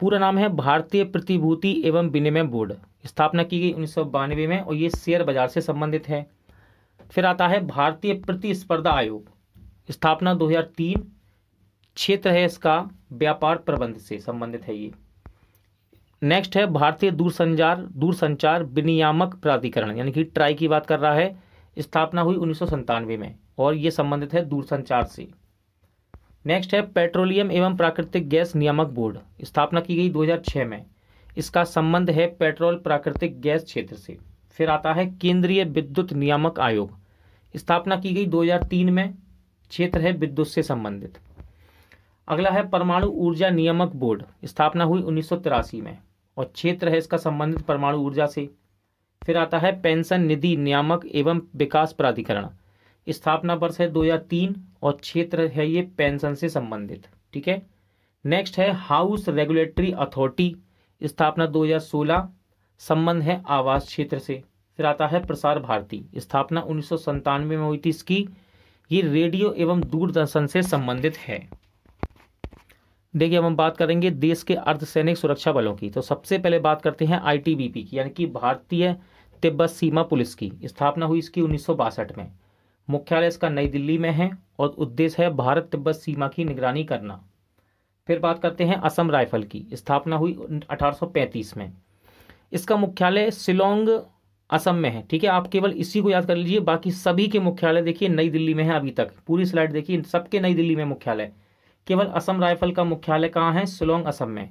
पूरा नाम है भारतीय प्रतिभूति एवं विनिमय बोर्ड स्थापना की गई उन्नीस में और ये शेयर बाजार से संबंधित है फिर आता है भारतीय प्रतिस्पर्धा आयोग स्थापना 2003 क्षेत्र है इसका व्यापार प्रबंध से संबंधित है ये नेक्स्ट है भारतीय दूरसंचार दूरसंचार विनियामक प्राधिकरण यानी कि ट्राई की बात कर रहा है स्थापना हुई उन्नीस में और ये संबंधित है दूरसंचार से नेक्स्ट है पेट्रोलियम एवं प्राकृतिक गैस नियामक बोर्ड स्थापना की गई 2006 में इसका संबंध है पेट्रोल प्राकृतिक गैस क्षेत्र से फिर आता है केंद्रीय विद्युत नियामक आयोग स्थापना की गई 2003 में क्षेत्र है विद्युत से संबंधित अगला है परमाणु ऊर्जा नियामक बोर्ड स्थापना हुई उन्नीस में और क्षेत्र है इसका संबंधित परमाणु ऊर्जा से फिर आता है पेंशन निधि नियामक एवं विकास प्राधिकरण स्थापना वर्ष है 2003 और क्षेत्र है ये पेंशन से संबंधित ठीक है नेक्स्ट है हाउस रेगुलेटरी अथॉरिटी स्थापना 2016 संबंध है आवास क्षेत्र से फिर आता है प्रसार भारती स्थापना उन्नीस में हुई थी इसकी ये रेडियो एवं दूरदर्शन से संबंधित है देखिए अब हम बात करेंगे देश के अर्धसैनिक सुरक्षा बलों की तो सबसे पहले बात करते हैं आईटीबीपी की यानी कि भारतीय तिब्बत सीमा पुलिस की स्थापना हुई इसकी उन्नीस में मुख्यालय इसका नई दिल्ली में है और उद्देश्य है भारत तिब्बत सीमा की निगरानी करना फिर बात करते हैं असम राइफल की स्थापना हुई 1835 में इसका मुख्यालय सिलोंग असम में है ठीक है आप केवल इसी को याद कर लीजिए बाकी सभी के मुख्यालय देखिए नई दिल्ली में है अभी तक पूरी स्लाइड देखिए सबके नई दिल्ली में मुख्यालय केवल असम राइफल का मुख्यालय कहाँ है सिलोंग असम में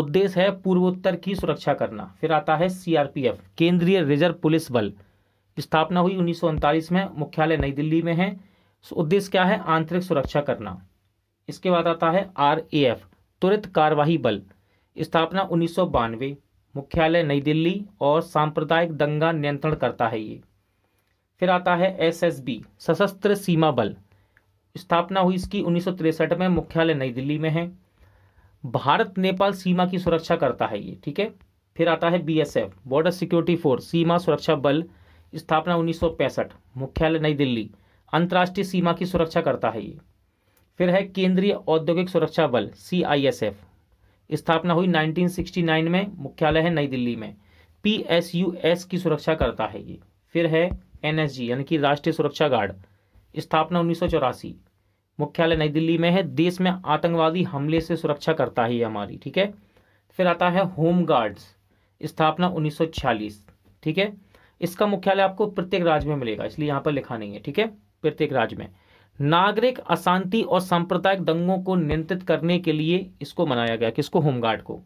उद्देश्य है पूर्वोत्तर की सुरक्षा करना फिर आता है सीआरपीएफ केंद्रीय रिजर्व पुलिस बल स्थापना हुई उन्नीस में मुख्यालय नई दिल्ली में है उद्देश्य क्या है आंतरिक सुरक्षा करना इसके बाद आता है आर ए एफ त्वरित कार्यवाही बल स्थापना उन्नीस मुख्यालय नई दिल्ली और सांप्रदायिक दंगा नियंत्रण करता है ये फिर आता है एसएसबी सशस्त्र सीमा बल स्थापना हुई इसकी उन्नीस में मुख्यालय नई दिल्ली में है भारत नेपाल सीमा की सुरक्षा करता है ये ठीक है फिर आता है बीएसएफ बॉर्डर सिक्योरिटी फोर्स सीमा सुरक्षा बल स्थापना उन्नीस मुख्यालय नई दिल्ली अंतर्राष्ट्रीय सीमा की सुरक्षा करता है ये फिर है केंद्रीय औद्योगिक सुरक्षा बल सीआईएसएफ स्थापना हुई 1969 में मुख्यालय है नई दिल्ली में पीएसयूएस की सुरक्षा करता है ये फिर है एनएसजी यानी कि राष्ट्रीय सुरक्षा गार्ड स्थापना उन्नीस मुख्यालय नई दिल्ली में है देश में आतंकवादी हमले से सुरक्षा करता है ये हमारी ठीक है फिर आता है होम गार्ड्स स्थापना उन्नीस ठीक है इसका मुख्यालय आपको प्रत्येक राज्य में मिलेगा इसलिए यहाँ पर लिखा नहीं है ठीक है प्रत्येक राज्य में नागरिक अशांति और सांप्रदायिक दंगों को नियंत्रित करने के लिए इसको मनाया गया किसको होमगार्ड को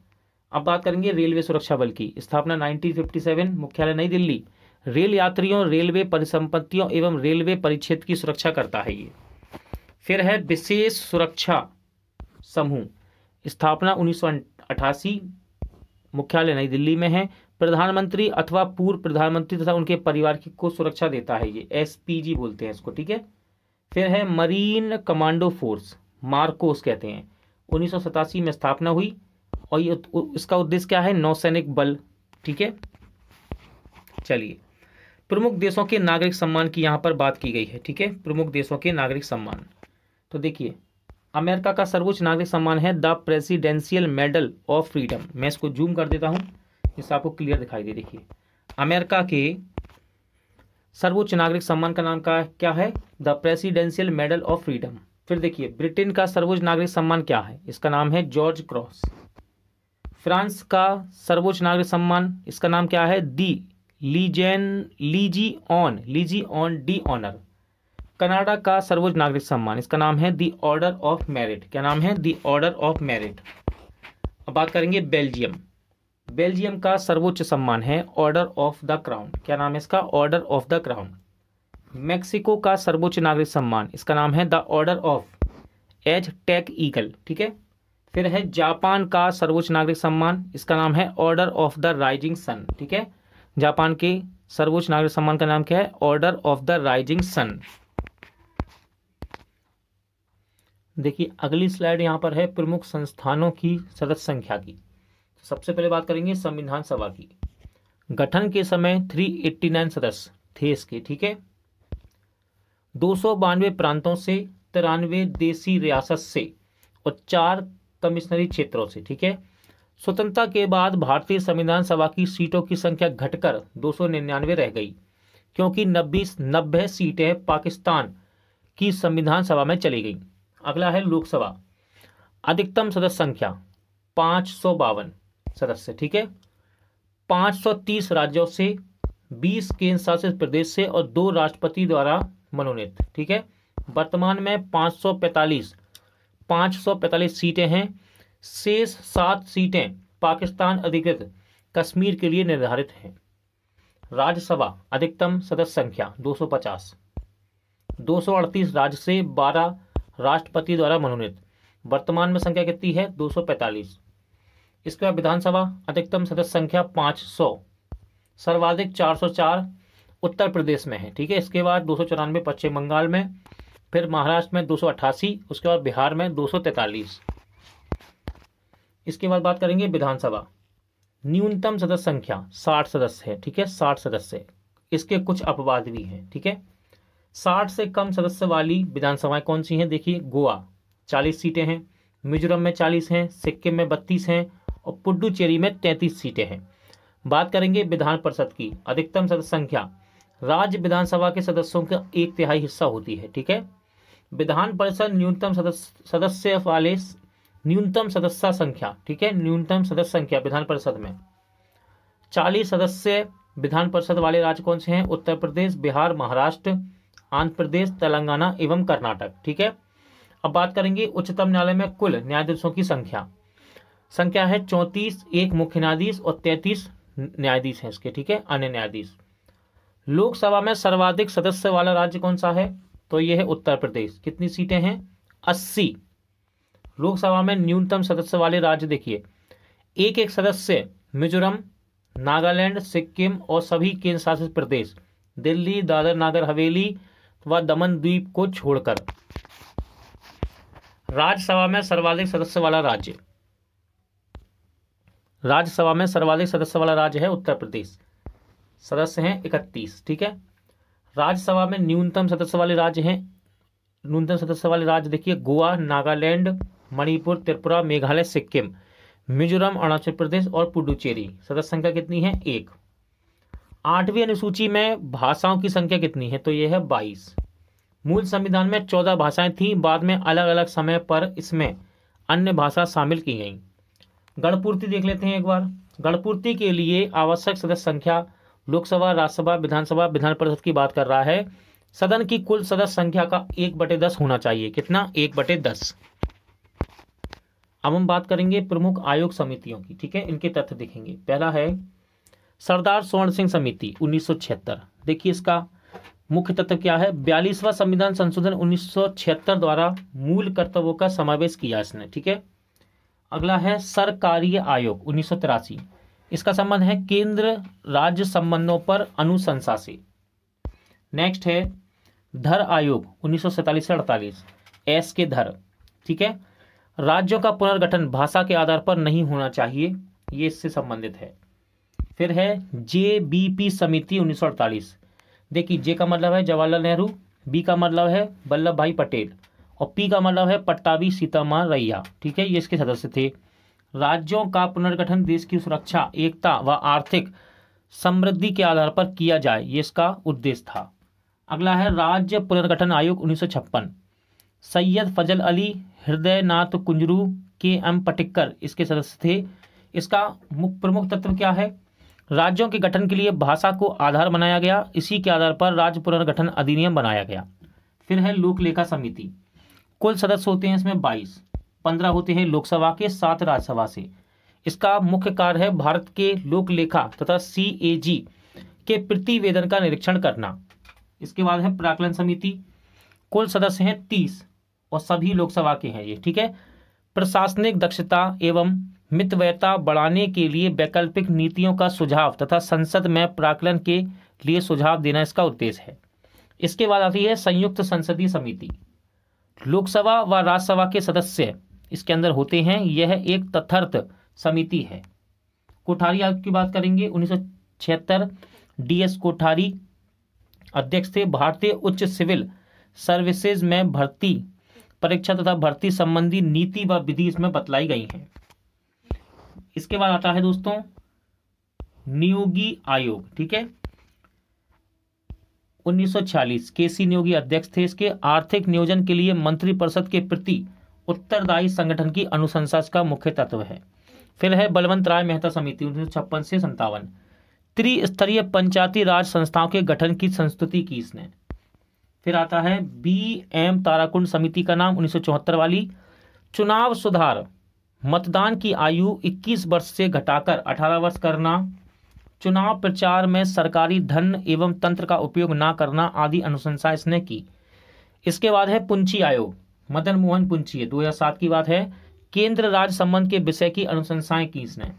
अब बात करेंगे रेलवे सुरक्षा बल की स्थापना 1957 मुख्यालय नई दिल्ली रेल यात्रियों रेलवे परिसंपत्तियों एवं रेलवे परिक्षेत्र की सुरक्षा करता है ये फिर है विशेष सुरक्षा समूह स्थापना उन्नीस मुख्यालय नई दिल्ली में है प्रधानमंत्री अथवा पूर्व प्रधानमंत्री तथा उनके परिवार की को सुरक्षा देता है ये एसपीजी बोलते हैं इसको ठीक है फिर है मरीन कमांडो फोर्स मार्कोस कहते हैं उन्नीस में स्थापना हुई और ये इसका उद्देश्य क्या है नौसैनिक बल ठीक है चलिए प्रमुख देशों के नागरिक सम्मान की यहाँ पर बात की गई है ठीक है प्रमुख देशों के नागरिक सम्मान तो देखिए अमेरिका का सर्वोच्च नागरिक सम्मान है the presidential medal of freedom मैं इसको जूम कर देता हूँ जिससे आपको क्लियर दिखाई दे देखिए अमेरिका के सर्वोच्च नागरिक सम्मान का नाम का क्या है the presidential medal of freedom फिर देखिए ब्रिटेन का सर्वोच्च नागरिक सम्मान क्या है इसका नाम है जॉर्ज क्रॉस फ्रांस का सर्वोच्च नागरिक सम्मान इसका नाम क्या है दी लीजेन लीजी ऑन लीजी ऑन डी ऑनर कनाडा का सर्वोच्च नागरिक सम्मान इसका नाम है दी ऑर्डर ऑफ मेरिट क्या नाम है दी ऑर्डर ऑफ मेरिट अब बात करेंगे बेल्जियम बेल्जियम का सर्वोच्च सम्मान है ऑर्डर ऑफ द क्राउन क्या नाम है इसका order of the crown Mexico का सर्वोच्च नागरिक सम्मान इसका नाम है the order of Aztec eagle ठीक है फिर है जापान का सर्वोच्च नागरिक सम्मान इसका नाम है order of the rising sun ठीक है जापान के सर्वोच्च नागरिक सम्मान का नाम क्या है order of the rising sun देखिए अगली स्लाइड यहाँ पर है प्रमुख संस्थानों की सदस्य संख्या की सबसे पहले बात करेंगे संविधान सभा की गठन के समय 389 सदस्य थे इसके ठीक है दो प्रांतों से तिरानवे देशी रियासत से और चार कमिश्नरी क्षेत्रों से ठीक है स्वतंत्रता के बाद भारतीय संविधान सभा की सीटों की संख्या घटकर 299 रह गई क्योंकि नब्बे नब्बे सीटें पाकिस्तान की संविधान सभा में चली गई अगला है लोकसभा अधिकतम सदस्य संख्या पाँच सौ बावन सदस्य ठीक है 530 राज्यों से 20 केंद्र शासित प्रदेश से और दो राष्ट्रपति द्वारा मनोनीत ठीक है वर्तमान में 545 545 सीटें हैं शेष सात सीटें पाकिस्तान अधिकृत कश्मीर के लिए निर्धारित हैं राज्यसभा अधिकतम सदस्य संख्या 250 238 राज्य से 12 राष्ट्रपति द्वारा मनोनीत वर्तमान में संख्या कितनी है 245 इसके बाद विधानसभा अधिकतम सदस्य संख्या पाँच सौ सर्वाधिक चार सौ चार उत्तर प्रदेश में है ठीक है इसके बाद दो सौ चौरानवे पश्चिम बंगाल में फिर महाराष्ट्र में दो सौ अट्ठासी उसके बाद बिहार में दो सौ तैंतालीस इसके बाद बात करेंगे विधानसभा न्यूनतम सदस्य संख्या साठ सदस्य है ठीक है साठ सदस्य इसके कुछ अपवाद भी हैं ठीक है साठ से कम सदस्य वाली विधानसभाएं कौन सी हैं देखिए गोवा चालीस सीटें हैं मिजोरम में चालीस हैं सिक्किम में बत्तीस हैं और पुडुचेरी में तैंतीस सीटें हैं बात करेंगे विधान परिषद की अधिकतम सदस्य संख्या राज्य विधानसभा के सदस्यों का एक तिहाई हिस्सा होती है ठीक है विधान परिषद न्यूनतम सदस्य सदस्य वाले न्यूनतम सदस्य संख्या ठीक है न्यूनतम सदस्य संख्या विधान परिषद में चालीस सदस्य विधान परिषद वाले राज्य कौन से हैं उत्तर प्रदेश बिहार महाराष्ट्र आंध्र प्रदेश तेलंगाना एवं कर्नाटक ठीक है अब बात करेंगे उच्चतम न्यायालय में कुल न्यायाधीशों की संख्या संख्या है चौंतीस एक मुख्य न्यायाधीश और तैतीस न्यायाधीश हैं इसके ठीक है अन्य न्यायाधीश लोकसभा में सर्वाधिक सदस्य वाला राज्य कौन सा है तो यह है उत्तर प्रदेश कितनी सीटें हैं अस्सी लोकसभा में न्यूनतम सदस्य वाले राज्य देखिए एक एक सदस्य मिजोरम नागालैंड सिक्किम और सभी केंद्र शासित प्रदेश दिल्ली दादर नागर हवेली व दमन द्वीप को छोड़कर राज्यसभा में सर्वाधिक सदस्य वाला राज्य राज्यसभा में सर्वाधिक सदस्य वाला राज्य है उत्तर प्रदेश सदस्य हैं इकतीस ठीक है राज्यसभा में न्यूनतम सदस्य वाले राज्य हैं न्यूनतम सदस्य वाले राज्य देखिए गोवा नागालैंड मणिपुर त्रिपुरा मेघालय सिक्किम मिजोरम अरुणाचल प्रदेश और पुडुचेरी सदस्य संख्या कितनी है एक आठवीं अनुसूची में भाषाओं की संख्या कितनी है तो यह है बाईस मूल संविधान में चौदह भाषाएं थीं बाद में अलग अलग समय पर इसमें अन्य भाषा शामिल की गई गणपूर्ति देख लेते हैं एक बार गणपूर्ति के लिए आवश्यक सदस्य संख्या लोकसभा राज्यसभा विधानसभा विधान परिषद की बात कर रहा है सदन की कुल सदस्य संख्या का एक बटे दस होना चाहिए कितना एक बटे दस अब हम बात करेंगे प्रमुख आयोग समितियों की ठीक है इनके तथ्य देखेंगे पहला है सरदार स्वर्ण सिंह समिति उन्नीस देखिए इसका मुख्य तत्व क्या है बयालीसवा संविधान संशोधन उन्नीस द्वारा मूल कर्तव्यों का समावेश किया इसने ठीक है अगला है सरकारी आयोग उन्नीस इसका संबंध है केंद्र राज्य संबंधों पर अनुशंसा से नेक्स्ट है धर आयोग उन्नीस सौ सैतालीस से अड़तालीस एस के धर ठीक है राज्यों का पुनर्गठन भाषा के आधार पर नहीं होना चाहिए ये इससे संबंधित है फिर है जे बी पी समिति उन्नीस देखिए जे का मतलब है जवाहरलाल नेहरू बी का मतलब है वल्लभ भाई पटेल और पी का मतलब है पट्टावी सीतामा रैया ठीक है ये इसके सदस्य थे राज्यों का पुनर्गठन देश की सुरक्षा एकता व आर्थिक समृद्धि के आधार पर किया जाए ये इसका उद्देश्य था अगला है राज्य पुनर्गठन आयोग उन्नीस सैयद फजल अली हृदय नाथ कुंजरू के एम पटिक्कर इसके सदस्य थे इसका मुख्य प्रमुख तत्व क्या है राज्यों के गठन के लिए भाषा को आधार बनाया गया इसी के आधार पर राज्य पुनर्गठन अधिनियम बनाया गया फिर है लोक लेखा समिति कुल सदस्य होते हैं इसमें बाईस पंद्रह होते हैं लोकसभा के सात राज्यसभा से इसका मुख्य कार्य है भारत के लोक लेखा तथा सी ए जी के प्रतिवेदन का निरीक्षण करना इसके बाद है प्राकलन समिति कुल सदस्य हैं तीस और सभी लोकसभा के हैं ये ठीक है प्रशासनिक दक्षता एवं मितव्यता बढ़ाने के लिए वैकल्पिक नीतियों का सुझाव तथा संसद में प्राकलन के लिए सुझाव देना इसका उद्देश्य है इसके बाद आती है संयुक्त संसदीय समिति लोकसभा व राज्यसभा के सदस्य इसके अंदर होते हैं यह एक तथर्थ समिति है कोठारी आयोग की बात करेंगे उन्नीस डीएस कोठारी अध्यक्ष थे भारतीय उच्च सिविल सर्विसेज में भर्ती परीक्षा तथा भर्ती संबंधी नीति व विधि इसमें बतलाई गई है इसके बाद आता है दोस्तों नियोगी आयोग ठीक है 1940 केसी नियोगी अध्यक्ष थे इसके आर्थिक नियोजन के लिए मंत्रिपरिषद के प्रति उत्तरदायी संगठन की अनुशंसा का मुख्य तत्व है फिर है बलवंत राय मेहता समिति उन्नीस से संतावन त्रिस्तरीय पंचायती राज संस्थाओं के गठन की संस्तुति की इसने फिर आता है बी एम ताराकुंड समिति का नाम उन्नीस वाली चुनाव सुधार मतदान की आयु 21 वर्ष से घटाकर 18 वर्ष करना चुनाव प्रचार में सरकारी धन एवं तंत्र का उपयोग ना करना आदि अनुशंसा इसने की इसके बाद है पुंची आयोग मदन मोहन पुंची दो हजार सात की बात है केंद्र राज्य संबंध के विषय की अनुशंसाएं की इसने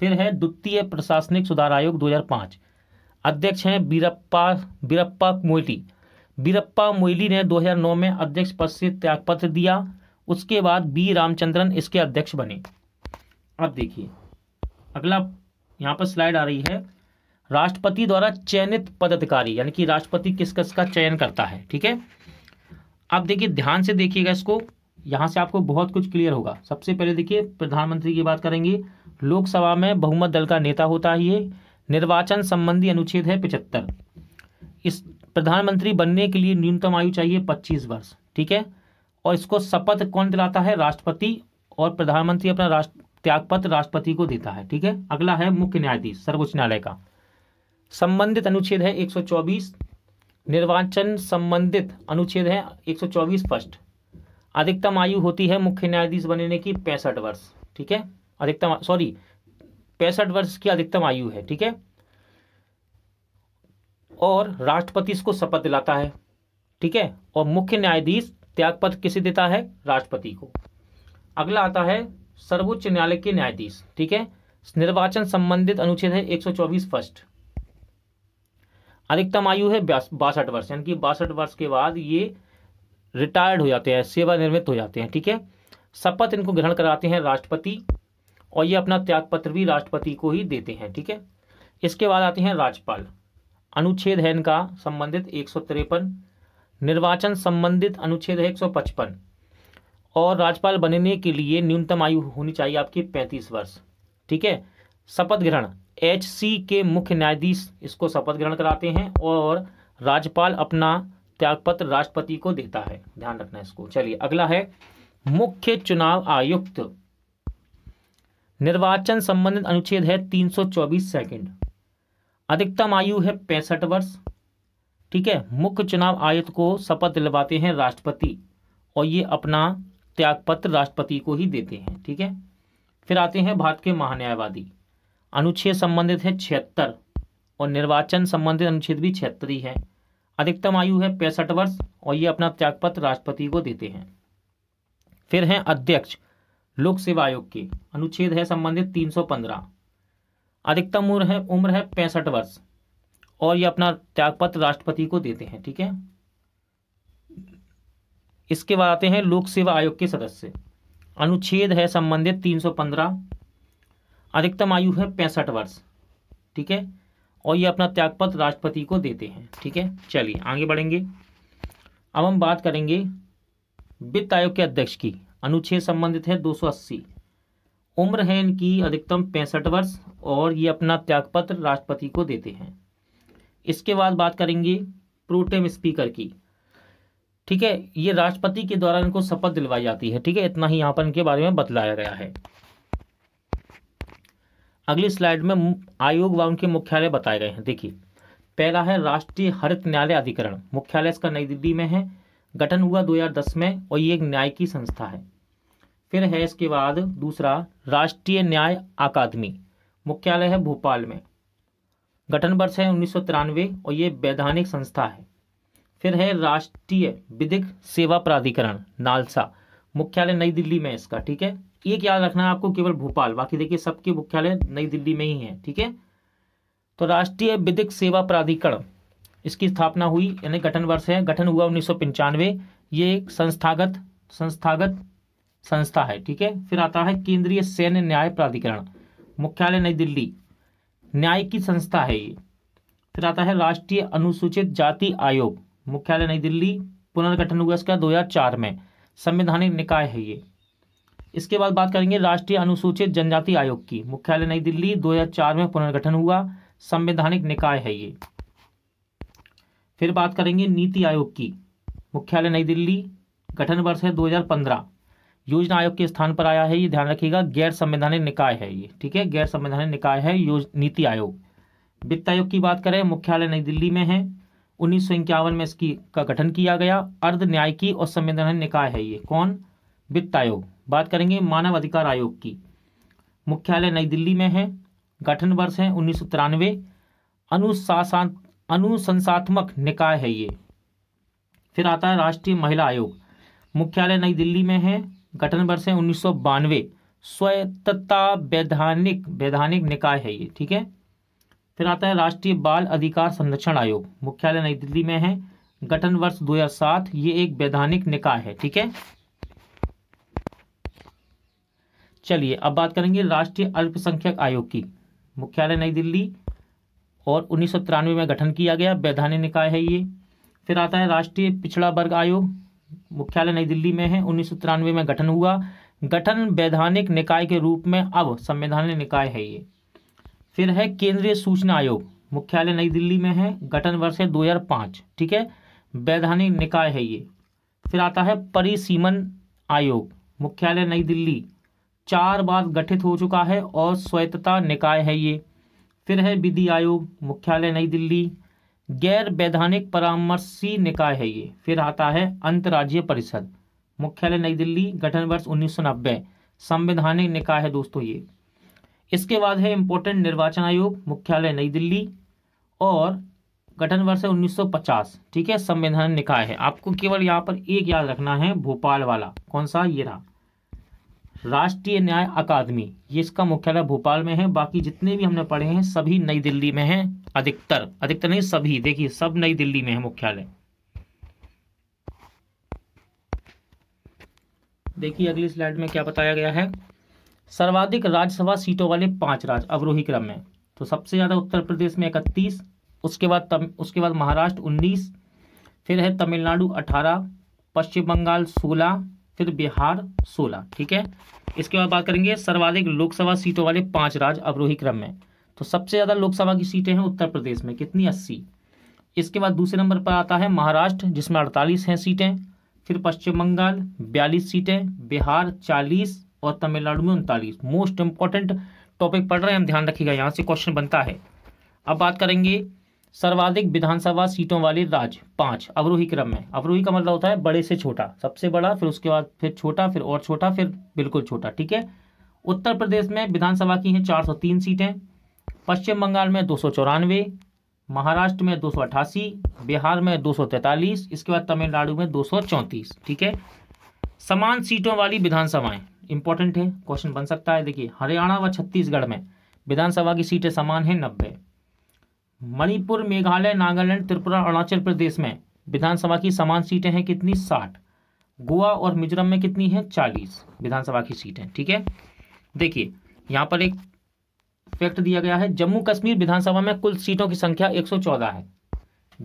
फिर है द्वितीय प्रशासनिक सुधार आयोग 2005 अध्यक्ष हैं बीरप्पा बीरप्पा मोइली बीरप्पा मोइली ने 2009 में अध्यक्ष पद से त्यागपत्र दिया उसके बाद बी रामचंद्रन इसके अध्यक्ष बने अब देखिए अगला यहाँ पर स्लाइड आ रही है राष्ट्रपति द्वारा चयनित पदाधिकारी यानी कि राष्ट्रपति किस किस का चयन करता है ठीक है आप देखिए ध्यान से देखिएगा इसको यहाँ से आपको बहुत कुछ क्लियर होगा सबसे पहले देखिए प्रधानमंत्री की बात करेंगे लोकसभा में बहुमत दल का नेता होता है ये निर्वाचन संबंधी अनुच्छेद है पिछहत्तर इस प्रधानमंत्री बनने के लिए न्यूनतम आयु चाहिए पच्चीस वर्ष ठीक है और इसको शपथ कौन दिलाता है राष्ट्रपति और प्रधानमंत्री अपना राष्ट्र त्यागपत्र राष्ट्रपति को देता है ठीक है अगला है मुख्य न्यायाधीश सर्वोच्च न्यायालय का संबंधित अनुच्छेद है 124 निर्वाचन संबंधित अनुच्छेद है 124 फर्स्ट अधिकतम आयु होती है मुख्य न्यायाधीश बनने की पैंसठ वर्ष ठीक है अधिकतम सॉरी पैंसठ वर्ष की अधिकतम आयु है ठीक है और राष्ट्रपति इसको शपथ दिलाता है ठीक है और मुख्य न्यायाधीश त्यागपत्र किसे देता है राष्ट्रपति को अगला आता है सर्वोच्च न्यायालय के न्यायाधीश ठीक है निर्वाचन संबंधित अनुच्छेद है 124 फर्स्ट अधिकतम आयु है बासठ वर्ष यानी कि बासठ वर्ष के बाद ये रिटायर्ड हो जाते हैं सेवानिर्मित हो जाते हैं ठीक है शपथ इनको ग्रहण कराते हैं राष्ट्रपति और ये अपना त्यागपत्र भी राष्ट्रपति को ही देते हैं ठीक है इसके बाद आते हैं राज्यपाल अनुच्छेद है इनका संबंधित एक निर्वाचन संबंधित अनुच्छेद है एक और राज्यपाल बनने के लिए न्यूनतम आयु होनी चाहिए आपकी पैंतीस वर्ष ठीक है शपथ ग्रहण एच सी के मुख्य न्यायाधीश इसको शपथ ग्रहण कराते हैं और राज्यपाल अपना त्यागपत्र राष्ट्रपति को देता है ध्यान रखना इसको चलिए अगला है मुख्य चुनाव आयुक्त निर्वाचन संबंधित अनुच्छेद है 324 सेकंड अधिकतम आयु है पैंसठ वर्ष ठीक है मुख्य चुनाव आयुक्त को शपथ दिलवाते हैं राष्ट्रपति और ये अपना पत्र राष्ट्रपति को ही देते हैं ठीक है फिर आते हैं भारत के महान्यायवादी अनुच्छेद संबंधित है छिहत्तर और निर्वाचन संबंधित अनुच्छेद भी छिहत्तर ही है अधिकतम आयु है पैंसठ वर्ष और ये अपना त्यागपत्र राष्ट्रपति को देते हैं फिर हैं अध्यक्ष लोक सेवा आयोग के अनुच्छेद है संबंधित 315 अधिकतम उम्र है उम्र है पैंसठ वर्ष और ये अपना त्यागपत्र राष्ट्रपति को देते हैं ठीक है इसके बाद आते हैं लोक सेवा आयोग के सदस्य अनुच्छेद है संबंधित 315 अधिकतम आयु है पैंसठ वर्ष ठीक है और ये अपना त्यागपत्र राष्ट्रपति को देते हैं ठीक है चलिए आगे बढ़ेंगे अब हम बात करेंगे वित्त आयोग के अध्यक्ष की अनुच्छेद संबंधित है 280 उम्र है इनकी अधिकतम पैंसठ वर्ष और ये अपना त्यागपत्र राष्ट्रपति को देते हैं इसके बाद बात करेंगे प्रोटेम स्पीकर की ठीक है ये राष्ट्रपति के द्वारा इनको शपथ दिलवाई जाती है ठीक है इतना ही यहाँ पर इनके बारे में बतलाया गया है अगली स्लाइड में आयोग व उनके मुख्यालय बताए गए हैं देखिए पहला है राष्ट्रीय हरित न्यायालय अधिकरण मुख्यालय इसका नई दिल्ली में है गठन हुआ 2010 में और ये एक न्याय की संस्था है फिर है इसके बाद दूसरा राष्ट्रीय न्याय अकादमी मुख्यालय है भोपाल में गठन वर्ष है उन्नीस और ये वैधानिक संस्था है फिर है राष्ट्रीय विधिक सेवा प्राधिकरण नालसा मुख्यालय नई दिल्ली में इसका ठीक है एक याद रखना है आपको केवल भोपाल बाकी देखिए सबके मुख्यालय नई दिल्ली में ही है ठीक है तो राष्ट्रीय विधिक सेवा प्राधिकरण इसकी स्थापना हुई यानी गठन वर्ष है गठन हुआ उन्नीस ये एक संस्थागत संस्थागत संस्था है ठीक है फिर आता है केंद्रीय सैन्य न्याय प्राधिकरण मुख्यालय नई दिल्ली न्याय की संस्था है ये फिर आता है राष्ट्रीय अनुसूचित जाति आयोग मुख्यालय नई दिल्ली पुनर्गठन हुआ इसका चार में संवैधानिक निकाय है ये इसके बाद बात करेंगे राष्ट्रीय अनुसूचित जनजाति आयोग की मुख्यालय नई दिल्ली 2004 में पुनर्गठन हुआ संवैधानिक निकाय है ये फिर बात करेंगे नीति आयोग की मुख्यालय नई दिल्ली गठन वर्ष है 2015 योजना आयोग के स्थान पर आया है ये ध्यान रखिएगा गैर संवैधानिक निकाय है ये ठीक है गैर संवैधानिक निकाय है नीति आयोग वित्त आयोग की बात करें मुख्यालय नई दिल्ली में है उन्नीस में इसकी का गठन किया गया अर्ध न्यायिकी और संवैधानिक निकाय है ये कौन वित्त आयोग बात करेंगे मानव अधिकार आयोग की मुख्यालय नई दिल्ली में है गठन वर्ष है उन्नीस सौ तिरानवे अनुशासन अनुसंसात्मक निकाय है ये फिर आता है राष्ट्रीय महिला आयोग मुख्यालय नई दिल्ली में है गठन वर्ष है उन्नीस सौ बानवे स्वतंत्रता वैधानिक वैधानिक निकाय है ये ठीक है फिर आता है राष्ट्रीय बाल अधिकार संरक्षण आयोग मुख्यालय नई दिल्ली में है गठन वर्ष 2007 ये एक वैधानिक निकाय है ठीक है चलिए अब बात करेंगे राष्ट्रीय अल्पसंख्यक आयोग की मुख्यालय नई दिल्ली और उन्नीस में गठन किया गया वैधानिक निकाय है ये फिर आता है राष्ट्रीय पिछड़ा वर्ग आयोग मुख्यालय नई दिल्ली में है उन्नीस में गठन हुआ गठन वैधानिक निकाय के रूप में अब संवैधानिक निकाय है ये फिर है केंद्रीय सूचना आयोग मुख्यालय नई दिल्ली में है गठन वर्ष है पांच ठीक है वैधानिक निकाय है ये फिर आता है परिसीमन आयोग मुख्यालय नई दिल्ली चार बार गठित हो चुका है और स्वायत्तता निकाय है ये फिर है विधि आयोग मुख्यालय नई दिल्ली गैर वैधानिक परामर्शी निकाय है ये फिर आता है अंतर्राज्यीय परिषद मुख्यालय नई दिल्ली गठन वर्ष उन्नीस संवैधानिक निकाय है दोस्तों ये इसके बाद है इम्पोर्टेंट निर्वाचन आयोग मुख्यालय नई दिल्ली और गठन वर्ष है उन्नीस ठीक है संविधान निकाय है आपको केवल यहाँ पर एक याद रखना है भोपाल वाला कौन सा ये रहा राष्ट्रीय न्याय अकादमी ये इसका मुख्यालय भोपाल में है बाकी जितने भी हमने पढ़े हैं सभी नई दिल्ली में हैं अधिकतर अधिकतर नहीं सभी देखिए सब नई दिल्ली में है मुख्यालय देखिए अगली स्लाइड में क्या बताया गया है सर्वाधिक राज्यसभा सीटों वाले पांच राज्य अवरोही क्रम में तो सबसे ज़्यादा उत्तर प्रदेश में इकतीस उसके बाद तम उसके बाद महाराष्ट्र उन्नीस फिर है तमिलनाडु अठारह पश्चिम बंगाल सोलह फिर बिहार सोलह ठीक है इसके बाद बात करेंगे सर्वाधिक लोकसभा सीटों वाले पाँच राज्य अवरोही क्रम में तो सबसे ज़्यादा लोकसभा की सीटें हैं उत्तर प्रदेश में कितनी अस्सी इसके बाद दूसरे नंबर पर आता है महाराष्ट्र जिसमें अड़तालीस हैं सीटें फिर पश्चिम बंगाल बयालीस सीटें बिहार चालीस और तमिलनाडु में उनतालीस मोस्ट इंपॉर्टेंट टॉपिक पढ़ रहे हैं हम ध्यान रखिएगा यहाँ से क्वेश्चन बनता है अब बात करेंगे सर्वाधिक विधानसभा सीटों वाले राज्य पांच अवरोही क्रम में अवरोही का मतलब होता है बड़े से छोटा सबसे बड़ा फिर उसके बाद फिर छोटा फिर और छोटा फिर बिल्कुल छोटा ठीक है उत्तर प्रदेश में विधानसभा की हैं 403 सीटें पश्चिम बंगाल में दो महाराष्ट्र में दो बिहार में दो इसके बाद तमिलनाडु में दो ठीक है समान सीटों वाली विधानसभाएं इंपॉर्टेंट है क्वेश्चन बन सकता है देखिए हरियाणा व छत्तीसगढ़ में विधानसभा की सीटें समान है नब्बे मणिपुर मेघालय नागालैंड त्रिपुरा अरुणाचल प्रदेश में विधानसभा की समान सीटें हैं कितनी साठ गोवा और मिजोरम में कितनी है चालीस विधानसभा की सीटें ठीक है देखिए यहाँ पर एक फैक्ट दिया गया है जम्मू कश्मीर विधानसभा में कुल सीटों की संख्या 114 है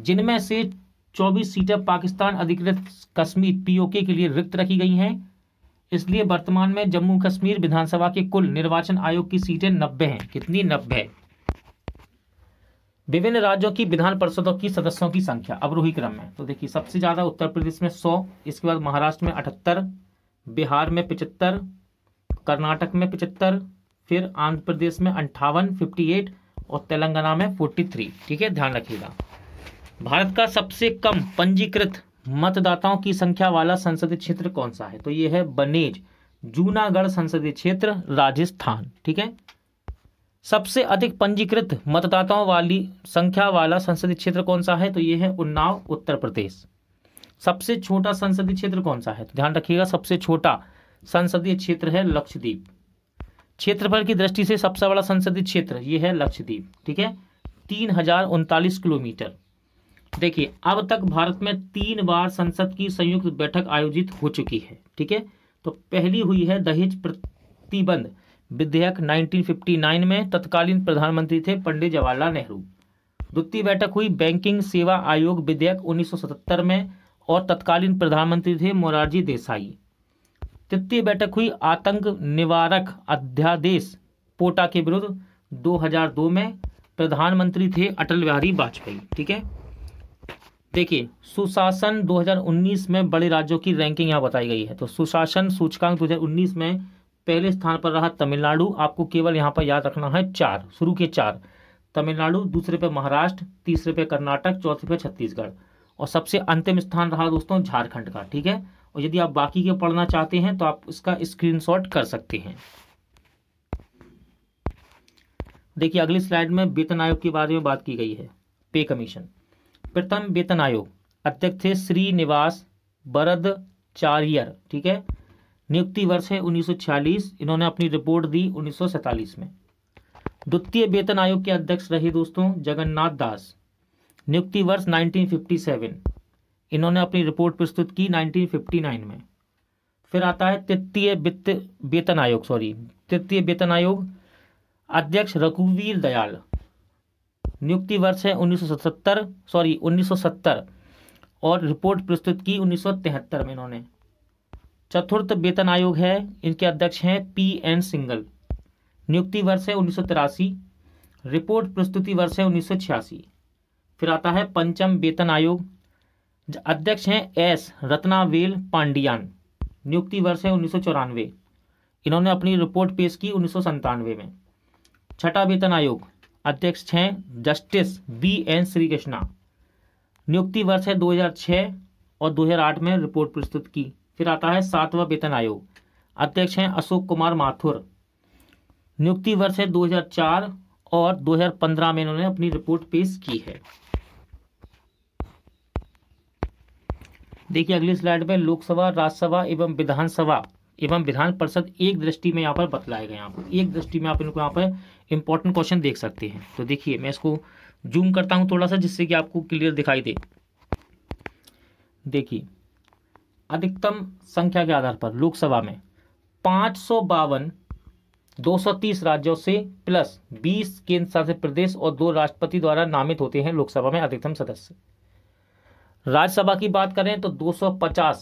जिनमें से 24 सीटें पाकिस्तान अधिकृत कश्मीर पीओके के लिए रिक्त रखी गई हैं इसलिए वर्तमान में जम्मू कश्मीर विधानसभा के कुल निर्वाचन आयोग की सीटें नब्बे हैं कितनी नब्बे विभिन्न राज्यों की विधान परिषदों की सदस्यों की संख्या अवरोही क्रम में तो देखिए सबसे ज़्यादा उत्तर प्रदेश में सौ इसके बाद महाराष्ट्र में अठहत्तर बिहार में पिचहत्तर कर्नाटक में पिचहत्तर फिर आंध्र प्रदेश में अंठावन फिफ्टी एट और तेलंगाना में फोर्टी थ्री ठीक है ध्यान रखिएगा भारत का सबसे कम पंजीकृत मतदाताओं की संख्या वाला संसदीय क्षेत्र कौन सा है तो ये है बनेज जूनागढ़ संसदीय क्षेत्र राजस्थान ठीक है सबसे अधिक पंजीकृत मतदाताओं वाली संख्या वाला संसदीय क्षेत्र कौन सा है तो ये है उन्नाव उत्तर प्रदेश सबसे छोटा संसदीय क्षेत्र कौन सा है तो ध्यान रखिएगा सबसे छोटा संसदीय क्षेत्र है लक्षद्वीप क्षेत्रफल की दृष्टि से सबसे बड़ा संसदीय क्षेत्र ये है लक्षद्वीप ठीक है तीन हजार उनतालीस किलोमीटर देखिए अब तक भारत में तीन बार संसद की संयुक्त बैठक आयोजित हो चुकी है ठीक है तो पहली हुई है दहेज प्रतिबंध विधेयक 1959 में तत्कालीन प्रधानमंत्री थे पंडित जवाहरलाल नेहरू द्वितीय बैठक हुई बैंकिंग सेवा आयोग विधेयक 1977 में और तत्कालीन प्रधानमंत्री थे मोरारजी देसाई तृतीय बैठक हुई आतंक निवारक अध्यादेश पोटा के विरुद्ध 2002 में प्रधानमंत्री थे अटल बिहारी वाजपेयी ठीक है देखिए सुशासन 2019 में बड़े राज्यों की रैंकिंग यहाँ बताई गई है तो सुशासन सूचकांक 2019 में पहले स्थान पर रहा तमिलनाडु आपको केवल यहाँ पर याद रखना है चार शुरू के चार तमिलनाडु दूसरे पे महाराष्ट्र तीसरे पे कर्नाटक चौथे पे छत्तीसगढ़ और सबसे अंतिम स्थान रहा दोस्तों झारखंड का ठीक है और यदि आप बाकी के पढ़ना चाहते हैं तो आप इसका स्क्रीनशॉट कर सकते हैं देखिए अगली स्लाइड में वेतन आयोग के बारे में बात की गई है पे कमीशन प्रथम वेतन आयोग अध्यक्ष थे श्रीनिवास बरद चारियर ठीक है नियुक्ति वर्ष है 1946 इन्होंने अपनी रिपोर्ट दी 1947 में द्वितीय वेतन आयोग के अध्यक्ष रहे दोस्तों जगन्नाथ दास नियुक्ति वर्ष 1957 इन्होंने अपनी रिपोर्ट प्रस्तुत की 1959 में फिर आता है तृतीय वित्त वेतन आयोग सॉरी तृतीय वेतन आयोग अध्यक्ष रघुवीर दयाल नियुक्ति वर्ष है 1970 सॉरी 1970 और रिपोर्ट प्रस्तुत की 1973 में इन्होंने चतुर्थ वेतन आयोग है इनके अध्यक्ष हैं पी एन सिंगल नियुक्ति वर्ष है उन्नीस रिपोर्ट प्रस्तुति वर्ष है उन्नीस फिर आता है पंचम वेतन आयोग अध्यक्ष हैं एस रत्नावेल पांडियान नियुक्ति वर्ष है उन्नीस इन्होंने अपनी रिपोर्ट पेश की उन्नीस में छठा वेतन आयोग अध्यक्ष हैं justice B N Shri Krishna नियुक्ति वर्ष है 2006 और 2008 में रिपोर्ट प्रस्तुत की फिर आता है सातवा वेतन आयोग अध्यक्ष हैं अशोक कुमार माथुर नियुक्ति वर्ष है 2004 और 2015 में इन्होंने अपनी रिपोर्ट पेश की है देखिए अगली स्लाइड में लोकसभा राज्यसभा एवं विधानसभा एवं विधान परिषद एक दृष्टि में यहाँ पर बतलाए गए आपको एक दृष्टि में आप इनको यहाँ पर इंपॉर्टेंट क्वेश्चन देख सकते हैं तो देखिए मैं इसको जूम करता हूँ थोड़ा सा जिससे कि आपको क्लियर दिखाई दे देखिए अधिकतम संख्या के आधार पर लोकसभा में पाँच सौ बावन दो सौ तीस राज्यों से प्लस बीस केंद्र शासित प्रदेश और दो राष्ट्रपति द्वारा नामित होते हैं लोकसभा में अधिकतम सदस्य राज्यसभा की बात करें तो 250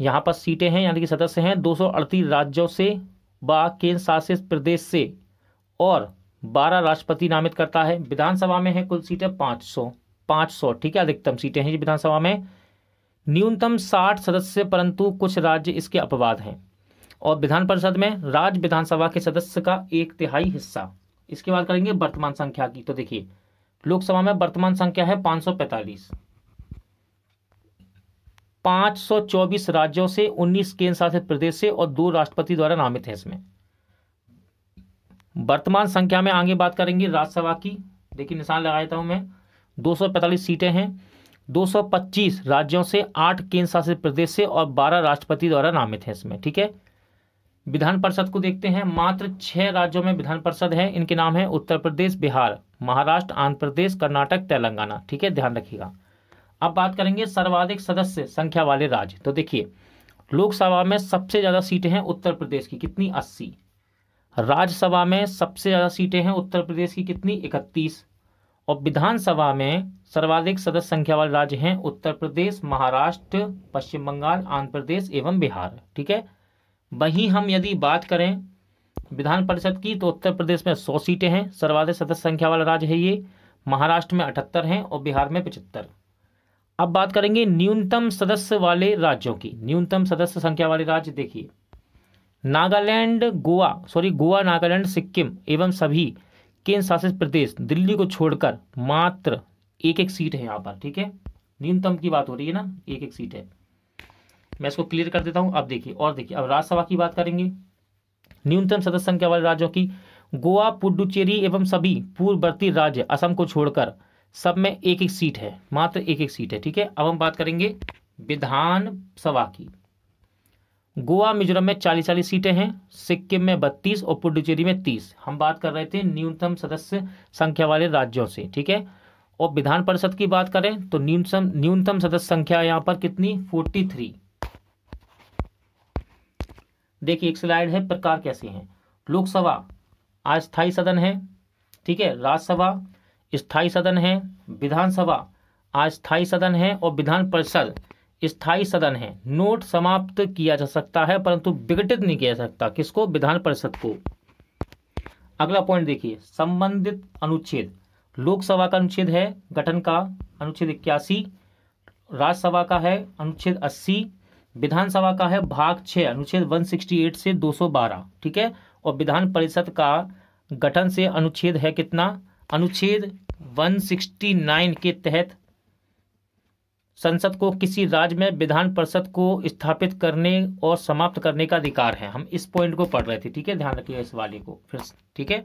यहाँ पर सीटें हैं यानी कि सदस्य हैं 238 राज्यों से व केंद्र शासित प्रदेश से और बारह राष्ट्रपति नामित करता है विधानसभा में है कुल सीटें पांच सौ पांच सौ ठीक है अधिकतम सीटें हैं विधानसभा में न्यूनतम साठ सदस्य परंतु कुछ राज्य इसके अपवाद हैं और विधान परिषद में राज्य विधानसभा के सदस्य का एक तिहाई हिस्सा इसके बाद करेंगे वर्तमान संख्या की तो देखिए लोकसभा में वर्तमान संख्या है सौ 524 राज्यों से 19 केंद्र शासित प्रदेश से और दो राष्ट्रपति द्वारा नामित है इसमें वर्तमान संख्या में आगे बात करेंगे राज्यसभा की देखिए निशान लगा देता हूँ मैं 245 सीटें हैं 225 राज्यों से आठ केंद्र शासित प्रदेश से और 12 राष्ट्रपति द्वारा नामित हैं इसमें ठीक है विधान परिषद को देखते हैं मात्र छः राज्यों में विधान परिषद है इनके नाम है उत्तर प्रदेश बिहार महाराष्ट्र आंध्र प्रदेश कर्नाटक तेलंगाना ठीक है ध्यान रखिएगा अब बात करेंगे सर्वाधिक सदस्य संख्या वाले राज्य तो देखिए लोकसभा में सबसे ज़्यादा सीटें हैं उत्तर प्रदेश की कितनी अस्सी राज्यसभा में सबसे ज़्यादा सीटें हैं उत्तर प्रदेश की कितनी इकतीस और विधानसभा में सर्वाधिक सदस्य संख्या वाले राज्य हैं उत्तर प्रदेश महाराष्ट्र पश्चिम बंगाल आंध्र प्रदेश एवं बिहार ठीक है वहीं हम यदि बात करें विधान परिषद की तो उत्तर प्रदेश में सौ सीटें हैं सर्वाधिक सदस्य संख्या वाला राज्य है ये महाराष्ट्र में अठहत्तर हैं और बिहार में पचहत्तर अब बात करेंगे न्यूनतम सदस्य वाले राज्यों की न्यूनतम सदस्य संख्या वाले राज्य देखिए नागालैंड गोवा सॉरी गोवा नागालैंड सिक्किम एवं सभी केंद्र शासित प्रदेश दिल्ली को छोड़कर मात्र एक एक सीट है यहाँ पर ठीक है न्यूनतम की बात हो रही है ना एक एक सीट है मैं इसको क्लियर कर देता हूँ अब देखिए और देखिए अब राज्यसभा की बात करेंगे न्यूनतम सदस्य संख्या वाले राज्यों की गोवा पुडुचेरी एवं सभी पूर्ववर्ती राज्य असम को छोड़कर सब में एक एक सीट है मात्र एक एक सीट है ठीक है अब हम बात करेंगे विधानसभा की गोवा मिजोरम में चालीस चालीस सीटें हैं सिक्किम में बत्तीस और पुडुचेरी में तीस हम बात कर रहे थे न्यूनतम सदस्य संख्या वाले राज्यों से ठीक है और विधान परिषद की बात करें तो न्यूनतम न्यूनतम सदस्य संख्या यहाँ पर कितनी फोर्टी थ्री देखिए एक स्लाइड है प्रकार कैसे हैं लोकसभा अस्थायी सदन है ठीक है राज्यसभा स्थायी सदन है विधानसभा अस्थायी सदन है और विधान परिषद स्थायी सदन है नोट समाप्त किया जा सकता है परंतु विघटित नहीं किया जा सकता किसको विधान परिषद को अगला पॉइंट देखिए संबंधित अनुच्छेद लोकसभा का अनुच्छेद है गठन का अनुच्छेद इक्यासी राज्यसभा का है अनुच्छेद अस्सी विधानसभा का है भाग छः अनुच्छेद 168 से 212 ठीक है और विधान परिषद का गठन से अनुच्छेद है कितना अनुच्छेद 169 के तहत संसद को किसी राज्य में विधान परिषद को स्थापित करने और समाप्त करने का अधिकार है हम इस पॉइंट को पढ़ रहे थे ठीक है ध्यान रखिएगा इस वाले को फिर ठीक है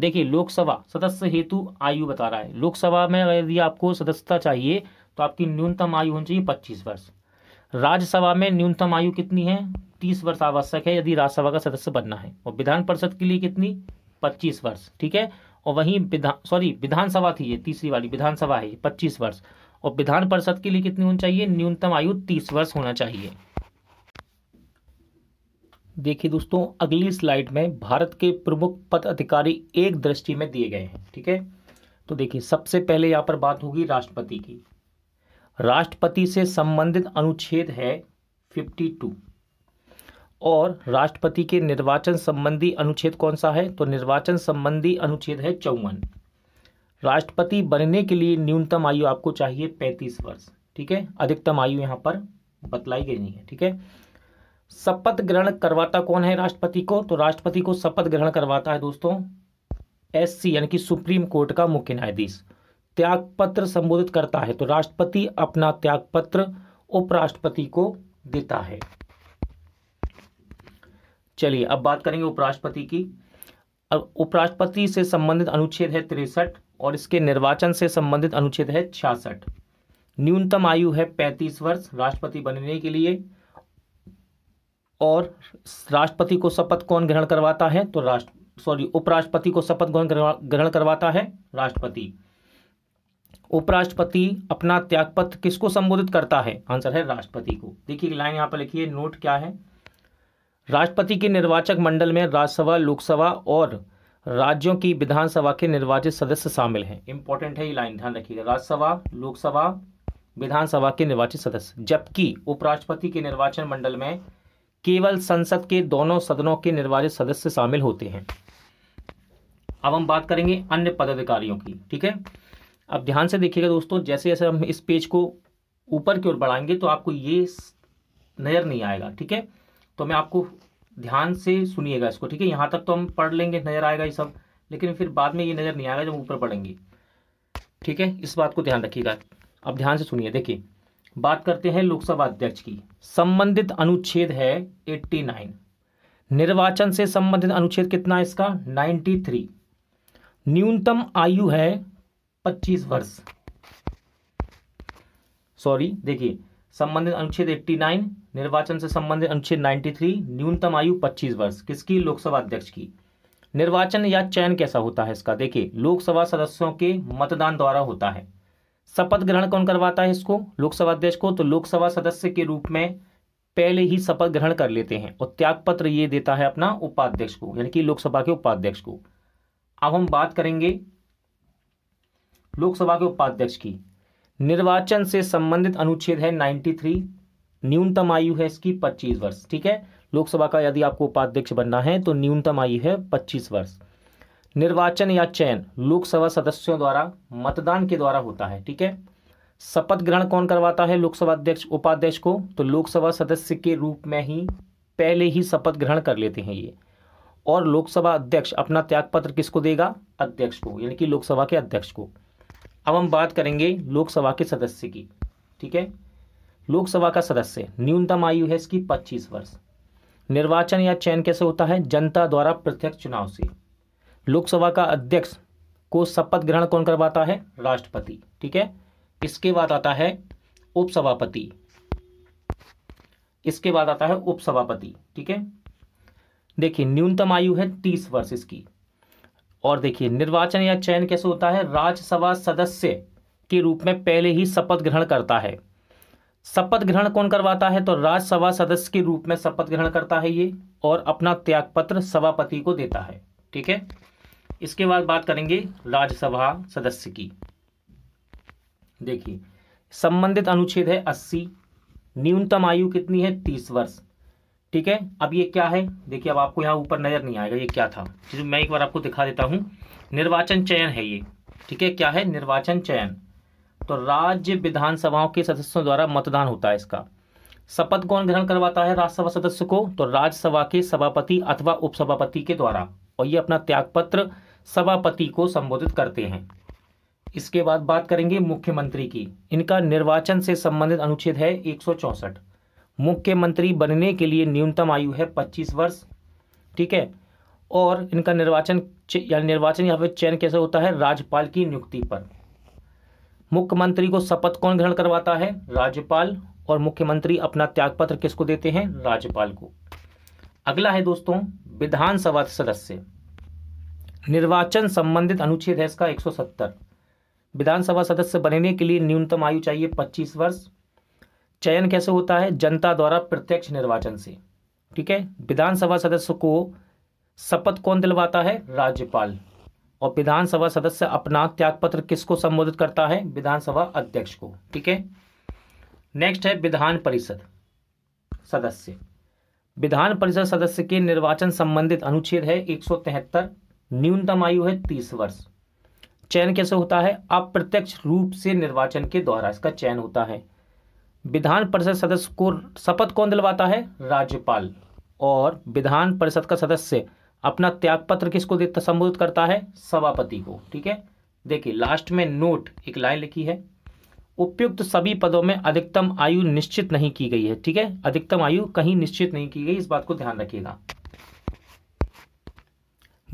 देखिए लोकसभा सदस्य हेतु आयु बता रहा है लोकसभा में यदि आपको सदस्यता चाहिए तो आपकी न्यूनतम आयु होनी चाहिए पच्चीस वर्ष राज्यसभा में न्यूनतम आयु कितनी है तीस वर्ष आवश्यक है यदि राज्यसभा का सदस्य बनना है और विधान परिषद के लिए कितनी पच्चीस वर्ष ठीक है और वहीं विधान सॉरी विधानसभा थी ये तीसरी वाली विधानसभा है पच्चीस वर्ष और विधान परिषद के लिए कितनी होनी चाहिए न्यूनतम आयु तीस वर्ष होना चाहिए देखिए दोस्तों अगली स्लाइड में भारत के प्रमुख पद अधिकारी एक दृष्टि में दिए गए हैं ठीक है तो देखिए सबसे पहले यहाँ पर बात होगी राष्ट्रपति की राष्ट्रपति से संबंधित अनुच्छेद है फिफ्टी टू और राष्ट्रपति के निर्वाचन संबंधी अनुच्छेद कौन सा है तो निर्वाचन संबंधी अनुच्छेद है चौवन राष्ट्रपति बनने के लिए न्यूनतम आयु आपको चाहिए पैंतीस वर्ष ठीक है अधिकतम आयु यहाँ पर बतलाई गई नहीं है ठीक है शपथ ग्रहण करवाता कौन है राष्ट्रपति को तो राष्ट्रपति को शपथ ग्रहण करवाता है दोस्तों एस सी यानी कि सुप्रीम कोर्ट का मुख्य न्यायाधीश त्याग पत्र संबोधित करता है तो राष्ट्रपति अपना त्याग पत्र उपराष्ट्रपति को देता है चलिए अब बात करेंगे उपराष्ट्रपति की अब उपराष्ट्रपति से संबंधित अनुच्छेद है तिरसठ और इसके निर्वाचन से संबंधित अनुच्छेद है छियासठ न्यूनतम आयु है पैंतीस वर्ष राष्ट्रपति बनने के लिए और राष्ट्रपति को शपथ कौन ग्रहण करवाता है तो राष्ट्र सॉरी उपराष्ट्रपति को शपथ कौन ग्रहण करवाता है राष्ट्रपति उपराष्ट्रपति अपना त्यागपत्र किसको संबोधित करता है आंसर है राष्ट्रपति को देखिए लाइन यहां पर लिखिए नोट क्या है राष्ट्रपति के निर्वाचक मंडल में राज्यसभा लोकसभा और राज्यों की विधानसभा के निर्वाचित सदस्य शामिल हैं इंपॉर्टेंट है ये लाइन ध्यान रखिएगा राज्यसभा लोकसभा विधानसभा के निर्वाचित सदस्य जबकि उपराष्ट्रपति के निर्वाचन मंडल में केवल संसद के दोनों सदनों के निर्वाचित सदस्य शामिल होते हैं अब हम बात करेंगे अन्य पदाधिकारियों की ठीक है अब ध्यान से देखिएगा दोस्तों जैसे जैसे हम इस पेज को ऊपर की ओर बढ़ाएंगे तो आपको ये नज़र नहीं आएगा ठीक है तो मैं आपको ध्यान से सुनिएगा इसको ठीक है यहाँ तक तो हम पढ़ लेंगे नज़र आएगा ये सब लेकिन फिर बाद में ये नज़र नहीं आएगा जब ऊपर पढ़ेंगे ठीक है इस बात को ध्यान रखिएगा अब ध्यान से सुनिए देखिए बात करते हैं लोकसभा अध्यक्ष की संबंधित अनुच्छेद है 89 निर्वाचन से संबंधित अनुच्छेद कितना है इसका 93 न्यूनतम आयु है 25 वर्ष सॉरी देखिए संबंधित अनुच्छेद 89 निर्वाचन से संबंधित अनुच्छेद 93 न्यूनतम आयु 25 वर्ष किसकी लोकसभा अध्यक्ष की निर्वाचन या चयन कैसा होता है इसका देखिए लोकसभा सदस्यों के मतदान द्वारा होता है शपथ ग्रहण कौन करवाता है इसको लोकसभा अध्यक्ष को तो लोकसभा सदस्य के रूप में पहले ही शपथ ग्रहण कर लेते हैं और त्यागपत्र ये देता है अपना उपाध्यक्ष को यानी कि लोकसभा के उपाध्यक्ष को अब हम बात करेंगे लोकसभा के उपाध्यक्ष की निर्वाचन से संबंधित अनुच्छेद है 93 न्यूनतम आयु है इसकी 25 वर्ष ठीक है लोकसभा का यदि आपको उपाध्यक्ष बनना है तो न्यूनतम आयु है 25 वर्ष निर्वाचन या चयन लोकसभा सदस्यों द्वारा मतदान के द्वारा होता है ठीक है शपथ ग्रहण कौन करवाता है लोकसभा अध्यक्ष उपाध्यक्ष को तो लोकसभा सदस्य के रूप में ही पहले ही शपथ ग्रहण कर लेते हैं ये और लोकसभा अध्यक्ष अपना त्यागपत्र किसको देगा अध्यक्ष को यानी कि लोकसभा के अध्यक्ष को अब हम बात करेंगे लोकसभा के सदस्य की ठीक है लोकसभा का सदस्य न्यूनतम आयु है इसकी पच्चीस वर्ष निर्वाचन या चयन कैसे होता है जनता द्वारा प्रत्यक्ष चुनाव से लोकसभा का अध्यक्ष को शपथ ग्रहण कौन करवाता है राष्ट्रपति ठीक है इसके बाद आता है उपसभापति इसके बाद आता है उपसभापति ठीक है देखिए न्यूनतम आयु है तीस वर्ष इसकी और देखिए निर्वाचन या चयन कैसे होता है राज्यसभा सदस्य के रूप में पहले ही शपथ ग्रहण करता है शपथ ग्रहण कौन करवाता है तो राज्यसभा सदस्य के रूप में शपथ ग्रहण करता है ये और अपना त्यागपत्र सभापति को देता है ठीक है इसके बाद बात करेंगे राज्यसभा सदस्य की देखिए संबंधित अनुच्छेद है अस्सी न्यूनतम आयु कितनी है तीस वर्ष ठीक है अब ये क्या है देखिए अब आपको यहाँ ऊपर नज़र नहीं आएगा ये क्या था जो मैं एक बार आपको दिखा देता हूँ निर्वाचन चयन है ये ठीक है क्या है निर्वाचन चयन तो राज्य विधानसभाओं के सदस्यों द्वारा मतदान होता है इसका शपथ कौन ग्रहण करवाता है राज्यसभा सदस्य को तो राज्यसभा के सभापति अथवा उपसभापति के द्वारा और ये अपना त्यागपत्र सभापति को संबोधित करते हैं इसके बाद बात करेंगे मुख्यमंत्री की इनका निर्वाचन से संबंधित अनुच्छेद है एक मुख्यमंत्री बनने के लिए न्यूनतम आयु है पच्चीस वर्ष ठीक है और इनका निर्वाचन यानी निर्वाचन यहाँ पे चयन कैसे होता है राज्यपाल की नियुक्ति पर मुख्यमंत्री को शपथ कौन ग्रहण करवाता है राज्यपाल और मुख्यमंत्री अपना त्यागपत्र किसको देते हैं राज्यपाल को अगला है दोस्तों विधानसभा सदस्य निर्वाचन संबंधित अनुच्छेद है इसका 170 विधानसभा सदस्य बनने के लिए न्यूनतम आयु चाहिए 25 वर्ष चयन कैसे होता है जनता द्वारा प्रत्यक्ष निर्वाचन से ठीक है विधानसभा सदस्य को शपथ कौन दिलवाता है राज्यपाल और विधानसभा सदस्य अपना त्यागपत्र किसको संबोधित करता है विधानसभा अध्यक्ष को ठीक है नेक्स्ट है विधान परिषद सदस्य विधान परिषद सदस्य के निर्वाचन संबंधित अनुच्छेद है एक न्यूनतम आयु है तीस वर्ष चयन कैसे होता है अप्रत्यक्ष रूप से निर्वाचन के द्वारा इसका चयन होता है विधान परिषद सदस्य को शपथ कौन दिलवाता है राज्यपाल और विधान परिषद का सदस्य अपना त्यागपत्र किसको देता संबोधित करता है सभापति को ठीक है देखिए लास्ट में नोट एक लाइन लिखी है उपयुक्त सभी पदों में अधिकतम आयु निश्चित नहीं की गई है ठीक है अधिकतम आयु कहीं निश्चित नहीं की गई इस बात को ध्यान रखिएगा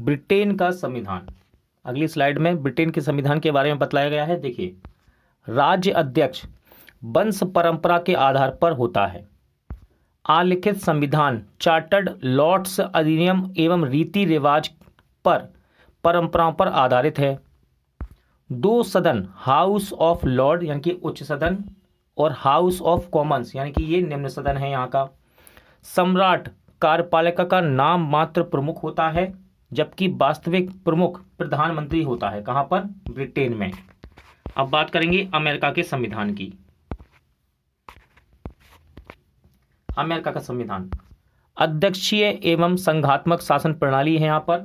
ब्रिटेन का संविधान अगली स्लाइड में ब्रिटेन के संविधान के बारे में बताया गया है देखिए राज्य अध्यक्ष वंश परंपरा के आधार पर होता है आलिखित संविधान चार्टर्ड लॉर्ड्स अधिनियम एवं रीति रिवाज पर परंपराओं पर आधारित है दो सदन हाउस ऑफ लॉर्ड यानी कि उच्च सदन और हाउस ऑफ कॉमन्स यानी कि ये निम्न सदन है यहाँ का सम्राट कार्यपालिका का नाम मात्र प्रमुख होता है जबकि वास्तविक प्रमुख प्रधानमंत्री होता है कहाँ पर ब्रिटेन में अब बात करेंगे अमेरिका के संविधान की अमेरिका का संविधान अध्यक्षीय एवं संघात्मक शासन प्रणाली है यहाँ पर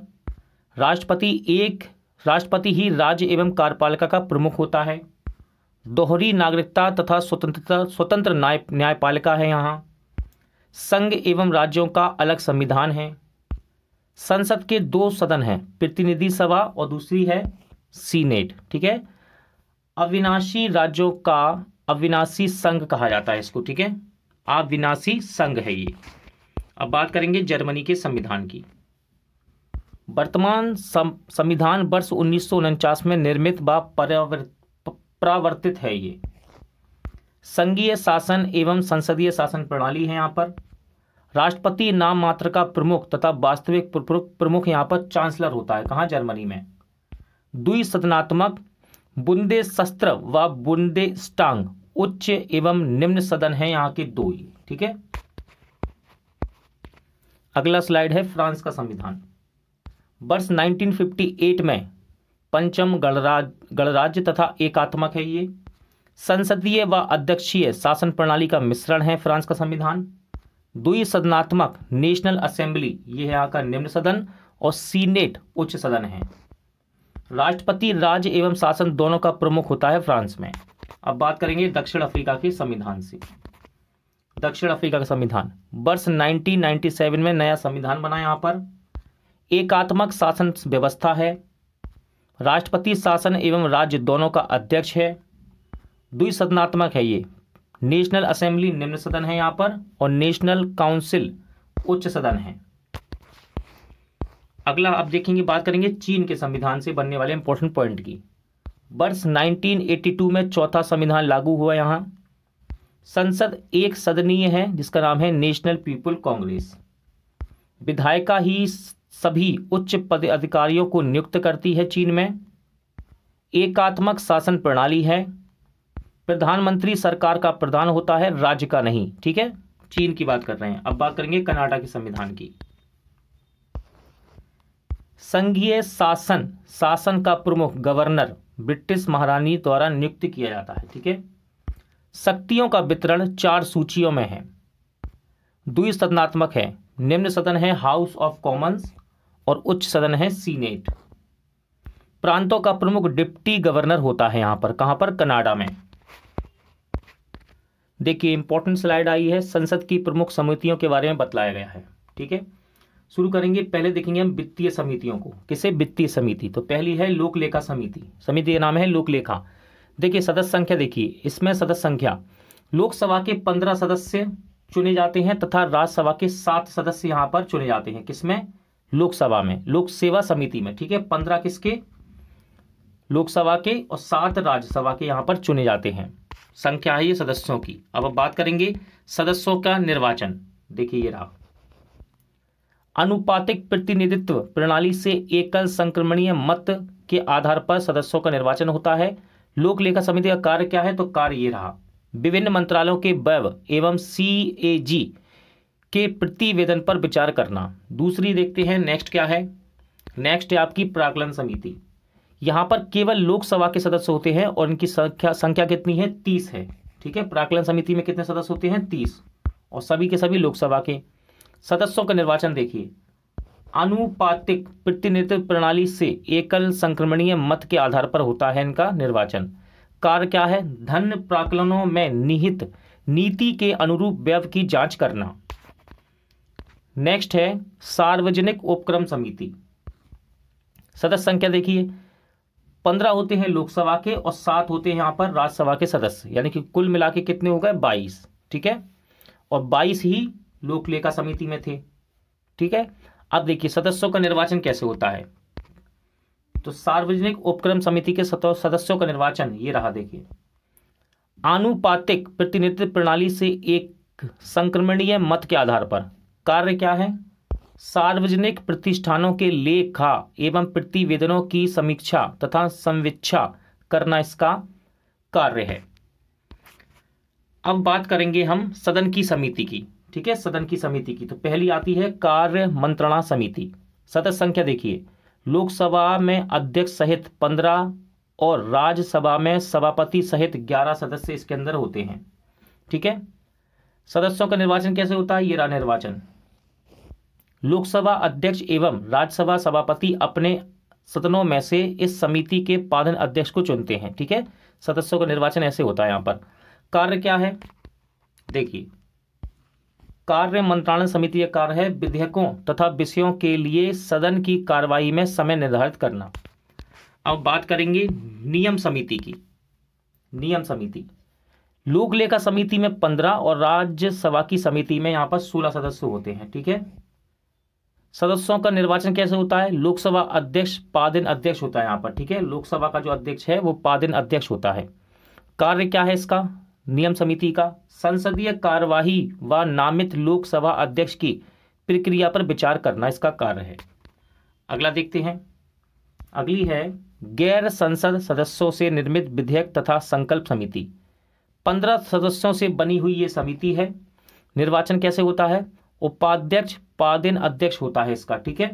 राष्ट्रपति एक राष्ट्रपति ही राज्य एवं कार्यपालिका का प्रमुख होता है दोहरी नागरिकता तथा स्वतंत्रता स्वतंत्र न्याय न्यायपालिका है यहाँ संघ एवं राज्यों का अलग संविधान है संसद के दो सदन हैं प्रतिनिधि सभा और दूसरी है सीनेट ठीक है अविनाशी राज्यों का अविनाशी संघ कहा जाता है इसको ठीक है अविनाशी संघ है ये अब बात करेंगे जर्मनी के संविधान की वर्तमान संविधान वर्ष उन्नीस में निर्मित व प्रावर्तित है ये संघीय शासन एवं संसदीय शासन प्रणाली है यहाँ पर राष्ट्रपति नाम मात्र का प्रमुख तथा वास्तविक प्रमुख यहाँ पर चांसलर होता है कहाँ जर्मनी में द्विसदनात्मक बुंदे शस्त्र व बुंदे स्टांग उच्च एवं निम्न सदन है यहाँ के दो ही ठीक है अगला स्लाइड है फ्रांस का संविधान वर्ष 1958 में पंचम गणराज गणराज्य तथा एकात्मक है ये संसदीय व अध्यक्षीय शासन प्रणाली का मिश्रण है फ्रांस का संविधान दुई सदनात्मक नेशनल असेंबली ये है यहाँ का निम्न सदन और सीनेट उच्च सदन है राष्ट्रपति राज्य एवं शासन दोनों का प्रमुख होता है फ्रांस में अब बात करेंगे दक्षिण अफ्रीका के संविधान से दक्षिण अफ्रीका का संविधान वर्ष 1997 में नया संविधान बना यहां पर एकात्मक शासन व्यवस्था है राष्ट्रपति शासन एवं राज्य दोनों का अध्यक्ष है द्विसदनात्मक है ये नेशनल असेंबली निम्न सदन है यहां पर और नेशनल काउंसिल उच्च सदन है अगला आप देखेंगे बात करेंगे चीन के संविधान से बनने वाले इंपॉर्टेंट पॉइंट की वर्ष 1982 में चौथा संविधान लागू हुआ यहाँ संसद एक सदनीय है जिसका नाम है नेशनल पीपल कांग्रेस विधायिका ही सभी उच्च पद अधिकारियों को नियुक्त करती है चीन में एकात्मक शासन प्रणाली है प्रधानमंत्री सरकार का प्रधान होता है राज्य का नहीं ठीक है चीन की बात कर रहे हैं अब बात करेंगे कर्नाटक के संविधान की संघीय शासन शासन का प्रमुख गवर्नर ब्रिटिश महारानी द्वारा नियुक्त किया जाता है ठीक है शक्तियों का वितरण चार सूचियों में है सदनात्मक है निम्न सदन है हाउस ऑफ कॉमन्स और उच्च सदन है सीनेट प्रांतों का प्रमुख डिप्टी गवर्नर होता है यहां पर कहां पर कनाडा में देखिए इंपॉर्टेंट स्लाइड आई है संसद की प्रमुख समितियों के बारे में बतलाया गया है ठीक है शुरू करेंगे पहले देखेंगे हम वित्तीय समितियों को किसे वित्तीय समिति तो पहली है लोकलेखा समिति समिति का नाम है लोकलेखा देखिए सदस्य संख्या देखिए इसमें सदस्य संख्या लोकसभा के पंद्रह सदस्य चुने जाते हैं तथा राज्यसभा के सात सदस्य यहाँ पर चुने जाते हैं किसमें लोकसभा में लोक सेवा समिति में ठीक है पंद्रह किसके लोकसभा के और सात राज्यसभा के यहाँ पर चुने जाते हैं संख्या है ये सदस्यों की अब अब बात करेंगे सदस्यों का निर्वाचन देखिए ये रहा अनुपातिक प्रतिनिधित्व प्रणाली से एकल संक्रमणीय मत के आधार पर सदस्यों का निर्वाचन होता है लोक लेखा समिति का कार्य क्या है तो कार्य ये रहा विभिन्न मंत्रालयों के वैव एवं सी ए जी के प्रतिवेदन पर विचार करना दूसरी देखते हैं नेक्स्ट क्या है नेक्स्ट है आपकी प्राकलन समिति यहाँ पर केवल लोकसभा के सदस्य होते हैं और इनकी संख्या संख्या कितनी है तीस है ठीक है प्राकलन समिति में कितने सदस्य होते हैं तीस और सभी के सभी लोकसभा के सदस्यों का निर्वाचन देखिए अनुपातिक प्रतिनिधित्व प्रणाली से एकल संक्रमणीय मत के आधार पर होता है इनका निर्वाचन कार्य क्या है धन प्राकलनों में निहित नीति के अनुरूप व्यव की जांच करना नेक्स्ट है सार्वजनिक उपक्रम समिति सदस्य संख्या देखिए पंद्रह होते हैं लोकसभा के और सात होते हैं यहां पर राज्यसभा के सदस्य यानी कि कुल मिला के कितने हो गए बाईस ठीक है और बाईस ही लोकलेखा समिति में थे ठीक है अब देखिए सदस्यों का निर्वाचन कैसे होता है तो सार्वजनिक उपक्रम समिति के सदस्यों का निर्वाचन ये रहा देखिए आनुपातिक प्रतिनिधित्व प्रणाली से एक संक्रमणीय मत के आधार पर कार्य क्या है सार्वजनिक प्रतिष्ठानों के लेखा एवं प्रतिवेदनों की समीक्षा तथा संविक्षा करना इसका कार्य है अब बात करेंगे हम सदन की समिति की ठीक है सदन की समिति की तो पहली आती है कार्य मंत्रणा समिति सदस्य संख्या देखिए लोकसभा में अध्यक्ष सहित पंद्रह और राज्यसभा में सभापति सहित ग्यारह सदस्य इसके अंदर होते हैं ठीक है सदस्यों का निर्वाचन कैसे होता है ये रहा निर्वाचन लोकसभा अध्यक्ष एवं राज्यसभा सभापति अपने सदनों में से इस समिति के पाधन अध्यक्ष को चुनते हैं ठीक है सदस्यों का निर्वाचन ऐसे होता है यहां पर कार्य क्या है देखिए कार्य मंत्रालय समिति का कार्य है विधेयकों तथा विषयों के लिए सदन की कार्यवाही में समय निर्धारित करना अब बात करेंगे नियम समिति की नियम समिति लोक लेखा समिति में पंद्रह और राज्यसभा की समिति में यहाँ पर सोलह सदस्य होते हैं ठीक है सदस्यों का निर्वाचन कैसे होता है लोकसभा अध्यक्ष पादिन अध्यक्ष होता है यहाँ पर ठीक है लोकसभा का जो अध्यक्ष है वो पादिन अध्यक्ष होता है कार्य क्या है इसका नियम समिति का संसदीय कार्यवाही व नामित लोकसभा अध्यक्ष की प्रक्रिया पर विचार करना इसका कार्य है अगला देखते हैं अगली है गैर संसद सदस्यों से निर्मित विधेयक तथा संकल्प समिति पंद्रह सदस्यों से बनी हुई ये समिति है निर्वाचन कैसे होता है उपाध्यक्ष पादिन अध्यक्ष होता है इसका ठीक है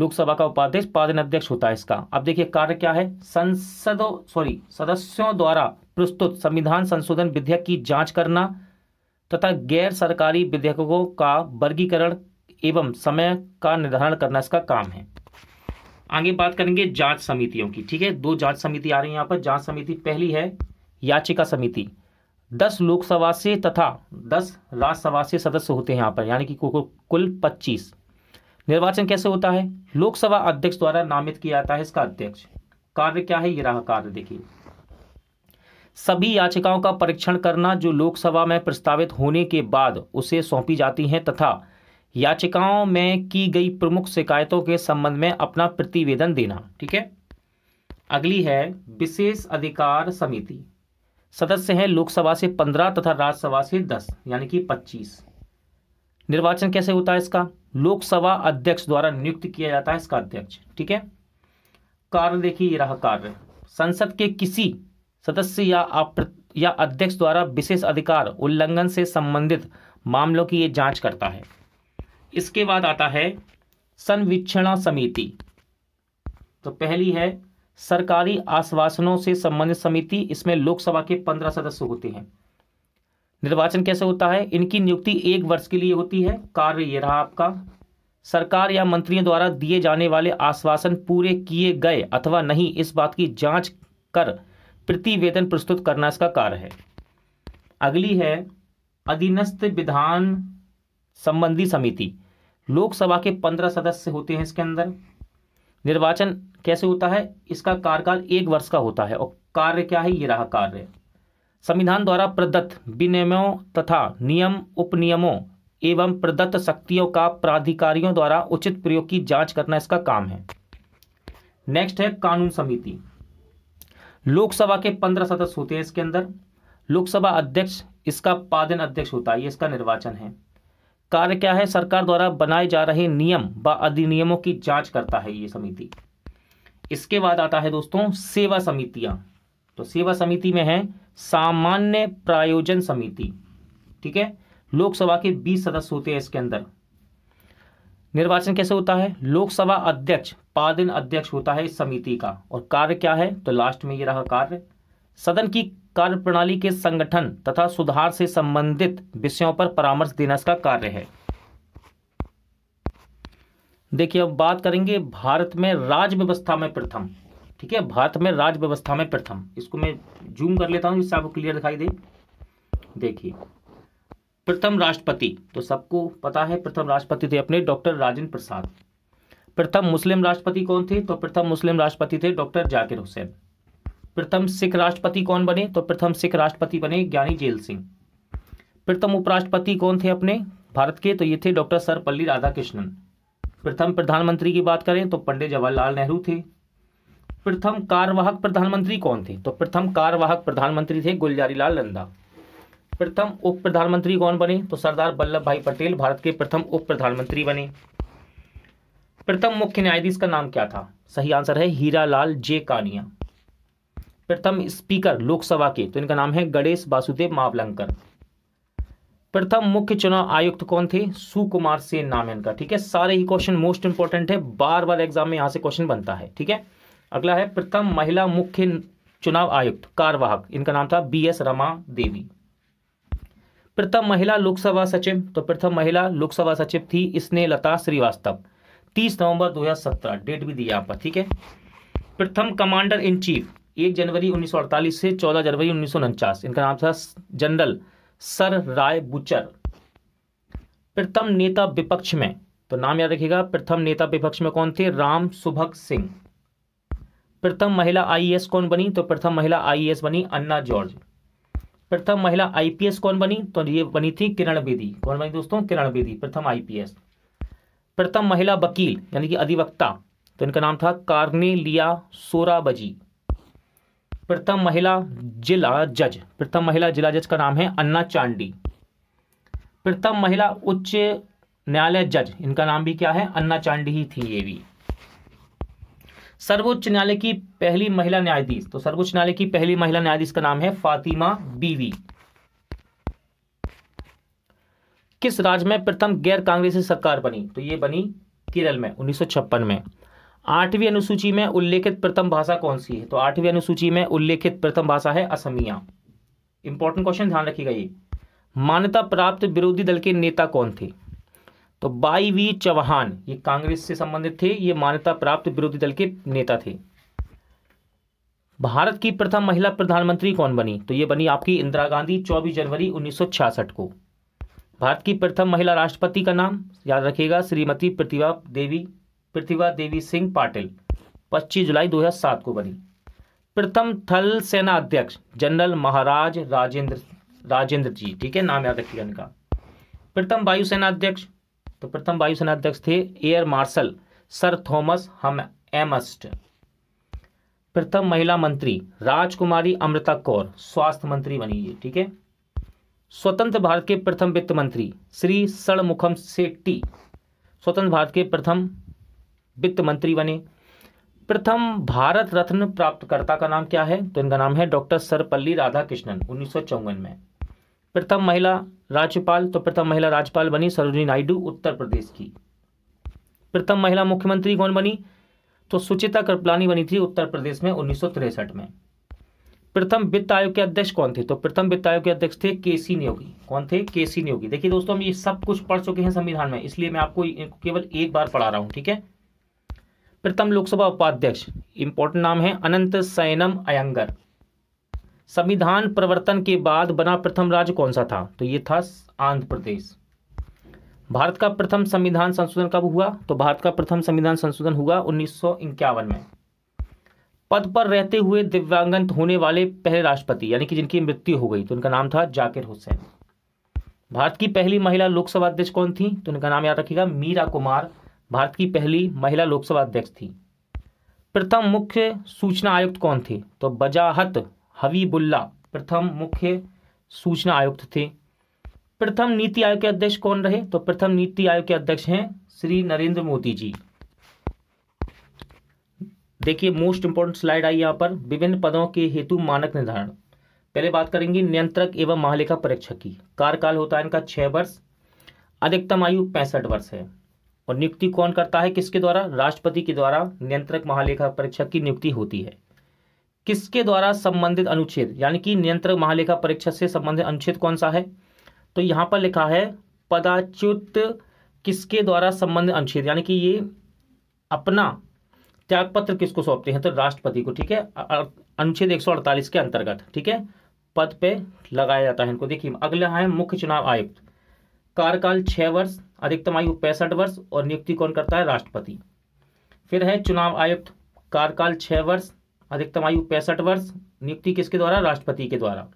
लोकसभा का उपाध्यक्ष पादेन अध्यक्ष होता है इसका अब देखिए कार्य क्या है संसदों सॉरी सदस्यों द्वारा प्रस्तुत संविधान संशोधन विधेयक की जांच करना तथा गैर सरकारी विधेयकों का वर्गीकरण एवं समय का निर्धारण करना इसका काम है आगे बात करेंगे जांच समितियों की ठीक है दो जांच समिति आ रही है यहाँ पर जांच समिति पहली है याचिका समिति दस लोकसभा से तथा दस राज्यसभा से सदस्य होते हैं यहाँ पर यानी कि कुल पच्चीस निर्वाचन कैसे होता है लोकसभा अध्यक्ष द्वारा नामित किया जाता है इसका अध्यक्ष कार्य क्या है ये रहा कार्य देखिए सभी याचिकाओं का परीक्षण करना जो लोकसभा में प्रस्तावित होने के बाद उसे सौंपी जाती हैं तथा याचिकाओं में की गई प्रमुख शिकायतों के संबंध में अपना प्रतिवेदन देना ठीक है अगली है विशेष अधिकार समिति सदस्य हैं लोकसभा से पंद्रह तथा राज्यसभा से दस यानी कि पच्चीस निर्वाचन कैसे होता है इसका लोकसभा अध्यक्ष द्वारा नियुक्त किया जाता है इसका अध्यक्ष ठीक है कार्य देखिए यह रहा कार्य संसद के किसी सदस्य या या अध्यक्ष द्वारा विशेष अधिकार उल्लंघन से संबंधित मामलों की ये जांच करता है इसके बाद आता है संवीक्षणा समिति तो पहली है सरकारी आश्वासनों से संबंधित समिति इसमें लोकसभा के पंद्रह सदस्य होते हैं निर्वाचन कैसे होता है इनकी नियुक्ति एक वर्ष के लिए होती है कार्य ये रहा आपका सरकार या मंत्रियों द्वारा दिए जाने वाले आश्वासन पूरे किए गए अथवा नहीं इस बात की जांच कर प्रतिवेदन प्रस्तुत करना इसका कार्य है अगली है अधीनस्थ विधान संबंधी समिति लोकसभा के पंद्रह सदस्य होते हैं इसके अंदर निर्वाचन कैसे होता है इसका कार्यकाल एक वर्ष का होता है और कार्य क्या है ये रहा कार्य संविधान द्वारा प्रदत्त विनियमों तथा नियम उपनियमों एवं प्रदत्त शक्तियों का प्राधिकारियों द्वारा उचित प्रयोग की जांच करना इसका काम है नेक्स्ट है कानून समिति लोकसभा के पंद्रह सदस्य होते हैं इसके अंदर लोकसभा अध्यक्ष इसका पादन अध्यक्ष होता है ये इसका निर्वाचन है कार्य क्या है सरकार द्वारा बनाए जा रहे नियम व अधिनियमों की जांच करता है ये समिति इसके बाद आता है दोस्तों सेवा समितियां तो सेवा समिति में है सामान्य प्रायोजन समिति ठीक है लोकसभा के 20 सदस्य होते हैं इसके अंदर निर्वाचन कैसे होता है लोकसभा अध्यक्ष पादिन अध्यक्ष होता है इस समिति का और कार्य क्या है तो लास्ट में ये रहा कार्य सदन की कार्य प्रणाली के संगठन तथा सुधार से संबंधित विषयों पर परामर्श देना इसका कार्य है देखिए अब बात करेंगे भारत में राज व्यवस्था में प्रथम ठीक है भारत में राज व्यवस्था में प्रथम इसको मैं जूम कर लेता हूँ जिससे आपको क्लियर दिखाई दे देखिए प्रथम राष्ट्रपति तो सबको पता है प्रथम राष्ट्रपति थे अपने डॉक्टर राजेंद्र प्रसाद प्रथम मुस्लिम राष्ट्रपति कौन थे तो प्रथम मुस्लिम राष्ट्रपति थे डॉक्टर जाकिर हुसैन प्रथम सिख राष्ट्रपति कौन बने तो प्रथम सिख राष्ट्रपति बने ज्ञानी जेल सिंह प्रथम उपराष्ट्रपति कौन थे अपने भारत के तो ये थे डॉक्टर सर्वपल्ली राधाकृष्णन प्रथम प्रधानमंत्री की बात करें तो पंडित जवाहरलाल नेहरू थे प्रथम कार्यवाहक प्रधानमंत्री कौन थे तो प्रथम कार्यवाहक प्रधानमंत्री थे गुलजारीलाल नंदा प्रथम उप प्रधानमंत्री कौन बने तो सरदार वल्लभ भाई पटेल भारत के प्रथम उप प्रधानमंत्री बने प्रथम मुख्य न्यायाधीश का नाम क्या था सही आंसर है हीरा लाल जे कानिया प्रथम स्पीकर लोकसभा के तो इनका नाम है गणेश वासुदेव मावलंकर प्रथम मुख्य चुनाव आयुक्त कौन थे सुकुमार सेन नाम है इनका ठीक है सारे ही क्वेश्चन मोस्ट इंपॉर्टेंट है बार बार एग्जाम में यहां से क्वेश्चन बनता है ठीक है अगला है प्रथम महिला मुख्य चुनाव आयुक्त कार्यवाहक इनका नाम था बी एस रमा देवी प्रथम महिला लोकसभा सचिव तो प्रथम महिला लोकसभा सचिव थी इसने लता श्रीवास्तव तीस नवंबर 2017 डेट भी दी आपका पर ठीक है प्रथम कमांडर इन चीफ एक जनवरी 1948 से 14 जनवरी उन्नीस इनका नाम था जनरल सर राय बुचर प्रथम नेता विपक्ष में तो नाम याद रखिएगा प्रथम नेता विपक्ष में कौन थे राम सुभग सिंह प्रथम महिला आईएएस कौन बनी तो प्रथम महिला आईएएस बनी अन्ना जॉर्ज प्रथम महिला आईपीएस कौन बनी तो ये बनी थी किरण बेदी कौन बनी दोस्तों किरण बेदी प्रथम आईपीएस प्रथम महिला वकील यानी कि अधिवक्ता तो इनका नाम था कार्नेलिया सोराबजी प्रथम महिला जिला जज प्रथम महिला जिला जज का नाम है अन्ना चांडी प्रथम महिला उच्च न्यायालय जज इनका नाम भी क्या है अन्ना चांडी ही थी ये भी सर्वोच्च न्यायालय की पहली महिला न्यायाधीश तो सर्वोच्च न्यायालय की पहली महिला न्यायाधीश का नाम है फातिमा बीवी किस राज्य में प्रथम गैर कांग्रेसी सरकार बनी तो ये बनी केरल में उन्नीस में आठवीं अनुसूची में उल्लेखित प्रथम भाषा कौन सी है तो आठवीं अनुसूची में उल्लेखित प्रथम भाषा है असमिया इंपॉर्टेंट क्वेश्चन ध्यान रखिएगा ये मान्यता प्राप्त विरोधी दल के नेता कौन थे तो बाई वी चौहान ये कांग्रेस से संबंधित थे ये मान्यता प्राप्त विरोधी दल के नेता थे भारत की प्रथम महिला प्रधानमंत्री कौन बनी तो ये बनी आपकी इंदिरा गांधी 24 जनवरी 1966 को भारत की प्रथम महिला राष्ट्रपति का नाम याद रखिएगा श्रीमती प्रतिभा देवी प्रतिभा देवी सिंह पाटिल 25 जुलाई 2007 को बनी प्रथम थल सेना अध्यक्ष जनरल महाराज राजेंद्र राजेंद्र जी ठीक है नाम याद रखिएगा इनका प्रथम वायुसेना अध्यक्ष तो प्रथम वायुसेना अध्यक्ष थे एयर मार्शल सर थॉमस हम एमस्ट प्रथम महिला मंत्री राजकुमारी अमृता कौर स्वास्थ्य मंत्री बनी है ठीक है स्वतंत्र भारत के प्रथम वित्त मंत्री श्री सड़मुखम सेट्टी स्वतंत्र भारत के प्रथम वित्त मंत्री बने प्रथम भारत रत्न प्राप्तकर्ता का नाम क्या है तो इनका नाम है डॉक्टर सरपल्ली राधाकृष्णन उन्नीस में प्रथम महिला राज्यपाल तो प्रथम महिला राज्यपाल बनी सरोजनी नायडू उत्तर प्रदेश की प्रथम महिला मुख्यमंत्री कौन बनी तो सुचिता कृपलानी बनी थी उत्तर प्रदेश में उन्नीस में प्रथम वित्त आयोग के अध्यक्ष कौन थे तो प्रथम वित्त आयोग के अध्यक्ष थे के सी नियोगी कौन थे के सी नियोगी देखिए दोस्तों हम ये सब कुछ पढ़ चुके हैं संविधान में इसलिए मैं आपको केवल एक बार पढ़ा रहा हूं ठीक है प्रथम लोकसभा उपाध्यक्ष इंपॉर्टेंट नाम है अनंत सैनम अयंगर संविधान प्रवर्तन के बाद बना प्रथम राज्य कौन सा था तो यह था आंध्र प्रदेश भारत का प्रथम संविधान संशोधन कब हुआ तो भारत का प्रथम संविधान संशोधन हुआ उन्नीस में पद पर रहते हुए दिव्यांगत होने वाले पहले राष्ट्रपति यानी कि जिनकी मृत्यु हो गई तो उनका नाम था जाकिर हुसैन भारत की पहली महिला लोकसभा अध्यक्ष कौन थी तो उनका नाम याद रखिएगा मीरा कुमार भारत की पहली महिला लोकसभा अध्यक्ष थी प्रथम मुख्य सूचना आयुक्त कौन थे तो बजाहत हबीबुल्ला प्रथम मुख्य सूचना आयुक्त थे प्रथम नीति आयोग के अध्यक्ष कौन रहे तो प्रथम नीति आयोग के अध्यक्ष हैं श्री नरेंद्र मोदी जी देखिए मोस्ट इंपोर्टेंट स्लाइड आई यहाँ पर विभिन्न पदों के हेतु मानक निर्धारण पहले बात करेंगे नियंत्रक एवं महालेखा परीक्षक की कार्यकाल होता है इनका छह वर्ष अधिकतम आयु पैंसठ वर्ष है और नियुक्ति कौन करता है किसके द्वारा राष्ट्रपति के द्वारा नियंत्रक महालेखा परीक्षक की नियुक्ति होती है किसके द्वारा संबंधित अनुच्छेद यानी कि नियंत्रक महालेखा परीक्षा से संबंधित अनुच्छेद कौन सा है तो यहाँ पर लिखा है पदाच्युत किसके द्वारा संबंधित अनुच्छेद यानी कि ये अपना त्यागपत्र किसको सौंपते हैं तो राष्ट्रपति को ठीक है अनुच्छेद एक के अंतर्गत ठीक है पद पे लगाया जाता है इनको देखिए अगला है मुख्य चुनाव आयुक्त कार्यकाल छः वर्ष अधिकतम आयु पैंसठ वर्ष और नियुक्ति कौन करता है राष्ट्रपति फिर है चुनाव आयुक्त कार्यकाल छः वर्ष अधिकतम आयु पैंसठ वर्ष नियुक्ति किसके द्वारा राष्ट्रपति के द्वारा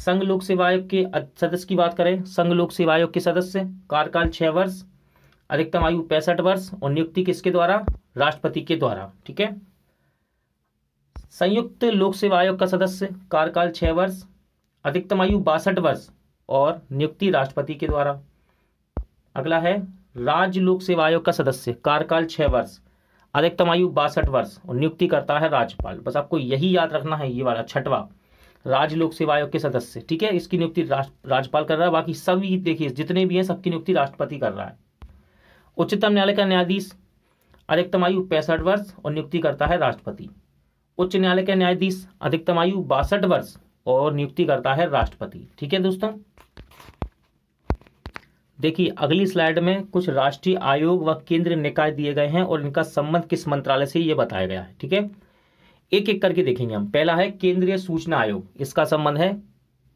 संघ लोक सेवा आयोग के सदस्य की बात करें संघ लोक सेवा आयोग के सदस्य कार्यकाल छः वर्ष अधिकतम आयु पैंसठ वर्ष और नियुक्ति किसके द्वारा राष्ट्रपति के द्वारा ठीक है संयुक्त लोक सेवा आयोग का सदस्य कार्यकाल छः वर्ष अधिकतम आयु बासठ वर्ष और नियुक्ति राष्ट्रपति के द्वारा अगला है राज्य लोक सेवा आयोग का सदस्य कार्यकाल छः वर्ष अधिकतम आयु बासठ वर्ष और नियुक्ति करता है राज्यपाल बस आपको यही याद रखना है ये वाला छठवा राज्य लोक सेवा आयोग के सदस्य ठीक है इसकी नियुक्ति राज्यपाल कर रहा है बाकी सभी देखिए जितने भी हैं सबकी नियुक्ति राष्ट्रपति कर रहा है उच्चतम न्यायालय का न्यायाधीश अधिकतम आयु पैंसठ वर्ष और नियुक्ति करता है राष्ट्रपति उच्च न्यायालय का न्यायाधीश अधिकतम आयु बासठ वर्ष और नियुक्ति करता है राष्ट्रपति ठीक है दोस्तों देखिए अगली स्लाइड में कुछ राष्ट्रीय आयोग व केंद्रीय निकाय दिए गए हैं और इनका संबंध किस मंत्रालय से ये बताया गया है ठीक है एक एक करके देखेंगे हम पहला है केंद्रीय सूचना आयोग इसका संबंध है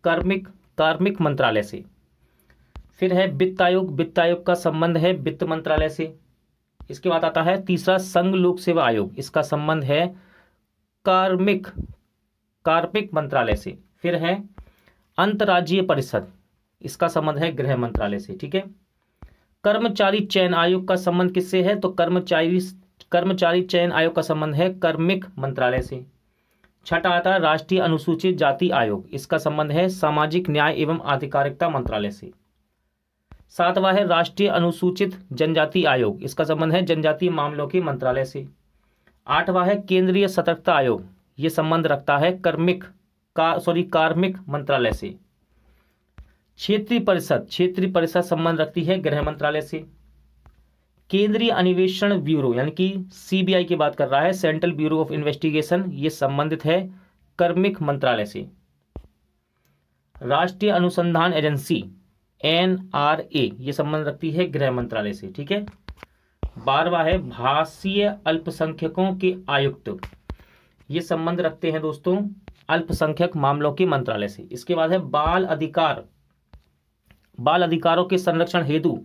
कार्मिक कार्मिक मंत्रालय से फिर है वित्त आयोग वित्त आयोग का संबंध है वित्त मंत्रालय से इसके बाद आता है तीसरा संघ लोक सेवा आयोग इसका संबंध है कार्मिक कार्मिक मंत्रालय से फिर है अंतर्राज्यीय परिषद इसका संबंध है गृह मंत्रालय से ठीक है कर्मचारी चयन आयोग का संबंध किससे है तो कर्मचारी कर्मचारी चयन आयोग का संबंध है कर्मिक मंत्रालय से छठा आता है राष्ट्रीय अनुसूचित जाति आयोग इसका संबंध है सामाजिक न्याय एवं आधिकारिकता मंत्रालय से सातवा है राष्ट्रीय अनुसूचित जनजाति आयोग इसका संबंध है जनजातीय मामलों के मंत्रालय से आठवा है केंद्रीय सतर्कता आयोग ये संबंध रखता है कर्मिक का सॉरी कार्मिक मंत्रालय से क्षेत्रीय परिषद क्षेत्रीय परिषद संबंध रखती है गृह मंत्रालय से केंद्रीय अन्वेषण ब्यूरो यानी कि सीबीआई की बात कर रहा है सेंट्रल ब्यूरो ऑफ इन्वेस्टिगेशन ये संबंधित है कर्मिक मंत्रालय से राष्ट्रीय अनुसंधान एजेंसी एन आर ए ये संबंध रखती है गृह मंत्रालय से ठीक है बारवा है भाषीय अल्पसंख्यकों के आयुक्त ये संबंध रखते हैं दोस्तों अल्पसंख्यक मामलों के मंत्रालय से इसके बाद है बाल अधिकार बाल अधिकारों के संरक्षण हेतु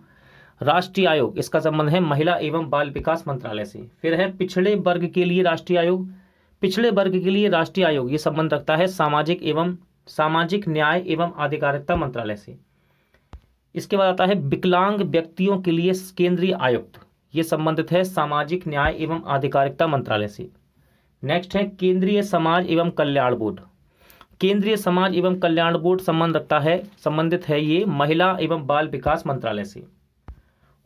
राष्ट्रीय आयोग इसका संबंध है महिला एवं बाल विकास मंत्रालय से फिर है पिछड़े वर्ग के लिए राष्ट्रीय आयोग पिछड़े वर्ग के लिए राष्ट्रीय आयोग ये संबंध रखता है सामाजिक एवं सामाजिक न्याय एवं आधिकारिकता मंत्रालय से इसके बाद आता है विकलांग व्यक्तियों के लिए केंद्रीय आयुक्त ये संबंधित है सामाजिक न्याय एवं आधिकारिकता मंत्रालय से नेक्स्ट है केंद्रीय समाज एवं कल्याण बोर्ड केंद्रीय समाज एवं कल्याण बोर्ड संबंध रखता है संबंधित है ये महिला एवं बाल विकास मंत्रालय से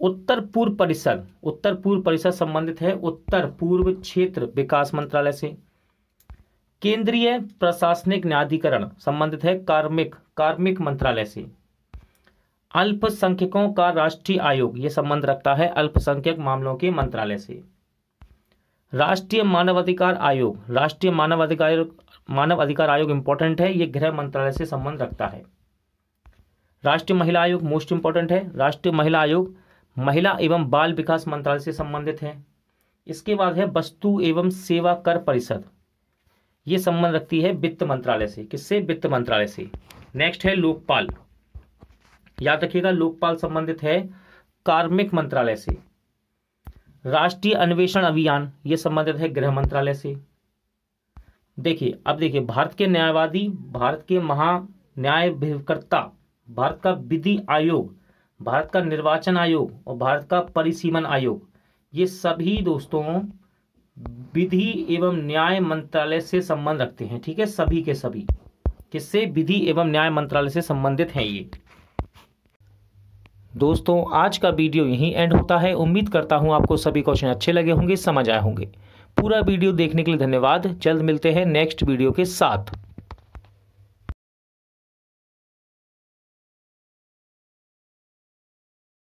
उत्तर पूर्व परिषद उत्तर पूर्व परिषद संबंधित है उत्तर पूर्व क्षेत्र विकास मंत्रालय से केंद्रीय प्रशासनिक न्यायाधिकरण संबंधित है कार्मिक कार्मिक मंत्रालय से अल्पसंख्यकों का राष्ट्रीय आयोग यह संबंध रखता है अल्पसंख्यक मामलों के मंत्रालय से राष्ट्रीय मानवाधिकार आयोग राष्ट्रीय मानवाधिकार मानव अधिकार आयोग इंपॉर्टेंट है ये गृह मंत्रालय से संबंध रखता है राष्ट्रीय महिला आयोग मोस्ट इंपॉर्टेंट है राष्ट्रीय महिला आयोग महिला एवं बाल विकास मंत्रालय से संबंधित है इसके बाद है वस्तु एवं सेवा कर परिषद ये संबंध रखती है वित्त मंत्रालय से किससे वित्त मंत्रालय से नेक्स्ट है लोकपाल याद रखिएगा लोकपाल संबंधित है कार्मिक मंत्रालय से राष्ट्रीय अन्वेषण अभियान ये संबंधित है गृह मंत्रालय से देखिए अब देखिए भारत के न्यायवादी भारत के महा भारत का विधि आयोग भारत का निर्वाचन आयोग और भारत का परिसीमन आयोग ये सभी दोस्तों विधि एवं न्याय मंत्रालय से संबंध रखते हैं ठीक है सभी के सभी किससे विधि एवं न्याय मंत्रालय से संबंधित हैं ये दोस्तों आज का वीडियो यहीं एंड होता है उम्मीद करता हूं आपको सभी क्वेश्चन अच्छे लगे होंगे समझ आए होंगे पूरा वीडियो देखने के लिए धन्यवाद जल्द मिलते हैं नेक्स्ट वीडियो के साथ